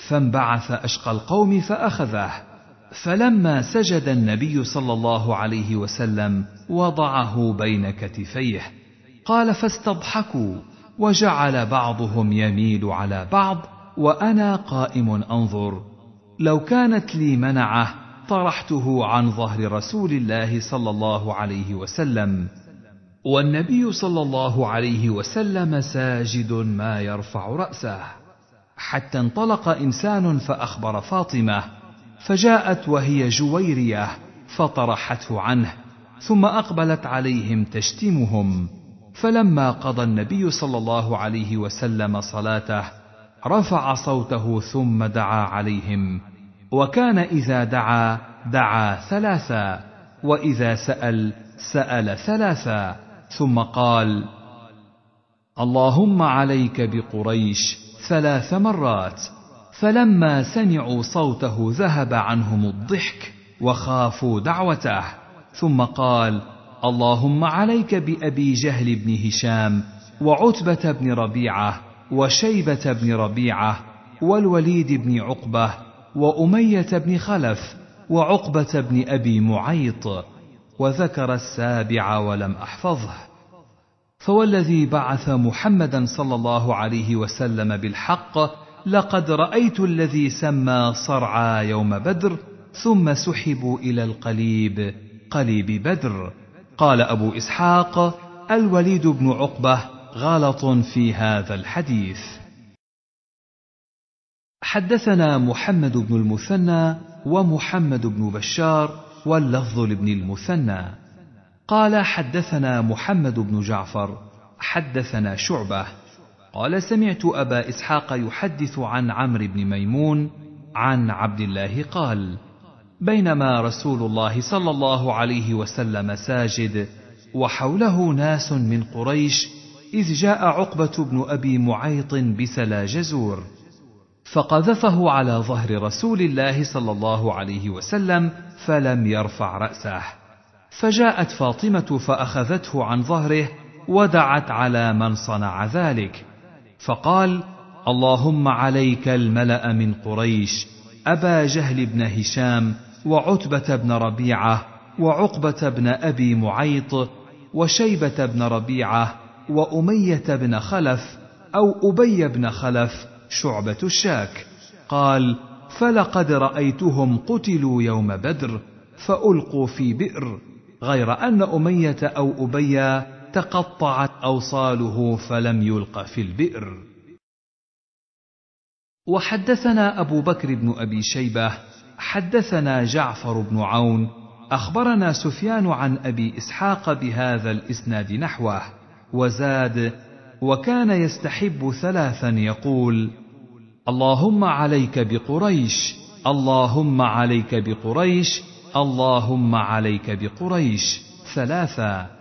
فانبعث اشقى القوم فاخذه فلما سجد النبي صلى الله عليه وسلم وضعه بين كتفيه قال فاستضحكوا وجعل بعضهم يميل على بعض وانا قائم انظر لو كانت لي منعه طرحته عن ظهر رسول الله صلى الله عليه وسلم والنبي صلى الله عليه وسلم ساجد ما يرفع راسه حتى انطلق انسان فاخبر فاطمه فجاءت وهي جويريه فطرحته عنه ثم اقبلت عليهم تشتمهم فلما قضى النبي صلى الله عليه وسلم صلاته رفع صوته ثم دعا عليهم وكان اذا دعا دعا ثلاثا واذا سال سال ثلاثا ثم قال اللهم عليك بقريش ثلاث مرات فلما سمعوا صوته ذهب عنهم الضحك وخافوا دعوته ثم قال اللهم عليك بابي جهل بن هشام وعتبه بن ربيعه وشيبه بن ربيعه والوليد بن عقبه واميه بن خلف وعقبه بن ابي معيط وذكر السابع ولم احفظه فوالذي بعث محمدا صلى الله عليه وسلم بالحق لقد رأيت الذي سمى صرعى يوم بدر ثم سحبوا إلى القليب قليب بدر قال أبو إسحاق الوليد بن عقبة غلط في هذا الحديث حدثنا محمد بن المثنى ومحمد بن بشار واللفظ لابن المثنى قال حدثنا محمد بن جعفر حدثنا شعبه قال سمعت ابا اسحاق يحدث عن عمرو بن ميمون عن عبد الله قال بينما رسول الله صلى الله عليه وسلم ساجد وحوله ناس من قريش اذ جاء عقبه بن ابي معيط بسلا جزور فقذفه على ظهر رسول الله صلى الله عليه وسلم فلم يرفع راسه فجاءت فاطمه فاخذته عن ظهره ودعت على من صنع ذلك فقال اللهم عليك الملا من قريش ابا جهل بن هشام وعتبه بن ربيعه وعقبه بن ابي معيط وشيبه بن ربيعه واميه بن خلف او ابي بن خلف شعبه الشاك قال فلقد رايتهم قتلوا يوم بدر فالقوا في بئر غير ان اميه او ابيا تقطعت أوصاله فلم يلق في البئر وحدثنا أبو بكر بن أبي شيبة حدثنا جعفر بن عون أخبرنا سفيان عن أبي إسحاق بهذا الإسناد نحوه وزاد وكان يستحب ثلاثا يقول اللهم عليك بقريش اللهم عليك بقريش اللهم عليك بقريش ثلاثا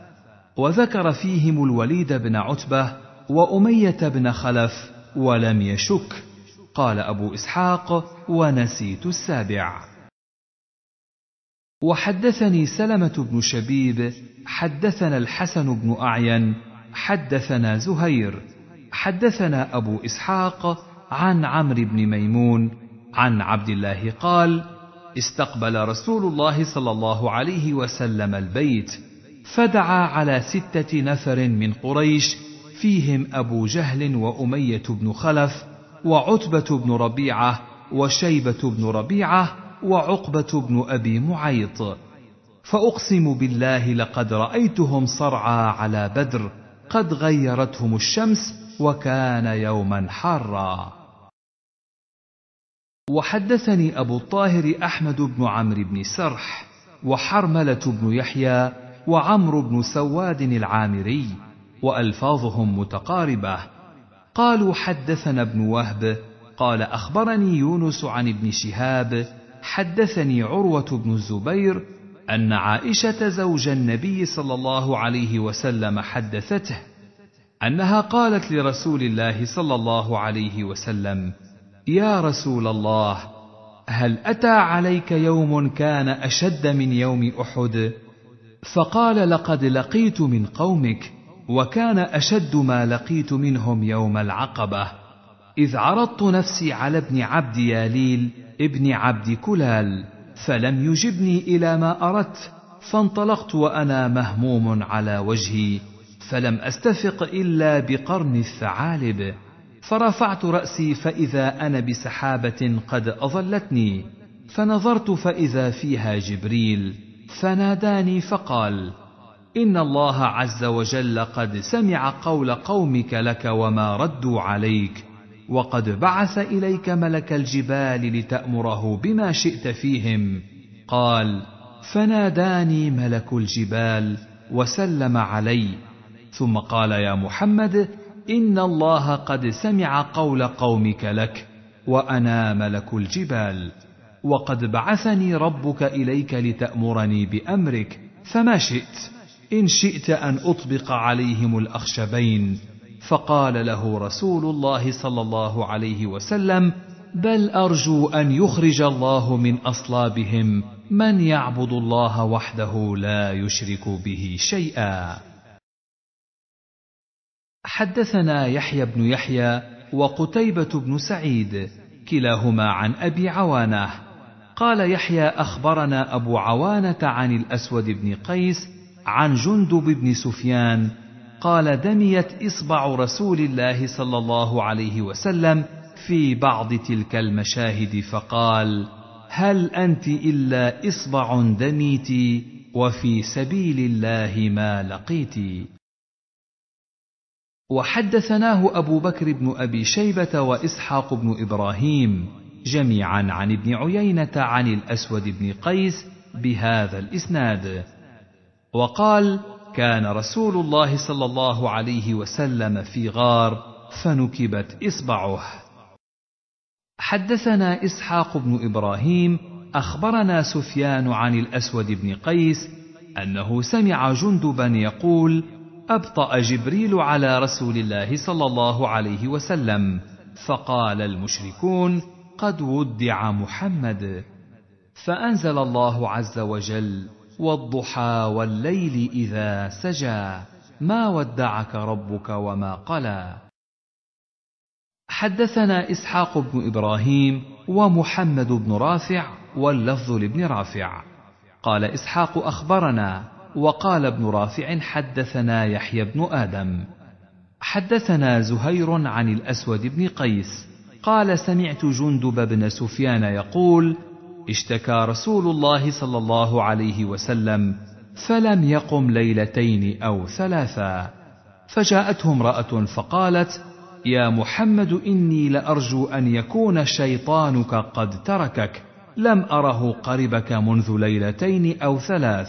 وذكر فيهم الوليد بن عتبه واميه بن خلف ولم يشك قال ابو اسحاق ونسيت السابع وحدثني سلمه بن شبيب حدثنا الحسن بن اعين حدثنا زهير حدثنا ابو اسحاق عن عمرو بن ميمون عن عبد الله قال استقبل رسول الله صلى الله عليه وسلم البيت فدعا على ستة نفر من قريش فيهم أبو جهل وأمية بن خلف وعتبة بن ربيعة وشيبة بن ربيعة وعقبة بن أبي معيط فأقسم بالله لقد رأيتهم صرعى على بدر قد غيرتهم الشمس وكان يوما حارا وحدثني أبو الطاهر أحمد بن عمرو بن سرح وحرملة بن يحيى وعمرو بن سواد العامري والفاظهم متقاربه قالوا حدثنا ابن وهب قال اخبرني يونس عن ابن شهاب حدثني عروه بن الزبير ان عائشه زوج النبي صلى الله عليه وسلم حدثته انها قالت لرسول الله صلى الله عليه وسلم يا رسول الله هل اتى عليك يوم كان اشد من يوم احد فقال لقد لقيت من قومك وكان اشد ما لقيت منهم يوم العقبه اذ عرضت نفسي على ابن عبد ياليل ابن عبد كلال فلم يجبني الى ما اردت فانطلقت وانا مهموم على وجهي فلم استفق الا بقرن الثعالب فرفعت راسي فاذا انا بسحابه قد اظلتني فنظرت فاذا فيها جبريل فناداني فقال ان الله عز وجل قد سمع قول قومك لك وما ردوا عليك وقد بعث اليك ملك الجبال لتامره بما شئت فيهم قال فناداني ملك الجبال وسلم علي ثم قال يا محمد ان الله قد سمع قول قومك لك وانا ملك الجبال وقد بعثني ربك اليك لتامرني بامرك فما شئت ان شئت ان اطبق عليهم الاخشبين فقال له رسول الله صلى الله عليه وسلم بل ارجو ان يخرج الله من اصلابهم من يعبد الله وحده لا يشرك به شيئا حدثنا يحيى بن يحيى وقتيبه بن سعيد كلاهما عن ابي عوانه قال يحيى اخبرنا ابو عوانه عن الاسود بن قيس عن جندب بن سفيان قال دميت اصبع رسول الله صلى الله عليه وسلم في بعض تلك المشاهد فقال هل انت الا اصبع دميت وفي سبيل الله ما لقيت وحدثناه ابو بكر بن ابي شيبه واسحاق بن ابراهيم جميعا عن ابن عيينة عن الأسود بن قيس بهذا الإسناد وقال كان رسول الله صلى الله عليه وسلم في غار فنكبت إصبعه حدثنا إسحاق بن إبراهيم أخبرنا سفيان عن الأسود بن قيس أنه سمع جندبا يقول أبطأ جبريل على رسول الله صلى الله عليه وسلم فقال المشركون قد ودع محمد فانزل الله عز وجل والضحى والليل اذا سجى ما ودعك ربك وما قلى حدثنا اسحاق بن ابراهيم ومحمد بن رافع واللفظ لابن رافع قال اسحاق اخبرنا وقال ابن رافع حدثنا يحيى بن ادم حدثنا زهير عن الاسود بن قيس قال سمعت جندب بن سفيان يقول اشتكى رسول الله صلى الله عليه وسلم فلم يقم ليلتين او ثلاثا فجاءته امراه فقالت يا محمد اني لارجو ان يكون شيطانك قد تركك لم اره قربك منذ ليلتين او ثلاث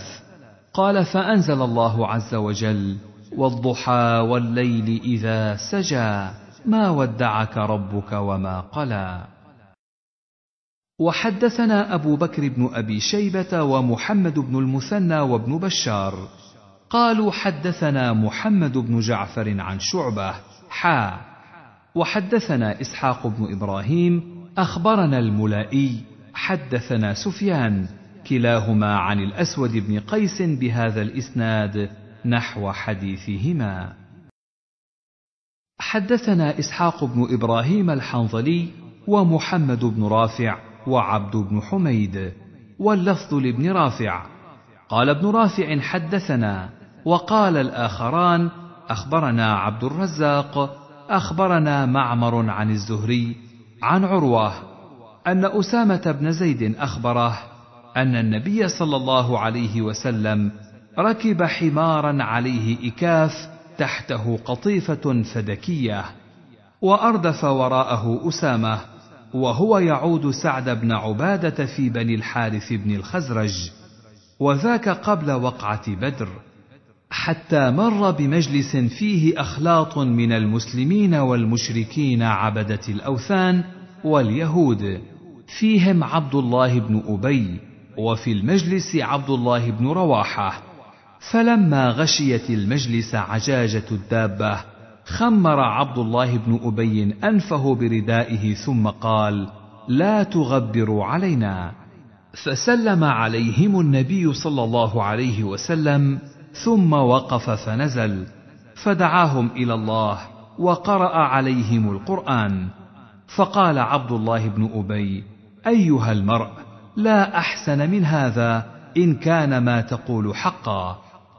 قال فانزل الله عز وجل والضحى والليل اذا سجى ما ودعك ربك وما قلى وحدثنا ابو بكر بن ابي شيبه ومحمد بن المثنى وابن بشار قالوا حدثنا محمد بن جعفر عن شعبه حا وحدثنا اسحاق بن ابراهيم اخبرنا الملائي حدثنا سفيان كلاهما عن الاسود بن قيس بهذا الاسناد نحو حديثهما حدثنا اسحاق بن ابراهيم الحنظلي ومحمد بن رافع وعبد بن حميد واللفظ لابن رافع قال ابن رافع حدثنا وقال الاخران اخبرنا عبد الرزاق اخبرنا معمر عن الزهري عن عروه ان اسامه بن زيد اخبره ان النبي صلى الله عليه وسلم ركب حمارا عليه اكاف تحته قطيفه فدكيه واردف وراءه اسامه وهو يعود سعد بن عباده في بني الحارث بن الخزرج وذاك قبل وقعه بدر حتى مر بمجلس فيه اخلاط من المسلمين والمشركين عبده الاوثان واليهود فيهم عبد الله بن ابي وفي المجلس عبد الله بن رواحه فلما غشيت المجلس عجاجة الدابة خمر عبد الله بن أبي أنفه بردائه ثم قال لا تغبروا علينا فسلم عليهم النبي صلى الله عليه وسلم ثم وقف فنزل فدعاهم إلى الله وقرأ عليهم القرآن فقال عبد الله بن أبي أيها المرء لا أحسن من هذا إن كان ما تقول حقا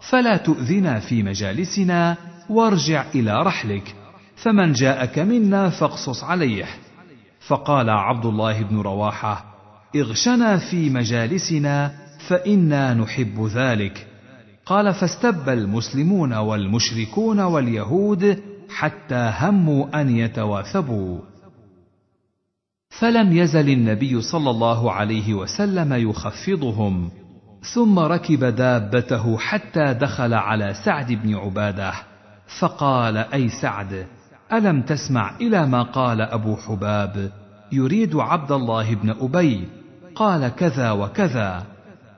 فلا تؤذنا في مجالسنا وارجع الى رحلك فمن جاءك منا فاقصص عليه فقال عبد الله بن رواحه اغشنا في مجالسنا فانا نحب ذلك قال فاستب المسلمون والمشركون واليهود حتى هموا ان يتواثبوا فلم يزل النبي صلى الله عليه وسلم يخفضهم ثم ركب دابته حتى دخل على سعد بن عباده فقال اي سعد الم تسمع الى ما قال ابو حباب يريد عبد الله بن ابي قال كذا وكذا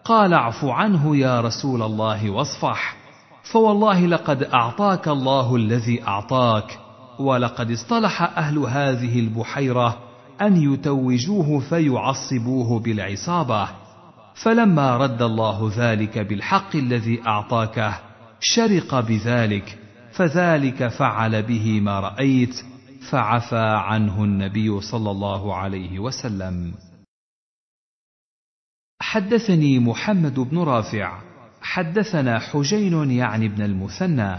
قال اعف عنه يا رسول الله واصفح فوالله لقد اعطاك الله الذي اعطاك ولقد اصطلح اهل هذه البحيره ان يتوجوه فيعصبوه بالعصابه فلما رد الله ذلك بالحق الذي اعطاكه شرق بذلك فذلك فعل به ما رايت فعفى عنه النبي صلى الله عليه وسلم حدثني محمد بن رافع حدثنا حجين يعني ابن المثنى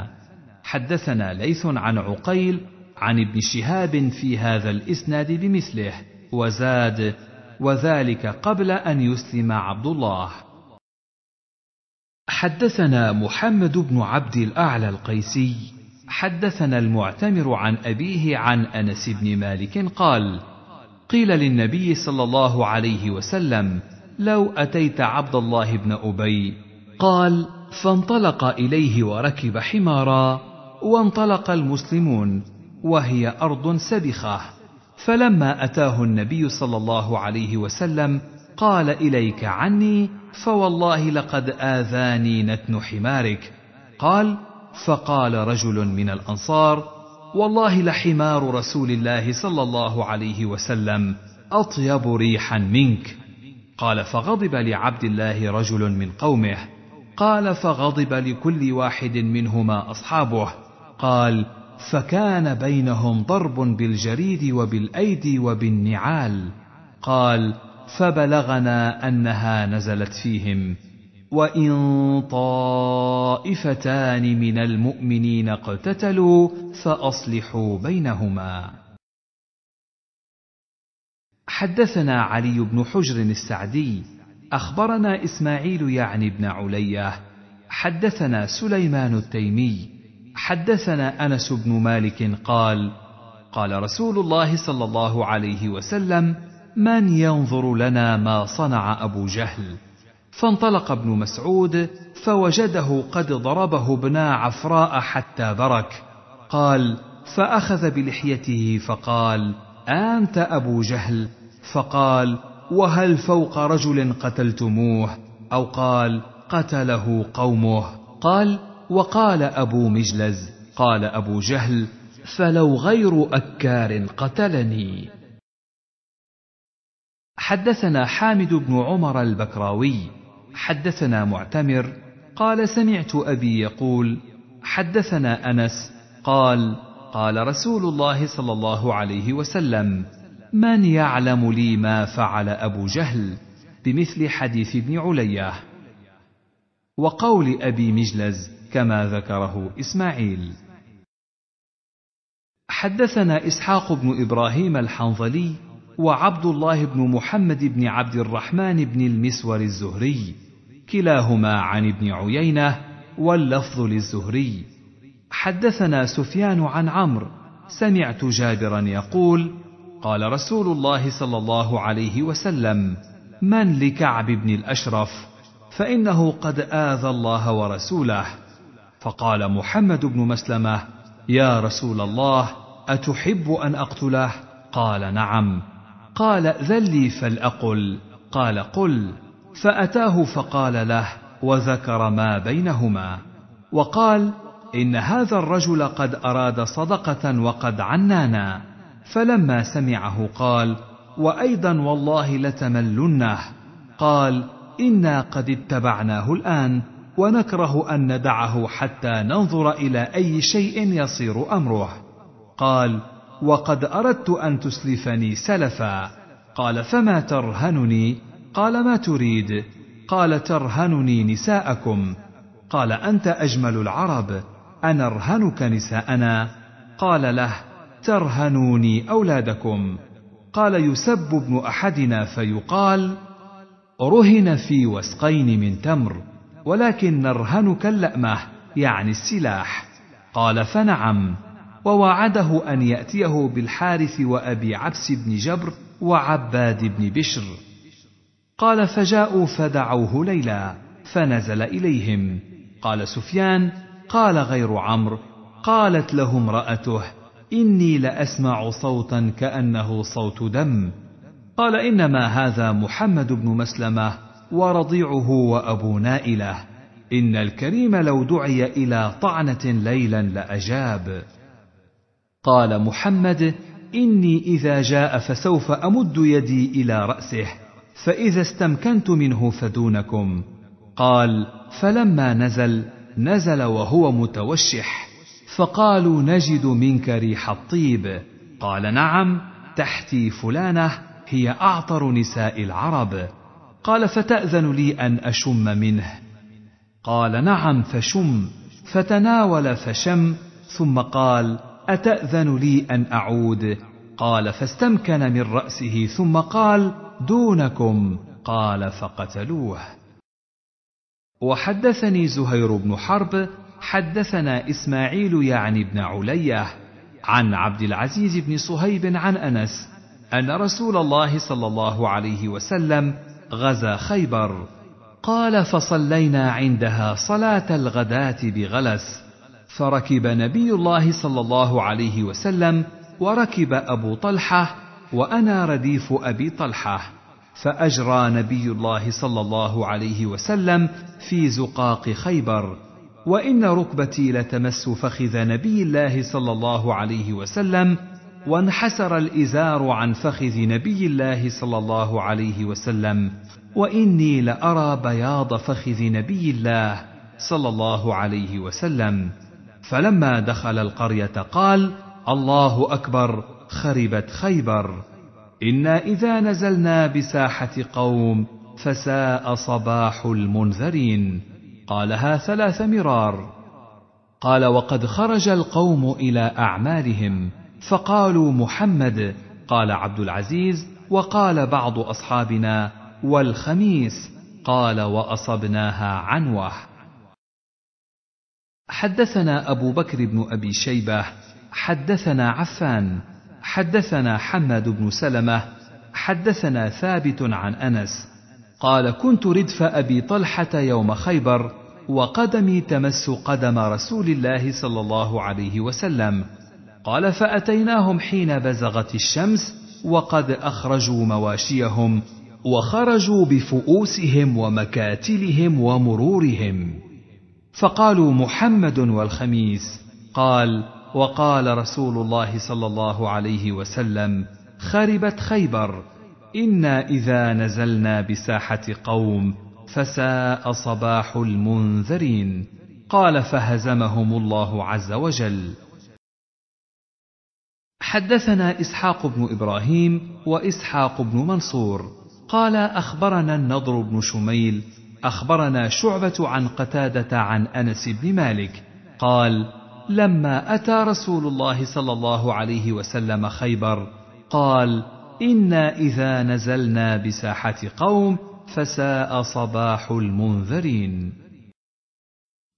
حدثنا ليث عن عقيل عن ابن شهاب في هذا الاسناد بمثله وزاد وذلك قبل أن يسلم عبد الله حدثنا محمد بن عبد الأعلى القيسي حدثنا المعتمر عن أبيه عن أنس بن مالك قال قيل للنبي صلى الله عليه وسلم لو أتيت عبد الله بن أبي قال فانطلق إليه وركب حمارا وانطلق المسلمون وهي أرض سبخة فلما اتاه النبي صلى الله عليه وسلم قال اليك عني فوالله لقد اذاني نتن حمارك قال فقال رجل من الانصار والله لحمار رسول الله صلى الله عليه وسلم اطيب ريحا منك قال فغضب لعبد الله رجل من قومه قال فغضب لكل واحد منهما اصحابه قال فكان بينهم ضرب بالجريد وبالايدي وبالنعال قال فبلغنا انها نزلت فيهم وان طائفتان من المؤمنين اقتتلوا فاصلحوا بينهما حدثنا علي بن حجر السعدي اخبرنا اسماعيل يعني بن عليه حدثنا سليمان التيمي حدثنا انس بن مالك قال قال رسول الله صلى الله عليه وسلم من ينظر لنا ما صنع ابو جهل فانطلق ابن مسعود فوجده قد ضربه ابنا عفراء حتى برك قال فاخذ بلحيته فقال انت ابو جهل فقال وهل فوق رجل قتلتموه او قال قتله قومه قال وقال أبو مجلز قال أبو جهل فلو غير أكار قتلني حدثنا حامد بن عمر البكراوي حدثنا معتمر قال سمعت أبي يقول حدثنا أنس قال قال رسول الله صلى الله عليه وسلم من يعلم لي ما فعل أبو جهل بمثل حديث ابن عليه وقول أبي مجلز كما ذكره إسماعيل. حدثنا إسحاق بن إبراهيم الحنظلي وعبد الله بن محمد بن عبد الرحمن بن المسور الزهري كلاهما عن ابن عيينة واللفظ للزهري حدثنا سفيان عن عمرو سمعت جابرا يقول قال رسول الله صلى الله عليه وسلم من لكعب بن الأشرف فإنه قد آذى الله ورسوله فقال محمد بن مسلمه يا رسول الله اتحب ان اقتله قال نعم قال ذلي فلاقل قال قل فاتاه فقال له وذكر ما بينهما وقال ان هذا الرجل قد اراد صدقه وقد عنانا فلما سمعه قال وايضا والله لتملنه قال انا قد اتبعناه الان ونكره ان ندعه حتى ننظر الى اي شيء يصير امره قال وقد اردت ان تسلفني سلفا قال فما ترهنني قال ما تريد قال ترهنني نساءكم قال انت اجمل العرب انا ارهنك نساءنا قال له ترهنوني اولادكم قال يسب ابن احدنا فيقال رهن في وسقين من تمر ولكن نرهنك اللأمة يعني السلاح قال فنعم ووعده أن يأتيه بالحارث وأبي عبس بن جبر وعباد بن بشر قال فجاءوا فدعوه ليلا فنزل إليهم قال سفيان قال غير عمرو قالت له امرأته إني لأسمع صوتا كأنه صوت دم قال إنما هذا محمد بن مسلمة ورضيعه وأبو نائلة إن الكريم لو دعي إلى طعنة ليلا لأجاب قال محمد إني إذا جاء فسوف أمد يدي إلى رأسه فإذا استمكنت منه فدونكم قال فلما نزل نزل وهو متوشح فقالوا نجد منك ريح الطيب قال نعم تحتي فلانه هي اعطر نساء العرب قال فتأذن لي أن أشم منه قال نعم فشم فتناول فشم ثم قال أتأذن لي أن أعود قال فاستمكن من رأسه ثم قال دونكم قال فقتلوه وحدثني زهير بن حرب حدثنا إسماعيل يعني بن علية عن عبد العزيز بن صهيب عن أنس أن رسول الله صلى الله عليه وسلم غزا خيبر قال فصلينا عندها صلاه الغداه بغلس فركب نبي الله صلى الله عليه وسلم وركب ابو طلحه وانا رديف ابي طلحه فاجرى نبي الله صلى الله عليه وسلم في زقاق خيبر وان ركبتي لتمس فخذ نبي الله صلى الله عليه وسلم وانحسر الازار عن فخذ نبي الله صلى الله عليه وسلم واني لارى بياض فخذ نبي الله صلى الله عليه وسلم فلما دخل القريه قال الله اكبر خربت خيبر انا اذا نزلنا بساحه قوم فساء صباح المنذرين قالها ثلاث مرار قال وقد خرج القوم الى اعمالهم فقالوا محمد قال عبد العزيز وقال بعض اصحابنا والخميس قال واصبناها عنوه حدثنا ابو بكر بن ابي شيبه حدثنا عفان حدثنا حماد بن سلمه حدثنا ثابت عن انس قال كنت ردف ابي طلحه يوم خيبر وقدمي تمس قدم رسول الله صلى الله عليه وسلم قال فأتيناهم حين بزغت الشمس وقد أخرجوا مواشيهم وخرجوا بفؤوسهم ومكاتلهم ومرورهم فقالوا محمد والخميس قال وقال رسول الله صلى الله عليه وسلم خربت خيبر انا اذا نزلنا بساحه قوم فساء صباح المنذرين قال فهزمهم الله عز وجل حدثنا اسحاق بن ابراهيم واسحاق بن منصور قال اخبرنا النضر بن شميل اخبرنا شعبه عن قتاده عن انس بن مالك قال لما اتى رسول الله صلى الله عليه وسلم خيبر قال انا اذا نزلنا بساحه قوم فساء صباح المنذرين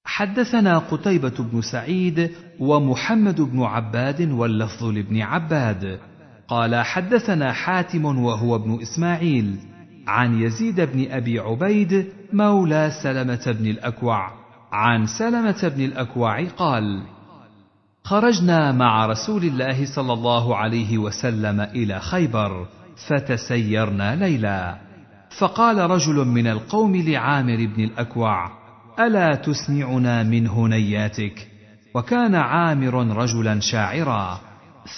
حدثنا قتيبة بن سعيد ومحمد بن عباد واللفظ لابن عباد قال حدثنا حاتم وهو ابن إسماعيل عن يزيد بن أبي عبيد مولى سلمة بن الأكوع عن سلمة بن الأكوع قال خرجنا مع رسول الله صلى الله عليه وسلم إلى خيبر فتسيرنا ليلا فقال رجل من القوم لعامر بن الأكوع الا تسمعنا من هنياتك وكان عامر رجلا شاعرا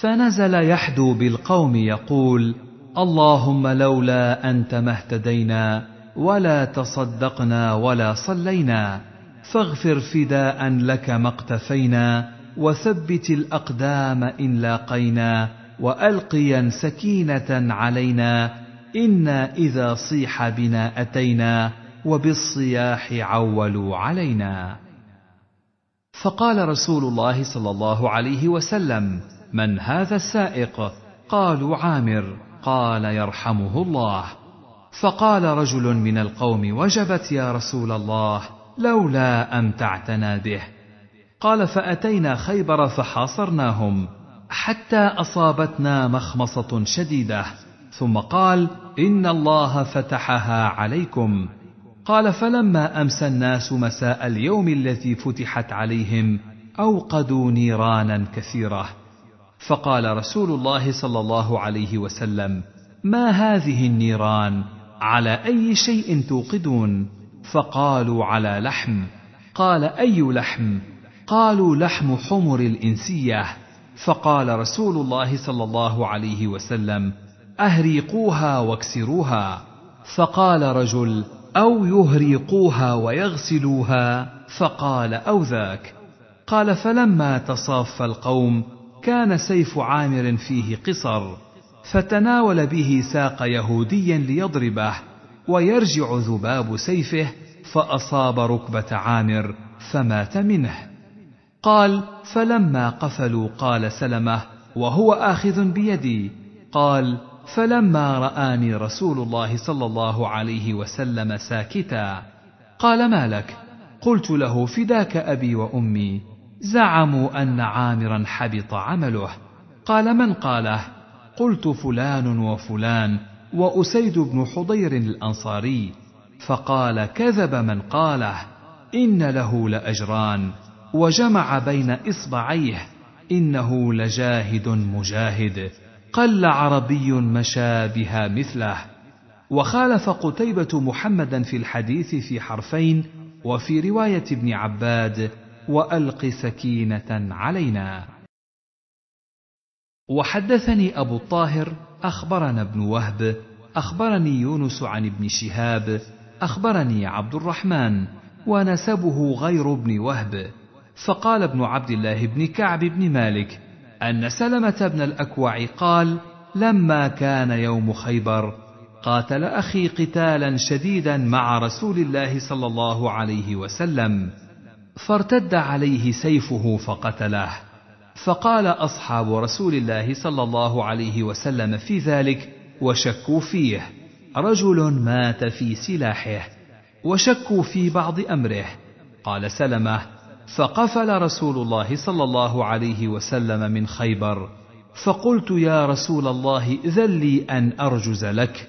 فنزل يحدو بالقوم يقول اللهم لولا انت ما اهتدينا ولا تصدقنا ولا صلينا فاغفر فداء لك ما اقتفينا وثبت الاقدام ان لاقينا والقيا سكينه علينا انا اذا صيح بنا اتينا وبالصياح عولوا علينا فقال رسول الله صلى الله عليه وسلم من هذا السائق قالوا عامر قال يرحمه الله فقال رجل من القوم وجبت يا رسول الله لولا امتعتنا به قال فاتينا خيبر فحاصرناهم حتى اصابتنا مخمصه شديده ثم قال ان الله فتحها عليكم قال فلما امسى الناس مساء اليوم الذي فتحت عليهم اوقدوا نيرانا كثيره فقال رسول الله صلى الله عليه وسلم ما هذه النيران على اي شيء توقدون فقالوا على لحم قال اي لحم قالوا لحم حمر الانسيه فقال رسول الله صلى الله عليه وسلم اهريقوها واكسروها فقال رجل أو يهرقوها ويغسلوها فقال أو ذاك قال فلما تصاف القوم كان سيف عامر فيه قصر فتناول به ساق يهودي ليضربه ويرجع ذباب سيفه فأصاب ركبة عامر فمات منه قال فلما قفلوا قال سلمه وهو آخذ بيدي قال فلما رآني رسول الله صلى الله عليه وسلم ساكتا قال ما لك قلت له فداك أبي وأمي زعموا أن عامرا حبط عمله قال من قاله قلت فلان وفلان وأسيد بن حضير الأنصاري فقال كذب من قاله إن له لأجران وجمع بين إصبعيه إنه لجاهد مجاهد قل عربي مشى بها مثله وخالف قتيبة محمدا في الحديث في حرفين وفي رواية ابن عباد وألق سكينة علينا وحدثني أبو الطاهر أخبرنا ابن وهب أخبرني يونس عن ابن شهاب أخبرني عبد الرحمن ونسبه غير ابن وهب فقال ابن عبد الله بن كعب بن مالك أن سلمة بن الأكوع قال: لما كان يوم خيبر قاتل أخي قتالا شديدا مع رسول الله صلى الله عليه وسلم، فارتد عليه سيفه فقتله، فقال أصحاب رسول الله صلى الله عليه وسلم في ذلك وشكوا فيه: رجل مات في سلاحه، وشكوا في بعض أمره، قال سلمه: فقفل رسول الله صلى الله عليه وسلم من خيبر فقلت يا رسول الله اذن لي ان ارجز لك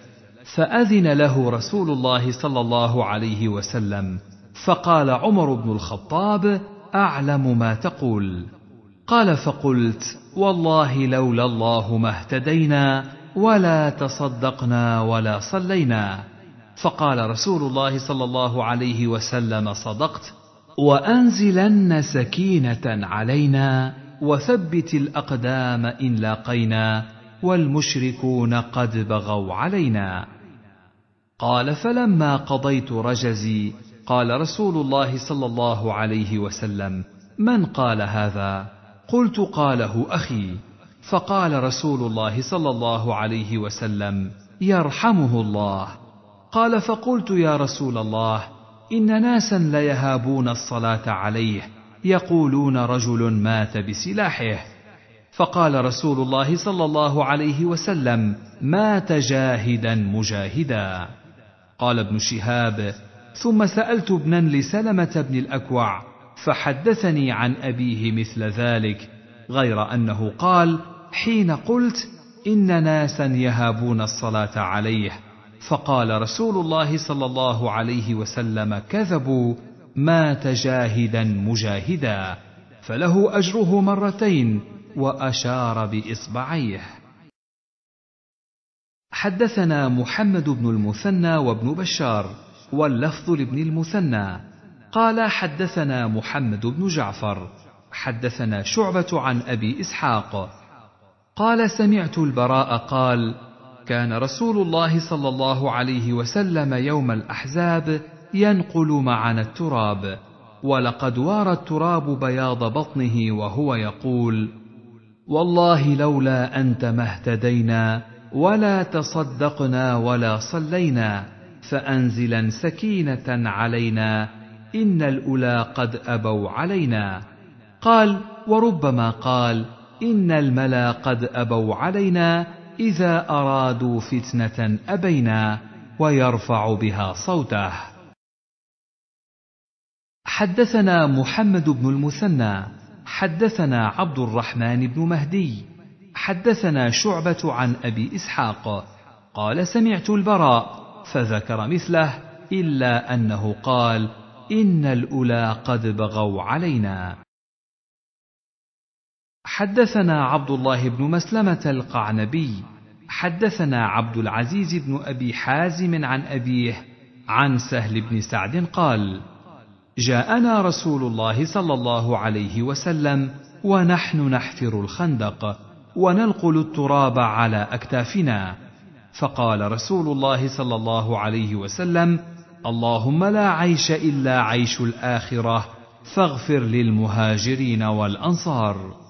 فاذن له رسول الله صلى الله عليه وسلم فقال عمر بن الخطاب اعلم ما تقول قال فقلت والله لولا الله ما اهتدينا ولا تصدقنا ولا صلينا فقال رسول الله صلى الله عليه وسلم صدقت وانزلن سكينه علينا وثبت الاقدام ان لاقينا والمشركون قد بغوا علينا قال فلما قضيت رجزي قال رسول الله صلى الله عليه وسلم من قال هذا قلت قاله اخي فقال رسول الله صلى الله عليه وسلم يرحمه الله قال فقلت يا رسول الله إن ناسا ليهابون الصلاة عليه يقولون رجل مات بسلاحه فقال رسول الله صلى الله عليه وسلم مات جاهدا مجاهدا قال ابن شهاب ثم سألت ابنا لسلمة بن الأكوع فحدثني عن أبيه مثل ذلك غير أنه قال حين قلت إن ناسا يهابون الصلاة عليه فقال رسول الله صلى الله عليه وسلم كذبوا مات جاهدا مجاهدا فله اجره مرتين واشار باصبعيه حدثنا محمد بن المثنى وابن بشار واللفظ لابن المثنى قال حدثنا محمد بن جعفر حدثنا شعبه عن ابي اسحاق قال سمعت البراء قال كان رسول الله صلى الله عليه وسلم يوم الأحزاب ينقل معنا التراب ولقد وارى التراب بياض بطنه وهو يقول والله لولا أنت ما اهتدينا ولا تصدقنا ولا صلينا فأنزلا سكينة علينا إن الأولى قد أبوا علينا قال وربما قال إن الملا قد أبوا علينا اذا ارادوا فتنه ابينا ويرفع بها صوته حدثنا محمد بن المثنى حدثنا عبد الرحمن بن مهدي حدثنا شعبه عن ابي اسحاق قال سمعت البراء فذكر مثله الا انه قال ان الاولى قد بغوا علينا حدثنا عبد الله بن مسلمة القعنبي حدثنا عبد العزيز بن أبي حازم عن أبيه عن سهل بن سعد قال جاءنا رسول الله صلى الله عليه وسلم ونحن نحفر الخندق ونلقل التراب على أكتافنا فقال رسول الله صلى الله عليه وسلم اللهم لا عيش إلا عيش الآخرة فاغفر للمهاجرين والأنصار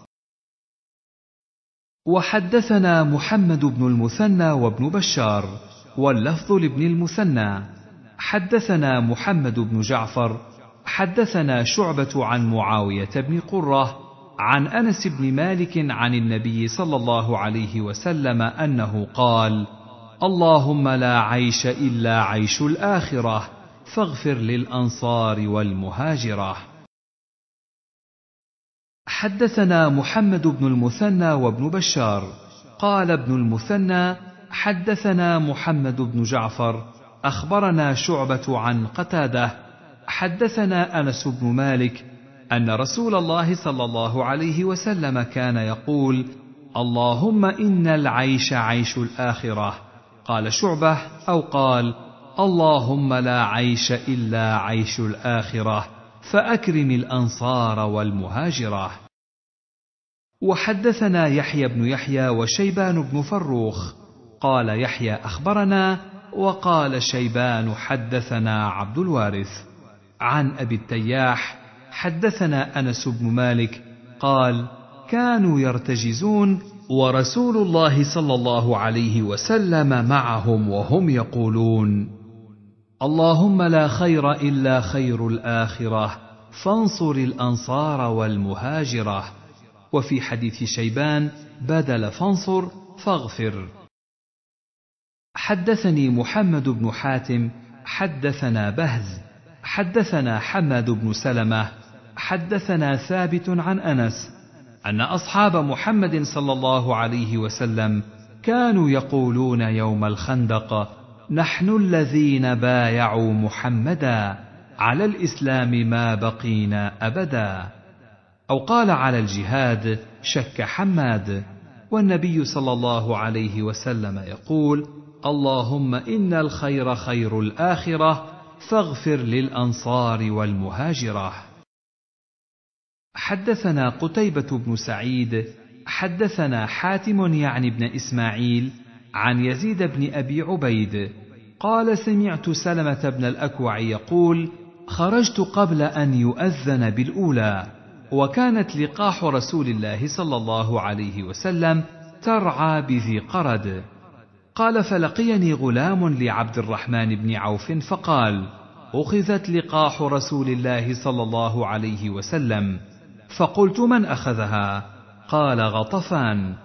وحدثنا محمد بن المثنى وابن بشار واللفظ لابن المثنى حدثنا محمد بن جعفر حدثنا شعبة عن معاوية بن قرة عن أنس بن مالك عن النبي صلى الله عليه وسلم أنه قال: اللهم لا عيش إلا عيش الآخرة فاغفر للأنصار والمهاجرة. حدثنا محمد بن المثنى وابن بشار قال ابن المثنى حدثنا محمد بن جعفر اخبرنا شعبه عن قتاده حدثنا انس بن مالك ان رسول الله صلى الله عليه وسلم كان يقول اللهم ان العيش عيش الاخره قال شعبه او قال اللهم لا عيش الا عيش الاخره فأكرم الأنصار والمهاجرة. وحدثنا يحيى بن يحيى وشيبان بن فروخ، قال يحيى أخبرنا، وقال شيبان حدثنا عبد الوارث، عن أبي التياح، حدثنا أنس بن مالك، قال: كانوا يرتجزون، ورسول الله صلى الله عليه وسلم معهم وهم يقولون: اللهم لا خير الا خير الاخره فانصر الانصار والمهاجره وفي حديث شيبان بدل فانصر فاغفر حدثني محمد بن حاتم حدثنا بهز حدثنا حماد بن سلمه حدثنا ثابت عن انس ان اصحاب محمد صلى الله عليه وسلم كانوا يقولون يوم الخندق نحن الذين بايعوا محمدا على الاسلام ما بقينا ابدا او قال على الجهاد شك حماد والنبي صلى الله عليه وسلم يقول اللهم ان الخير خير الاخره فاغفر للانصار والمهاجره حدثنا قتيبه بن سعيد حدثنا حاتم يعني بن اسماعيل عن يزيد بن ابي عبيد قال سمعت سلمه بن الاكوع يقول خرجت قبل ان يؤذن بالاولى وكانت لقاح رسول الله صلى الله عليه وسلم ترعى بذي قرد قال فلقيني غلام لعبد الرحمن بن عوف فقال اخذت لقاح رسول الله صلى الله عليه وسلم فقلت من اخذها قال غطفان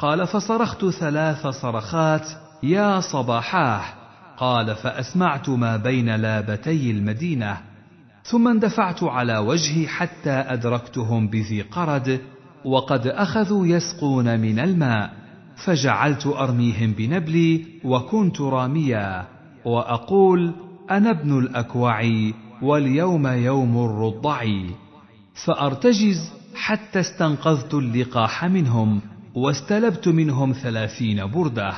قال فصرخت ثلاث صرخات يا صباحاه قال فاسمعت ما بين لابتي المدينه ثم اندفعت على وجهي حتى ادركتهم بذي قرد وقد اخذوا يسقون من الماء فجعلت ارميهم بنبلي وكنت راميا واقول انا ابن الاكوع واليوم يوم الرضع فارتجز حتى استنقذت اللقاح منهم واستلبت منهم ثلاثين برده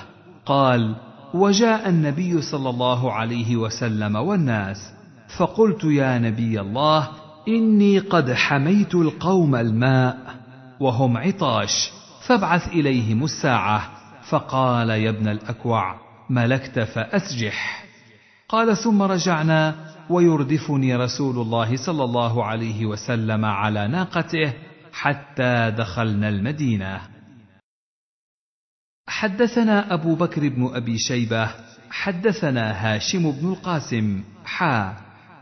قال وجاء النبي صلى الله عليه وسلم والناس فقلت يا نبي الله اني قد حميت القوم الماء وهم عطاش فابعث اليهم الساعه فقال يا ابن الاكوع ملكت فاسجح قال ثم رجعنا ويردفني رسول الله صلى الله عليه وسلم على ناقته حتى دخلنا المدينه حدثنا أبو بكر بن أبي شيبة حدثنا هاشم بن القاسم حا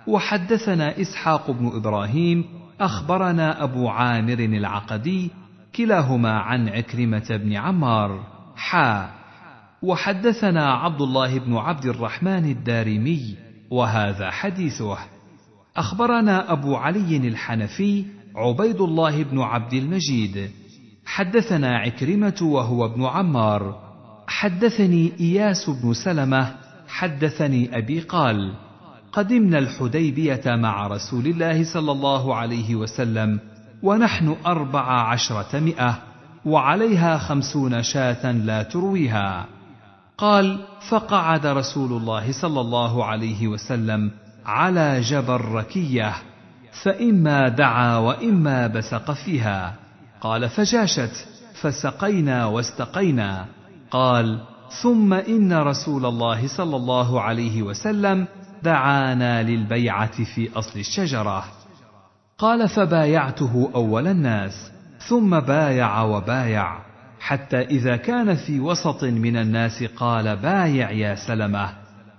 وحدثنا إسحاق بن إبراهيم أخبرنا أبو عامر العقدي كلاهما عن عكرمة بن عمار حا وحدثنا عبد الله بن عبد الرحمن الدارمي وهذا حديثه أخبرنا أبو علي الحنفي عبيد الله بن عبد المجيد حدثنا عكرمه وهو ابن عمار حدثني اياس بن سلمه حدثني ابي قال قدمنا الحديبيه مع رسول الله صلى الله عليه وسلم ونحن اربع عشره مئه وعليها خمسون شاه لا ترويها قال فقعد رسول الله صلى الله عليه وسلم على جبر ركيه فاما دعا واما بسق فيها قال فجاشت فسقينا واستقينا قال ثم ان رسول الله صلى الله عليه وسلم دعانا للبيعه في اصل الشجره قال فبايعته اول الناس ثم بايع وبايع حتى اذا كان في وسط من الناس قال بايع يا سلمه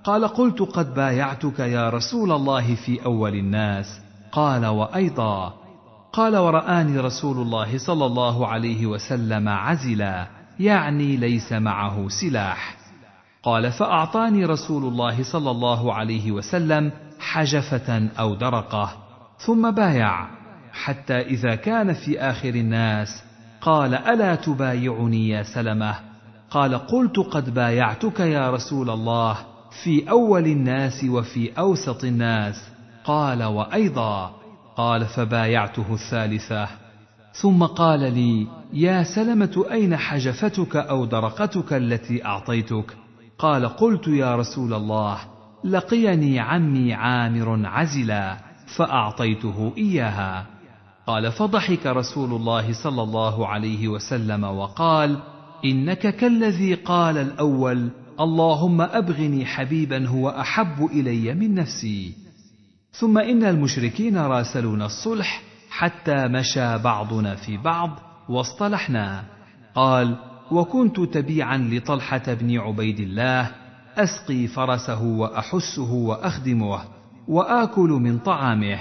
قال قلت قد بايعتك يا رسول الله في اول الناس قال وايضا قال ورآني رسول الله صلى الله عليه وسلم عزلا يعني ليس معه سلاح قال فأعطاني رسول الله صلى الله عليه وسلم حجفة أو درقة ثم بايع حتى إذا كان في آخر الناس قال ألا تبايعني يا سلمة قال قلت قد بايعتك يا رسول الله في أول الناس وفي أوسط الناس قال وأيضا قال فبايعته الثالثة ثم قال لي يا سلمة أين حجفتك أو درقتك التي أعطيتك قال قلت يا رسول الله لقيني عمي عامر عزلا فأعطيته إياها قال فضحك رسول الله صلى الله عليه وسلم وقال إنك كالذي قال الأول اللهم أبغني حبيبا هو أحب إلي من نفسي ثم إن المشركين راسلونا الصلح حتى مشى بعضنا في بعض واصطلحنا قال وكنت تبيعا لطلحة بن عبيد الله أسقي فرسه وأحسه وأخدمه وآكل من طعامه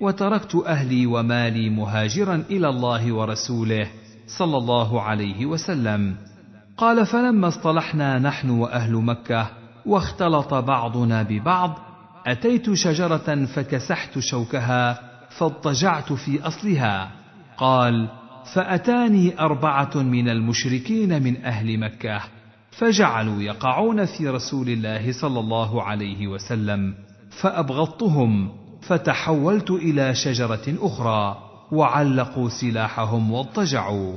وتركت أهلي ومالي مهاجرا إلى الله ورسوله صلى الله عليه وسلم قال فلما اصطلحنا نحن وأهل مكة واختلط بعضنا ببعض اتيت شجره فكسحت شوكها فاضطجعت في اصلها قال فاتاني اربعه من المشركين من اهل مكه فجعلوا يقعون في رسول الله صلى الله عليه وسلم فابغضتهم فتحولت الى شجره اخرى وعلقوا سلاحهم واضطجعوا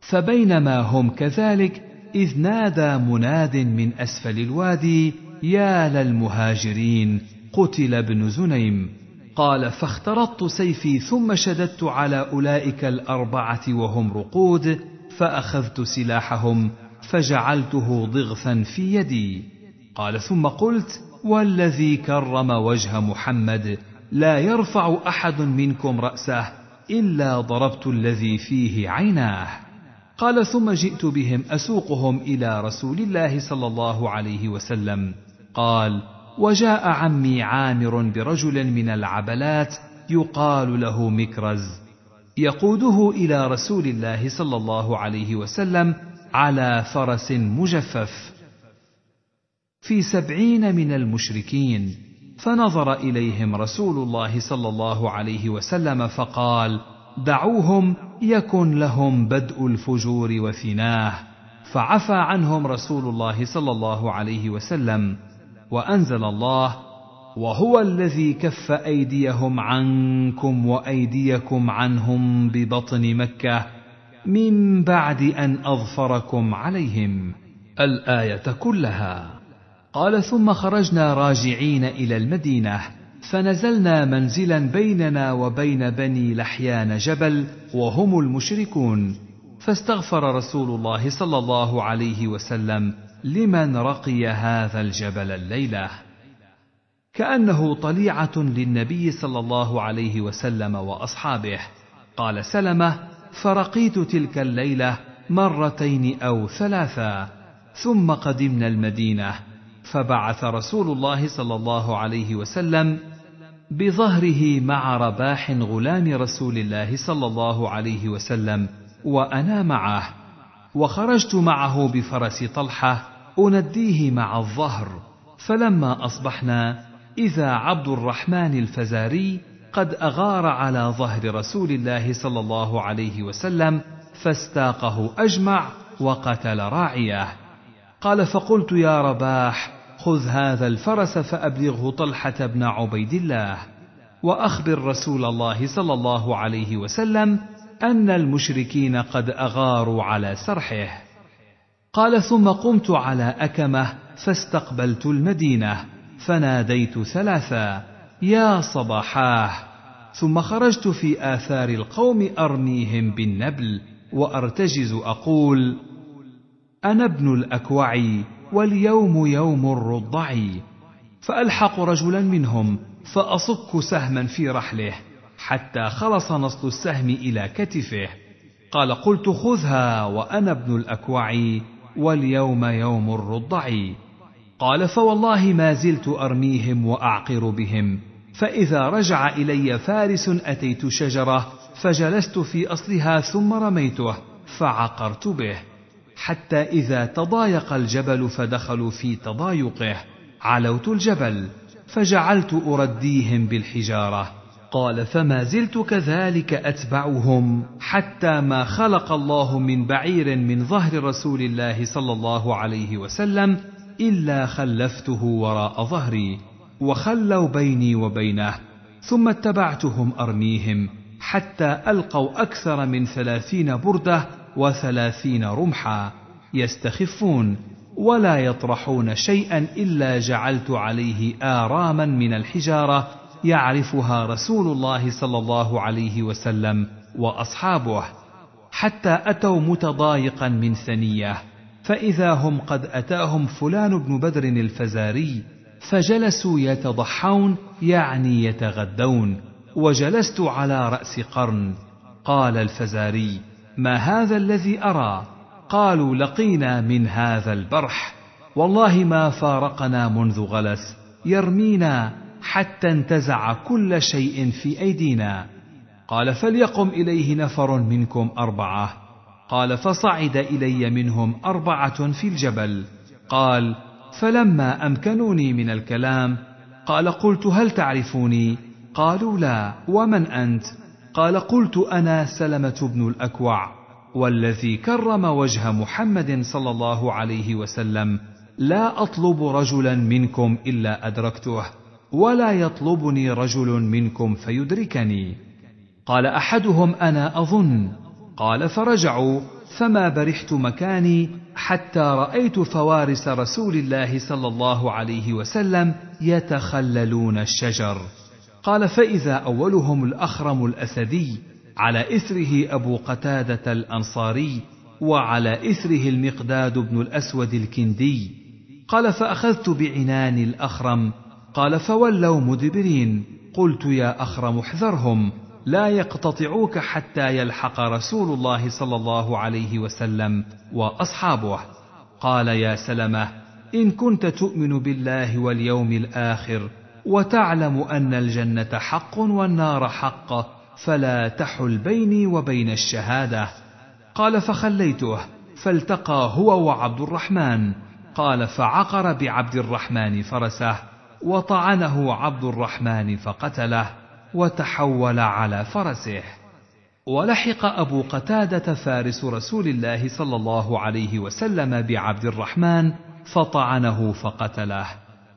فبينما هم كذلك اذ نادى مناد من اسفل الوادي يا للمهاجرين قتل ابن زنيم قال فاخترطت سيفي ثم شددت على اولئك الاربعه وهم رقود فاخذت سلاحهم فجعلته ضغثا في يدي قال ثم قلت والذي كرم وجه محمد لا يرفع احد منكم راسه الا ضربت الذي فيه عيناه قال ثم جئت بهم اسوقهم الى رسول الله صلى الله عليه وسلم قال وجاء عمي عامر برجل من العبلات يقال له مكرز يقوده الى رسول الله صلى الله عليه وسلم على فرس مجفف في سبعين من المشركين فنظر اليهم رسول الله صلى الله عليه وسلم فقال دعوهم يكن لهم بدء الفجور وفناه فعفى عنهم رسول الله صلى الله عليه وسلم وانزل الله وهو الذي كف ايديهم عنكم وايديكم عنهم ببطن مكه من بعد ان اظفركم عليهم الايه كلها قال ثم خرجنا راجعين الى المدينه فنزلنا منزلا بيننا وبين بني لحيان جبل وهم المشركون فاستغفر رسول الله صلى الله عليه وسلم لمن رقي هذا الجبل الليله كانه طليعه للنبي صلى الله عليه وسلم واصحابه قال سلمه فرقيت تلك الليله مرتين او ثلاثا ثم قدمنا المدينه فبعث رسول الله صلى الله عليه وسلم بظهره مع رباح غلام رسول الله صلى الله عليه وسلم وانا معه وخرجت معه بفرس طلحه انديه مع الظهر فلما اصبحنا اذا عبد الرحمن الفزاري قد اغار على ظهر رسول الله صلى الله عليه وسلم فاستاقه اجمع وقتل راعيه قال فقلت يا رباح خذ هذا الفرس فابلغه طلحه بن عبيد الله واخبر رسول الله صلى الله عليه وسلم ان المشركين قد اغاروا على سرحه قال ثم قمت على اكمه فاستقبلت المدينه فناديت ثلاثا يا صباحاه ثم خرجت في اثار القوم ارميهم بالنبل وارتجز اقول انا ابن الاكوع واليوم يوم الرضع فالحق رجلا منهم فاصك سهما في رحله حتى خلص نصل السهم إلى كتفه قال قلت خذها وأنا ابن الأكوع واليوم يوم الرضع قال فوالله ما زلت أرميهم وأعقر بهم فإذا رجع إلي فارس أتيت شجرة فجلست في أصلها ثم رميته فعقرت به حتى إذا تضايق الجبل فدخلوا في تضايقه علوت الجبل فجعلت أرديهم بالحجارة قال فما زلت كذلك اتبعهم حتى ما خلق الله من بعير من ظهر رسول الله صلى الله عليه وسلم الا خلفته وراء ظهري وخلوا بيني وبينه ثم اتبعتهم ارميهم حتى القوا اكثر من ثلاثين برده وثلاثين رمحا يستخفون ولا يطرحون شيئا الا جعلت عليه اراما من الحجاره يعرفها رسول الله صلى الله عليه وسلم واصحابه حتى اتوا متضايقا من ثنيه فاذا هم قد اتاهم فلان بن بدر الفزاري فجلسوا يتضحون يعني يتغدون وجلست على راس قرن قال الفزاري ما هذا الذي ارى قالوا لقينا من هذا البرح والله ما فارقنا منذ غلس يرمينا حتى انتزع كل شيء في ايدينا قال فليقم اليه نفر منكم اربعه قال فصعد الي منهم اربعه في الجبل قال فلما امكنوني من الكلام قال قلت هل تعرفوني قالوا لا ومن انت قال قلت انا سلمه بن الاكوع والذي كرم وجه محمد صلى الله عليه وسلم لا اطلب رجلا منكم الا ادركته ولا يطلبني رجل منكم فيدركني قال احدهم انا اظن قال فرجعوا فما برحت مكاني حتى رايت فوارس رسول الله صلى الله عليه وسلم يتخللون الشجر قال فاذا اولهم الاخرم الاسدي على اثره ابو قتاده الانصاري وعلى اثره المقداد بن الاسود الكندي قال فاخذت بعنان الاخرم قال فولوا مدبرين قلت يا اخرم احذرهم لا يقتطعوك حتى يلحق رسول الله صلى الله عليه وسلم واصحابه قال يا سلمه ان كنت تؤمن بالله واليوم الاخر وتعلم ان الجنه حق والنار حق فلا تحل بيني وبين الشهاده قال فخليته فالتقى هو وعبد الرحمن قال فعقر بعبد الرحمن فرسه وطعنه عبد الرحمن فقتله وتحول على فرسه ولحق ابو قتاده فارس رسول الله صلى الله عليه وسلم بعبد الرحمن فطعنه فقتله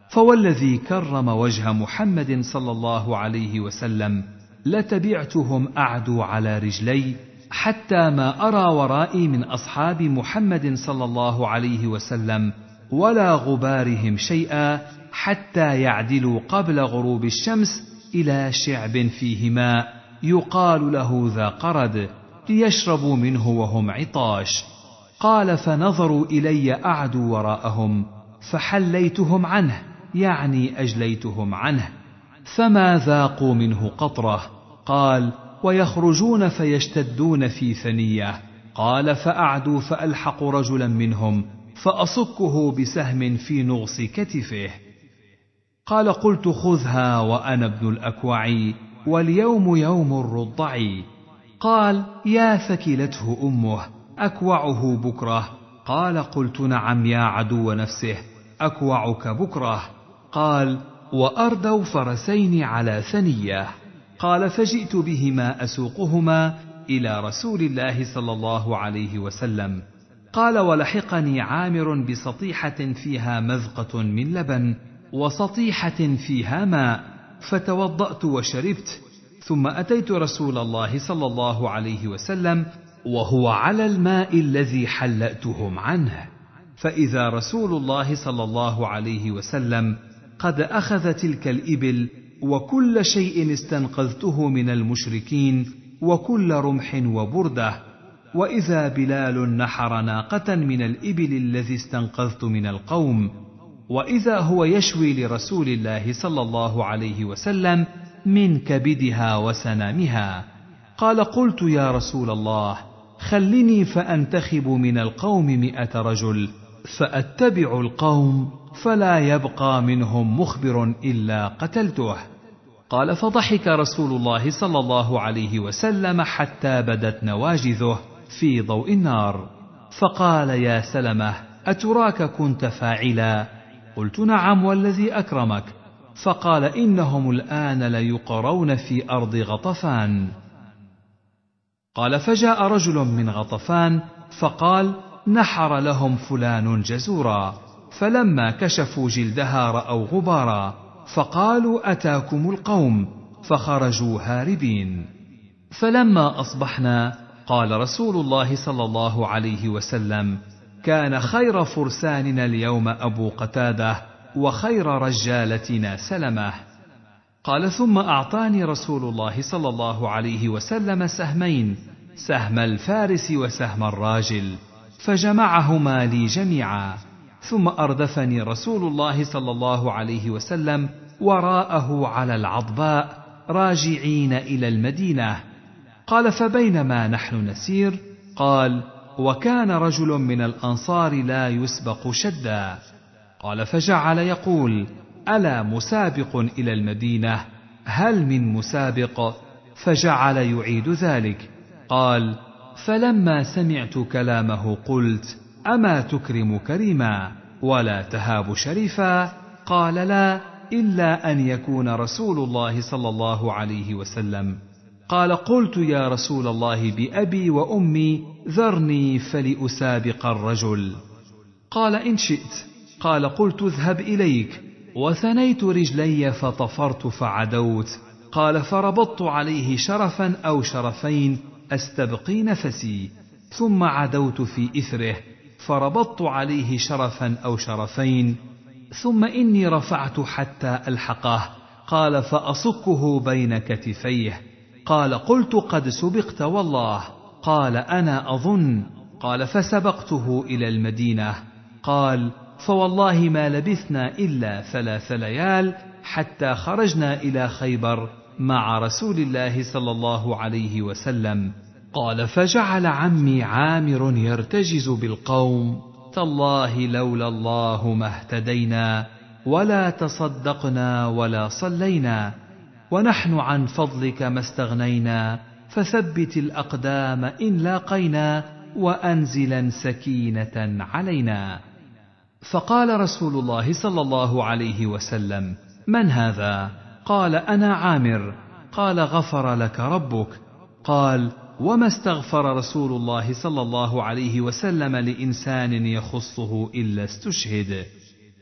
فوالذي كرم وجه محمد صلى الله عليه وسلم لتبعتهم اعدو على رجلي حتى ما ارى ورائي من اصحاب محمد صلى الله عليه وسلم ولا غبارهم شيئا حتى يعدلوا قبل غروب الشمس إلى شعب فيه ماء يقال له ذا قرد ليشربوا منه وهم عطاش قال فنظروا إلي أعدوا وراءهم فحليتهم عنه يعني أجليتهم عنه فما ذاقوا منه قطرة قال ويخرجون فيشتدون في ثنية قال فأعدوا فألحق رجلا منهم فأصكه بسهم في نغص كتفه قال قلت خذها وأنا ابن الأكوع واليوم يوم الرضع قال يا ثكلته أمه أكوعه بكرة قال قلت نعم يا عدو نفسه أكوعك بكرة قال وأردوا فرسين على ثنية قال فجئت بهما أسوقهما إلى رسول الله صلى الله عليه وسلم قال ولحقني عامر بسطيحة فيها مذقة من لبن وسطيحة فيها ماء فتوضأت وشربت ثم أتيت رسول الله صلى الله عليه وسلم وهو على الماء الذي حلأتهم عنه فإذا رسول الله صلى الله عليه وسلم قد أخذ تلك الإبل وكل شيء استنقذته من المشركين وكل رمح وبرده واذا بلال نحر ناقه من الابل الذي استنقذت من القوم واذا هو يشوي لرسول الله صلى الله عليه وسلم من كبدها وسنامها قال قلت يا رسول الله خلني فانتخب من القوم مائه رجل فاتبع القوم فلا يبقى منهم مخبر الا قتلته قال فضحك رسول الله صلى الله عليه وسلم حتى بدت نواجذه في ضوء النار فقال يا سلمه اتراك كنت فاعلا قلت نعم والذي اكرمك فقال انهم الان ليقرون في ارض غطفان قال فجاء رجل من غطفان فقال نحر لهم فلان جزورا فلما كشفوا جلدها راوا غبارا فقالوا اتاكم القوم فخرجوا هاربين فلما اصبحنا قال رسول الله صلى الله عليه وسلم كان خير فرساننا اليوم ابو قتاده وخير رجالتنا سلمه قال ثم اعطاني رسول الله صلى الله عليه وسلم سهمين سهم الفارس وسهم الراجل فجمعهما لي جميعا ثم اردفني رسول الله صلى الله عليه وسلم وراءه على العضباء راجعين الى المدينه قال فبينما نحن نسير قال وكان رجل من الانصار لا يسبق شدا قال فجعل يقول الا مسابق الى المدينه هل من مسابق فجعل يعيد ذلك قال فلما سمعت كلامه قلت اما تكرم كريما ولا تهاب شريفا قال لا الا ان يكون رسول الله صلى الله عليه وسلم قال قلت يا رسول الله بأبي وأمي ذرني فلأسابق الرجل قال إن شئت قال قلت اذهب إليك وثنيت رجلي فطفرت فعدوت قال فربطت عليه شرفا أو شرفين أستبقي نفسي ثم عدوت في إثره فربطت عليه شرفا أو شرفين ثم إني رفعت حتى ألحقه قال فأصكه بين كتفيه قال قلت قد سبقت والله قال انا اظن قال فسبقته الى المدينه قال فوالله ما لبثنا الا ثلاث ليال حتى خرجنا الى خيبر مع رسول الله صلى الله عليه وسلم قال فجعل عمي عامر يرتجز بالقوم تالله لولا الله ما اهتدينا ولا تصدقنا ولا صلينا ونحن عن فضلك ما استغنينا فثبت الاقدام ان لاقينا وانزلا سكينه علينا فقال رسول الله صلى الله عليه وسلم من هذا قال انا عامر قال غفر لك ربك قال وما استغفر رسول الله صلى الله عليه وسلم لانسان يخصه الا استشهد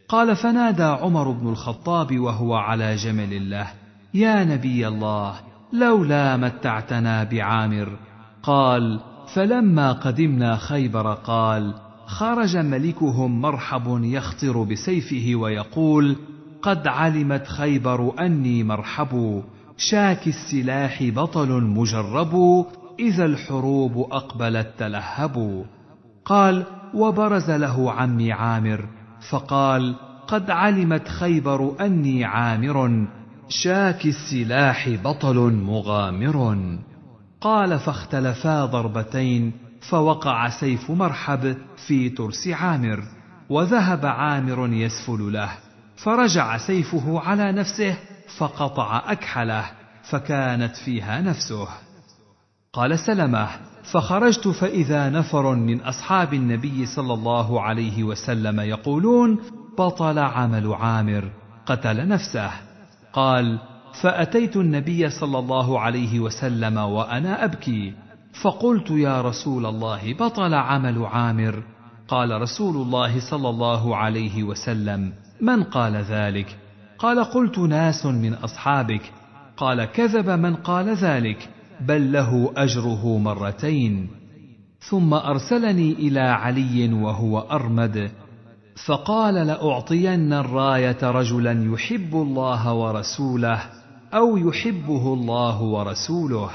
قال فنادى عمر بن الخطاب وهو على جمل له يا نبي الله لولا متعتنا بعامر قال فلما قدمنا خيبر قال خرج ملكهم مرحب يخطر بسيفه ويقول قد علمت خيبر اني مرحب شاك السلاح بطل مجرب اذا الحروب اقبلت تلهب قال وبرز له عمي عامر فقال قد علمت خيبر اني عامر شاك السلاح بطل مغامر قال فاختلفا ضربتين فوقع سيف مرحب في ترس عامر وذهب عامر يسفل له فرجع سيفه على نفسه فقطع اكحله فكانت فيها نفسه قال سلمه فخرجت فاذا نفر من اصحاب النبي صلى الله عليه وسلم يقولون بطل عمل عامر قتل نفسه قال فاتيت النبي صلى الله عليه وسلم وانا ابكي فقلت يا رسول الله بطل عمل عامر قال رسول الله صلى الله عليه وسلم من قال ذلك قال قلت ناس من اصحابك قال كذب من قال ذلك بل له اجره مرتين ثم ارسلني الى علي وهو ارمد فقال لاعطين الرايه رجلا يحب الله ورسوله او يحبه الله ورسوله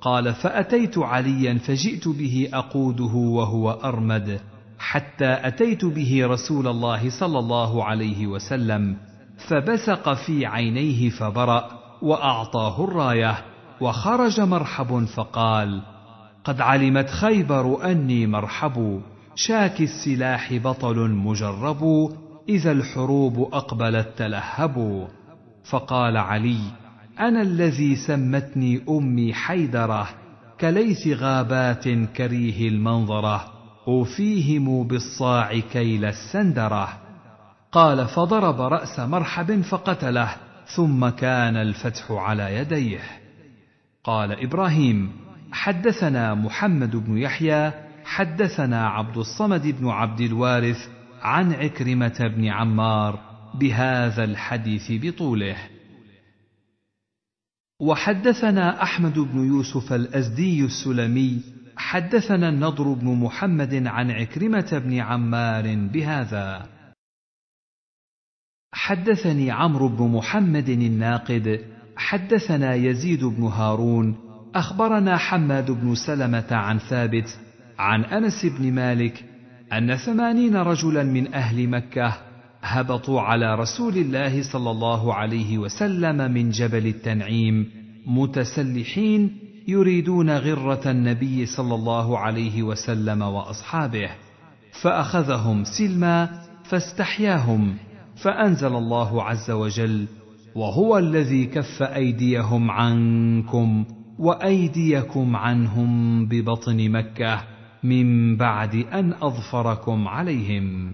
قال فاتيت عليا فجئت به اقوده وهو ارمد حتى اتيت به رسول الله صلى الله عليه وسلم فبسق في عينيه فبرا واعطاه الرايه وخرج مرحب فقال قد علمت خيبر اني مرحب شاك السلاح بطل مجرب إذا الحروب أقبلت تلهب فقال علي أنا الذي سمتني أمي حيدرة كليث غابات كريه المنظرة أوفيهم بالصاع كيل السندرة قال فضرب رأس مرحب فقتله ثم كان الفتح على يديه قال إبراهيم حدثنا محمد بن يحيى حدثنا عبد الصمد بن عبد الوارث عن عكرمه بن عمار بهذا الحديث بطوله وحدثنا احمد بن يوسف الازدي السلمي حدثنا النضر بن محمد عن عكرمه بن عمار بهذا حدثني عمرو بن محمد الناقد حدثنا يزيد بن هارون اخبرنا حماد بن سلمه عن ثابت عن أنس بن مالك أن ثمانين رجلا من أهل مكة هبطوا على رسول الله صلى الله عليه وسلم من جبل التنعيم متسلحين يريدون غرة النبي صلى الله عليه وسلم وأصحابه فأخذهم سلما فاستحياهم فأنزل الله عز وجل وهو الذي كف أيديهم عنكم وأيديكم عنهم ببطن مكة من بعد ان اظفركم عليهم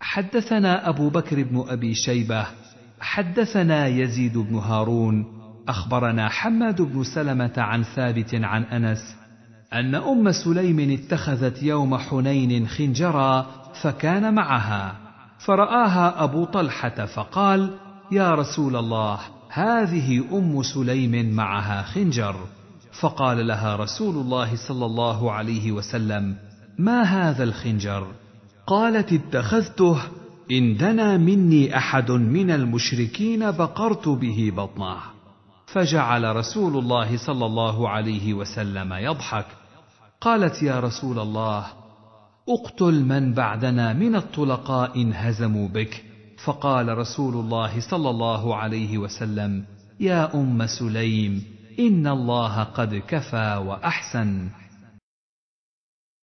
حدثنا ابو بكر بن ابي شيبه حدثنا يزيد بن هارون اخبرنا حماد بن سلمه عن ثابت عن انس ان ام سليم اتخذت يوم حنين خنجرا فكان معها فرآها أبو طلحة فقال: يا رسول الله هذه أم سليم معها خنجر، فقال لها رسول الله صلى الله عليه وسلم ما هذا الخنجر قالت اتخذته ان دنا مني احد من المشركين بقرت به بطنه فجعل رسول الله صلى الله عليه وسلم يضحك قالت يا رسول الله اقتل من بعدنا من الطلقاء انهزموا هزموا بك فقال رسول الله صلى الله عليه وسلم يا ام سليم إن الله قد كفى وأحسن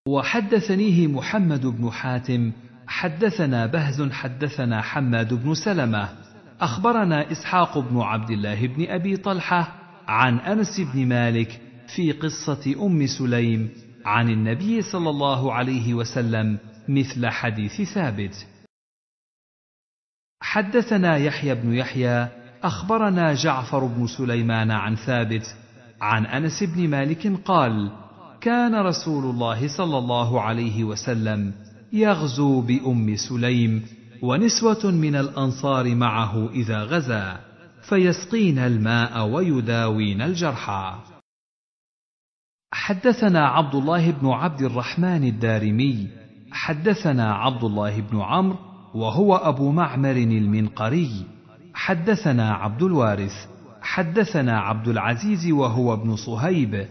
وحدثنيه محمد بن حاتم حدثنا بهز حدثنا حماد بن سلمة أخبرنا إسحاق بن عبد الله بن أبي طلحة عن أنس بن مالك في قصة أم سليم عن النبي صلى الله عليه وسلم مثل حديث ثابت حدثنا يحيى بن يحيى اخبرنا جعفر بن سليمان عن ثابت عن انس بن مالك قال كان رسول الله صلى الله عليه وسلم يغزو بام سليم ونسوه من الانصار معه اذا غزا فيسقين الماء ويداوين الجرحى حدثنا عبد الله بن عبد الرحمن الدارمي حدثنا عبد الله بن عمرو وهو ابو معمر المنقري حدثنا عبد الوارث حدثنا عبد العزيز وهو ابن صهيب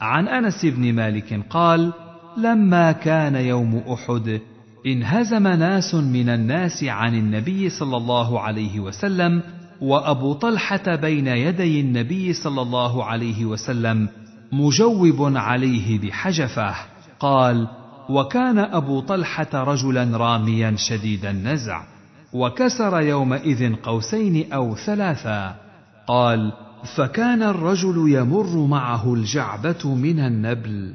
عن انس بن مالك قال لما كان يوم احد انهزم ناس من الناس عن النبي صلى الله عليه وسلم وابو طلحه بين يدي النبي صلى الله عليه وسلم مجوب عليه بحجفه قال وكان ابو طلحه رجلا راميا شديد النزع وكسر يومئذ قوسين او ثلاثا قال فكان الرجل يمر معه الجعبه من النبل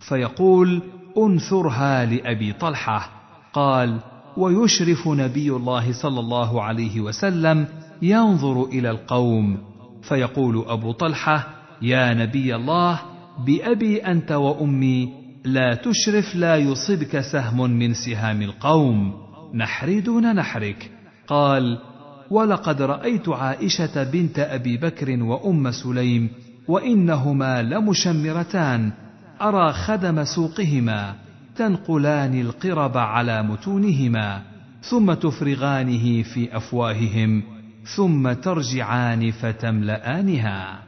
فيقول انثرها لابي طلحه قال ويشرف نبي الله صلى الله عليه وسلم ينظر الى القوم فيقول ابو طلحه يا نبي الله بابي انت وامي لا تشرف لا يصبك سهم من سهام القوم نحري دون نحرك قال ولقد رايت عائشه بنت ابي بكر وام سليم وانهما لمشمرتان ارى خدم سوقهما تنقلان القرب على متونهما ثم تفرغانه في افواههم ثم ترجعان فتملانها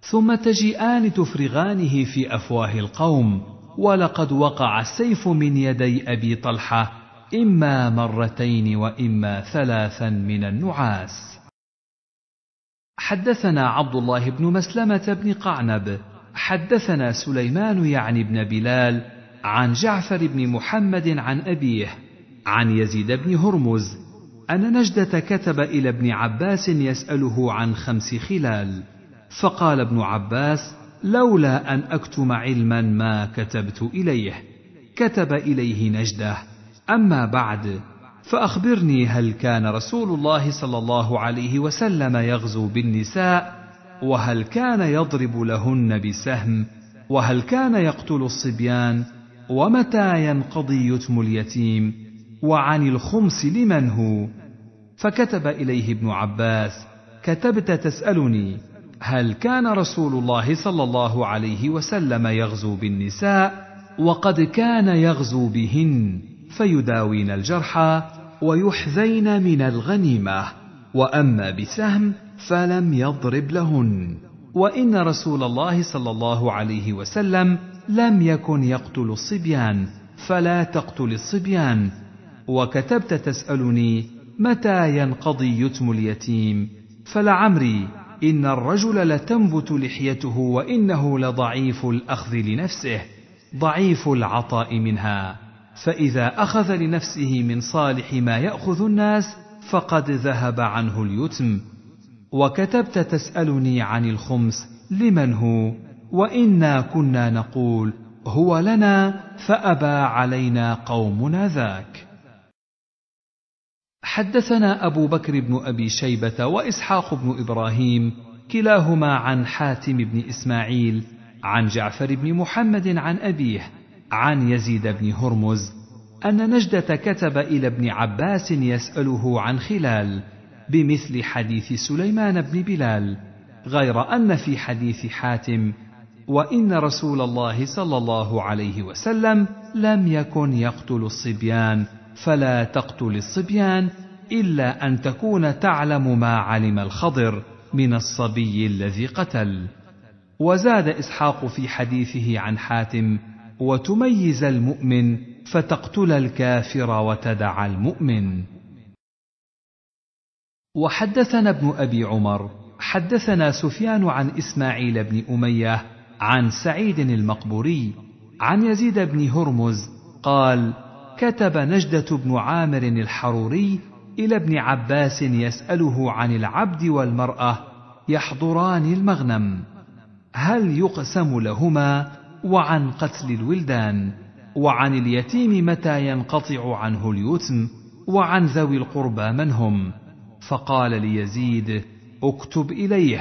ثم تجيئان تفرغانه في افواه القوم ولقد وقع السيف من يدي ابي طلحه إما مرتين وإما ثلاثا من النعاس. حدثنا عبد الله بن مسلمة بن قعنب، حدثنا سليمان يعني بن بلال، عن جعفر بن محمد عن أبيه، عن يزيد بن هرمز، أن نجدة كتب إلى ابن عباس يسأله عن خمس خلال، فقال ابن عباس: لولا أن أكتم علما ما كتبت إليه، كتب إليه نجده. اما بعد فاخبرني هل كان رسول الله صلى الله عليه وسلم يغزو بالنساء وهل كان يضرب لهن بسهم وهل كان يقتل الصبيان ومتى ينقضي يتم اليتيم وعن الخمس لمن هو فكتب اليه ابن عباس كتبت تسالني هل كان رسول الله صلى الله عليه وسلم يغزو بالنساء وقد كان يغزو بهن فيداوين الجرحى ويحذين من الغنيمه واما بسهم فلم يضرب لهن وان رسول الله صلى الله عليه وسلم لم يكن يقتل الصبيان فلا تقتل الصبيان وكتبت تسالني متى ينقضي يتم اليتيم فلعمري ان الرجل لتنبت لحيته وانه لضعيف الاخذ لنفسه ضعيف العطاء منها فإذا أخذ لنفسه من صالح ما يأخذ الناس فقد ذهب عنه اليتم وكتبت تسألني عن الخمس لمن هو وإنا كنا نقول هو لنا فأبى علينا قومنا ذاك حدثنا أبو بكر بن أبي شيبة وإسحاق بن إبراهيم كلاهما عن حاتم بن إسماعيل عن جعفر بن محمد عن أبيه عن يزيد بن هرمز أن نجدة كتب إلى ابن عباس يسأله عن خلال بمثل حديث سليمان بن بلال غير أن في حديث حاتم وإن رسول الله صلى الله عليه وسلم لم يكن يقتل الصبيان فلا تقتل الصبيان إلا أن تكون تعلم ما علم الخضر من الصبي الذي قتل وزاد إسحاق في حديثه عن حاتم وتميز المؤمن فتقتل الكافر وتدع المؤمن وحدثنا ابن ابي عمر حدثنا سفيان عن اسماعيل بن اميه عن سعيد المقبوري عن يزيد بن هرمز قال كتب نجده بن عامر الحروري الى ابن عباس يساله عن العبد والمراه يحضران المغنم هل يقسم لهما وعن قتل الولدان وعن اليتيم متى ينقطع عنه اليتم وعن ذوي القربى من هم فقال ليزيد اكتب اليه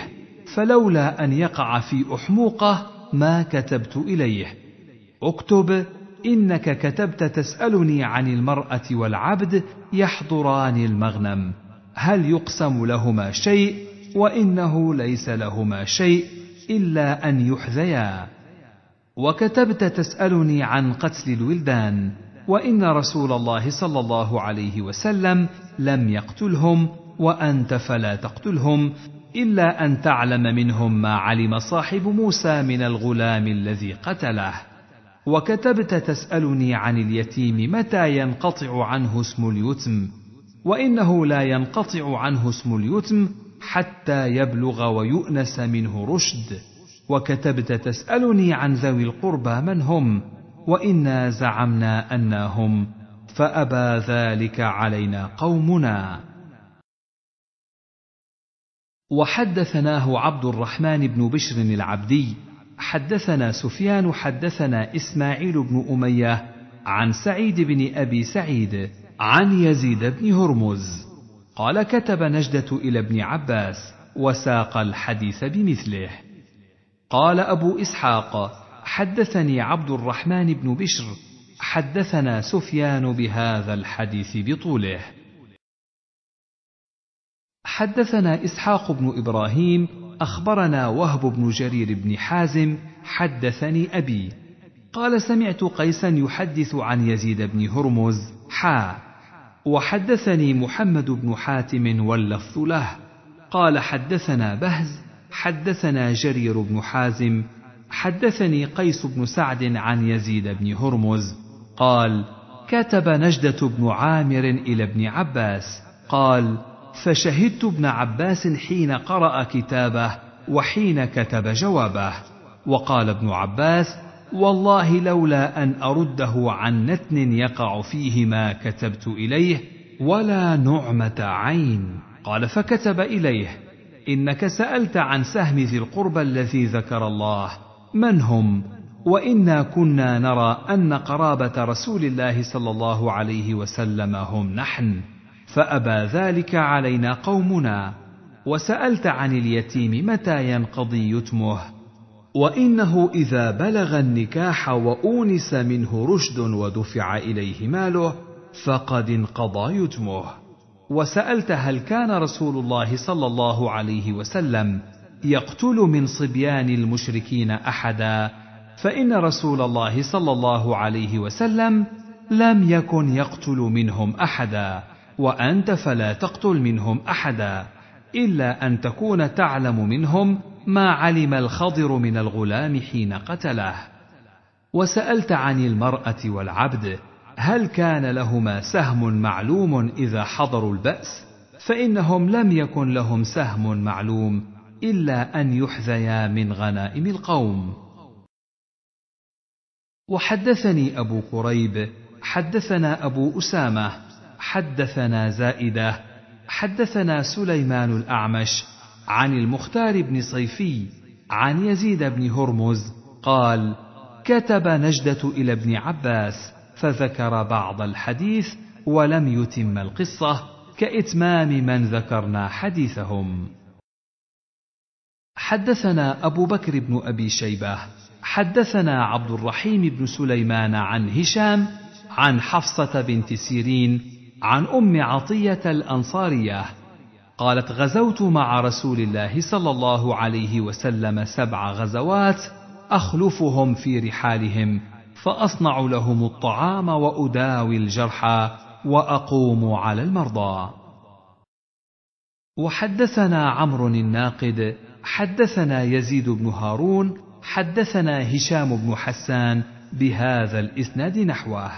فلولا ان يقع في احموقه ما كتبت اليه اكتب انك كتبت تسالني عن المراه والعبد يحضران المغنم هل يقسم لهما شيء وانه ليس لهما شيء الا ان يحذيا وكتبت تسالني عن قتل الولدان وان رسول الله صلى الله عليه وسلم لم يقتلهم وانت فلا تقتلهم الا ان تعلم منهم ما علم صاحب موسى من الغلام الذي قتله وكتبت تسالني عن اليتيم متى ينقطع عنه اسم اليتم وانه لا ينقطع عنه اسم اليتم حتى يبلغ ويؤنس منه رشد وكتبت تسألني عن ذوي القربى من هم وإنا زعمنا أنا هم فأبى ذلك علينا قومنا وحدثناه عبد الرحمن بن بشر العبدي حدثنا سفيان حدثنا إسماعيل بن أمية عن سعيد بن أبي سعيد عن يزيد بن هرمز قال كتب نجدة إلى ابن عباس وساق الحديث بمثله قال أبو إسحاق حدثني عبد الرحمن بن بشر حدثنا سفيان بهذا الحديث بطوله حدثنا إسحاق بن إبراهيم أخبرنا وهب بن جرير بن حازم حدثني أبي قال سمعت قيسا يحدث عن يزيد بن هرمز حا وحدثني محمد بن حاتم واللفظ له قال حدثنا بهز حدثنا جرير بن حازم حدثني قيس بن سعد عن يزيد بن هرمز قال كتب نجده بن عامر الى ابن عباس قال فشهدت ابن عباس حين قرا كتابه وحين كتب جوابه وقال ابن عباس والله لولا ان ارده عن نتن يقع فيه ما كتبت اليه ولا نعمه عين قال فكتب اليه انك سالت عن سهم ذي القربى الذي ذكر الله من هم وانا كنا نرى ان قرابه رسول الله صلى الله عليه وسلم هم نحن فابى ذلك علينا قومنا وسالت عن اليتيم متى ينقضي يتمه وانه اذا بلغ النكاح واونس منه رشد ودفع اليه ماله فقد انقضى يتمه وسالت هل كان رسول الله صلى الله عليه وسلم يقتل من صبيان المشركين احدا فان رسول الله صلى الله عليه وسلم لم يكن يقتل منهم احدا وانت فلا تقتل منهم احدا الا ان تكون تعلم منهم ما علم الخضر من الغلام حين قتله وسالت عن المراه والعبد هل كان لهما سهم معلوم إذا حضروا البأس؟ فإنهم لم يكن لهم سهم معلوم إلا أن يحذيا من غنائم القوم. وحدثني أبو قريب حدثنا أبو أسامة حدثنا زائدة حدثنا سليمان الأعمش عن المختار بن صيفي عن يزيد بن هرمز قال كتب نجدة إلى ابن عباس فذكر بعض الحديث ولم يتم القصه كاتمام من ذكرنا حديثهم حدثنا ابو بكر بن ابي شيبه حدثنا عبد الرحيم بن سليمان عن هشام عن حفصه بنت سيرين عن ام عطيه الانصاريه قالت غزوت مع رسول الله صلى الله عليه وسلم سبع غزوات اخلفهم في رحالهم فأصنع لهم الطعام وأداوي الجرحى وأقوم على المرضى. وحدثنا عمرو الناقد حدثنا يزيد بن هارون حدثنا هشام بن حسان بهذا الإسناد نحوه.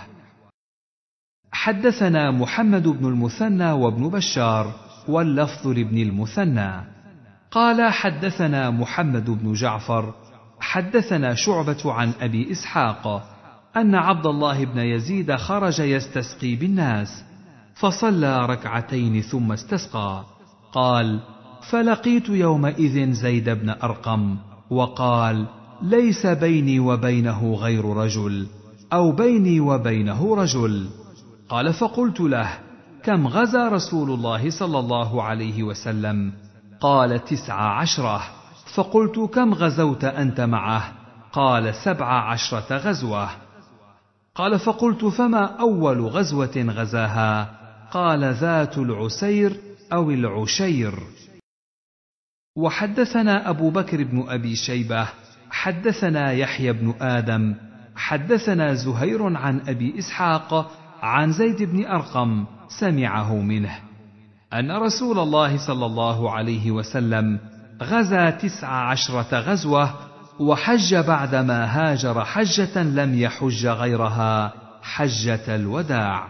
حدثنا محمد بن المثنى وابن بشار واللفظ لابن المثنى قال حدثنا محمد بن جعفر حدثنا شعبة عن أبي إسحاق ان عبد الله بن يزيد خرج يستسقي بالناس فصلى ركعتين ثم استسقى قال فلقيت يومئذ زيد بن ارقم وقال ليس بيني وبينه غير رجل او بيني وبينه رجل قال فقلت له كم غزا رسول الله صلى الله عليه وسلم قال تسع عشره فقلت كم غزوت انت معه قال سبع عشره غزوه قال فقلت فما اول غزوه غزاها قال ذات العسير او العشير وحدثنا ابو بكر بن ابي شيبه حدثنا يحيى بن ادم حدثنا زهير عن ابي اسحاق عن زيد بن ارقم سمعه منه ان رسول الله صلى الله عليه وسلم غزا تسع عشره غزوه وحج بعدما هاجر حجه لم يحج غيرها حجه الوداع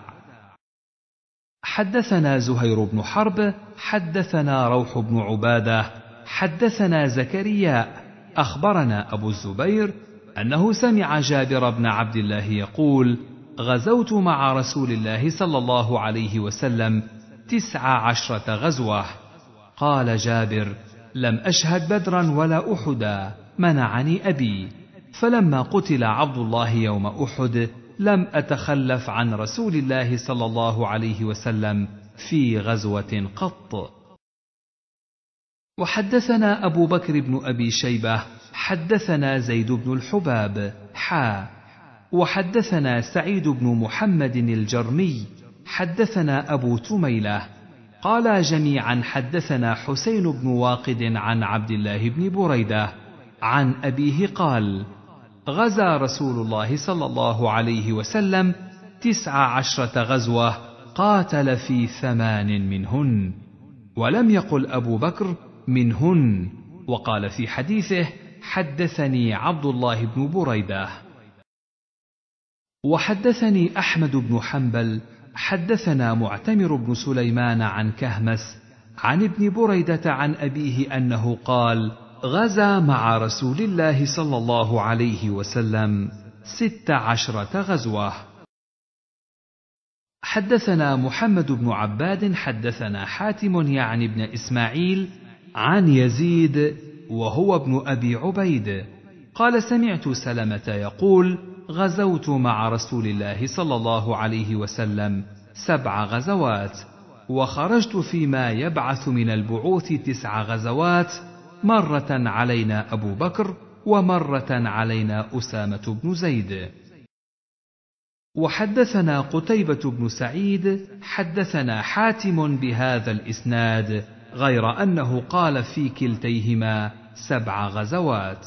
حدثنا زهير بن حرب حدثنا روح بن عباده حدثنا زكريا اخبرنا ابو الزبير انه سمع جابر بن عبد الله يقول غزوت مع رسول الله صلى الله عليه وسلم تسع عشره غزوه قال جابر لم اشهد بدرا ولا احدا منعني أبي فلما قتل عبد الله يوم أحد لم أتخلف عن رسول الله صلى الله عليه وسلم في غزوة قط وحدثنا أبو بكر بن أبي شيبة حدثنا زيد بن الحباب حا وحدثنا سعيد بن محمد الجرمي حدثنا أبو تميلة قال جميعا حدثنا حسين بن واقد عن عبد الله بن بريده عن أبيه قال: غزا رسول الله صلى الله عليه وسلم تسع عشرة غزوة قاتل في ثمان منهن، ولم يقل أبو بكر منهن، وقال في حديثه: حدثني عبد الله بن بريدة. وحدثني أحمد بن حنبل حدثنا معتمر بن سليمان عن كهمس عن ابن بريدة عن أبيه أنه قال: غزا مع رسول الله صلى الله عليه وسلم ست عشرة غزوة حدثنا محمد بن عباد حدثنا حاتم يعني بن إسماعيل عن يزيد وهو ابن أبي عبيد قال سمعت سلمة يقول غزوت مع رسول الله صلى الله عليه وسلم سبع غزوات وخرجت فيما يبعث من البعوث تسع غزوات مرة علينا أبو بكر ومرة علينا أسامة بن زيد وحدثنا قتيبة بن سعيد حدثنا حاتم بهذا الإسناد غير أنه قال في كلتيهما سبع غزوات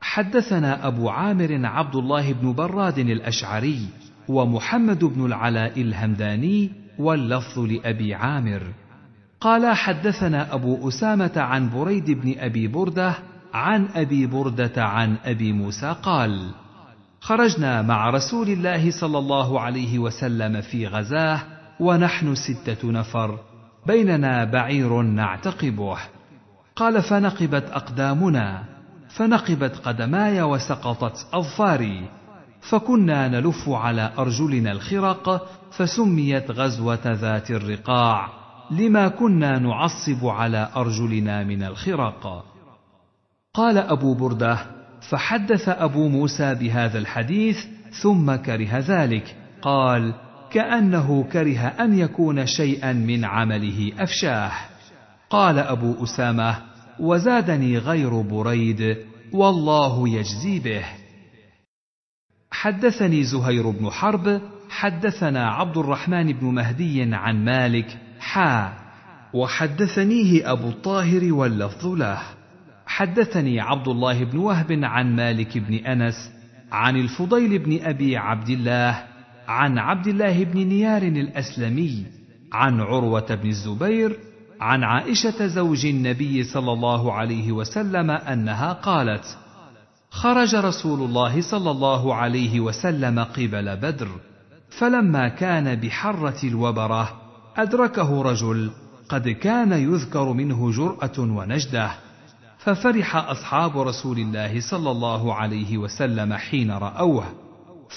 حدثنا أبو عامر عبد الله بن براد الأشعري ومحمد بن العلاء الهمداني واللفظ لأبي عامر قال حدثنا أبو أسامة عن بريد بن أبي بردة عن أبي بردة عن أبي موسى قال: خرجنا مع رسول الله صلى الله عليه وسلم في غزاه ونحن ستة نفر بيننا بعير نعتقبه قال فنقبت أقدامنا فنقبت قدماي وسقطت أظفاري فكنا نلف على أرجلنا الخرق فسميت غزوة ذات الرقاع لما كنا نعصب على ارجلنا من الخراق قال ابو برده فحدث ابو موسى بهذا الحديث ثم كره ذلك قال كانه كره ان يكون شيئا من عمله افشاه قال ابو اسامه وزادني غير بريد والله يجزي به حدثني زهير بن حرب حدثنا عبد الرحمن بن مهدي عن مالك حا وحدثنيه أبو الطاهر واللفظ له حدثني عبد الله بن وهب عن مالك بن أنس عن الفضيل بن أبي عبد الله عن عبد الله بن نيار الأسلمي عن عروة بن الزبير عن عائشة زوج النبي صلى الله عليه وسلم أنها قالت: خرج رسول الله صلى الله عليه وسلم قبل بدر، فلما كان بحرة الوبرة أدركه رجل قد كان يذكر منه جرأة ونجدة ففرح أصحاب رسول الله صلى الله عليه وسلم حين رأوه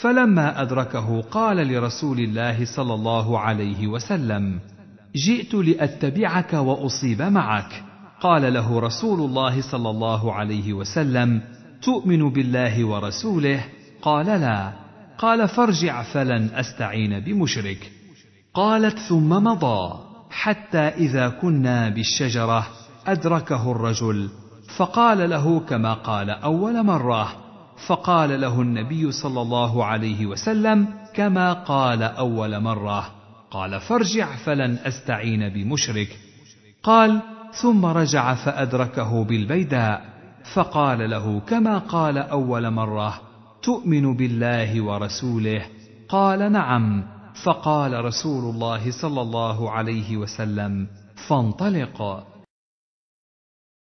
فلما أدركه قال لرسول الله صلى الله عليه وسلم جئت لأتبعك وأصيب معك قال له رسول الله صلى الله عليه وسلم تؤمن بالله ورسوله قال لا قال فارجع فلن أستعين بمشرك قالت ثم مضى حتى اذا كنا بالشجره ادركه الرجل فقال له كما قال اول مره فقال له النبي صلى الله عليه وسلم كما قال اول مره قال فارجع فلن استعين بمشرك قال ثم رجع فادركه بالبيداء فقال له كما قال اول مره تؤمن بالله ورسوله قال نعم فقال رسول الله صلى الله عليه وسلم فانطلق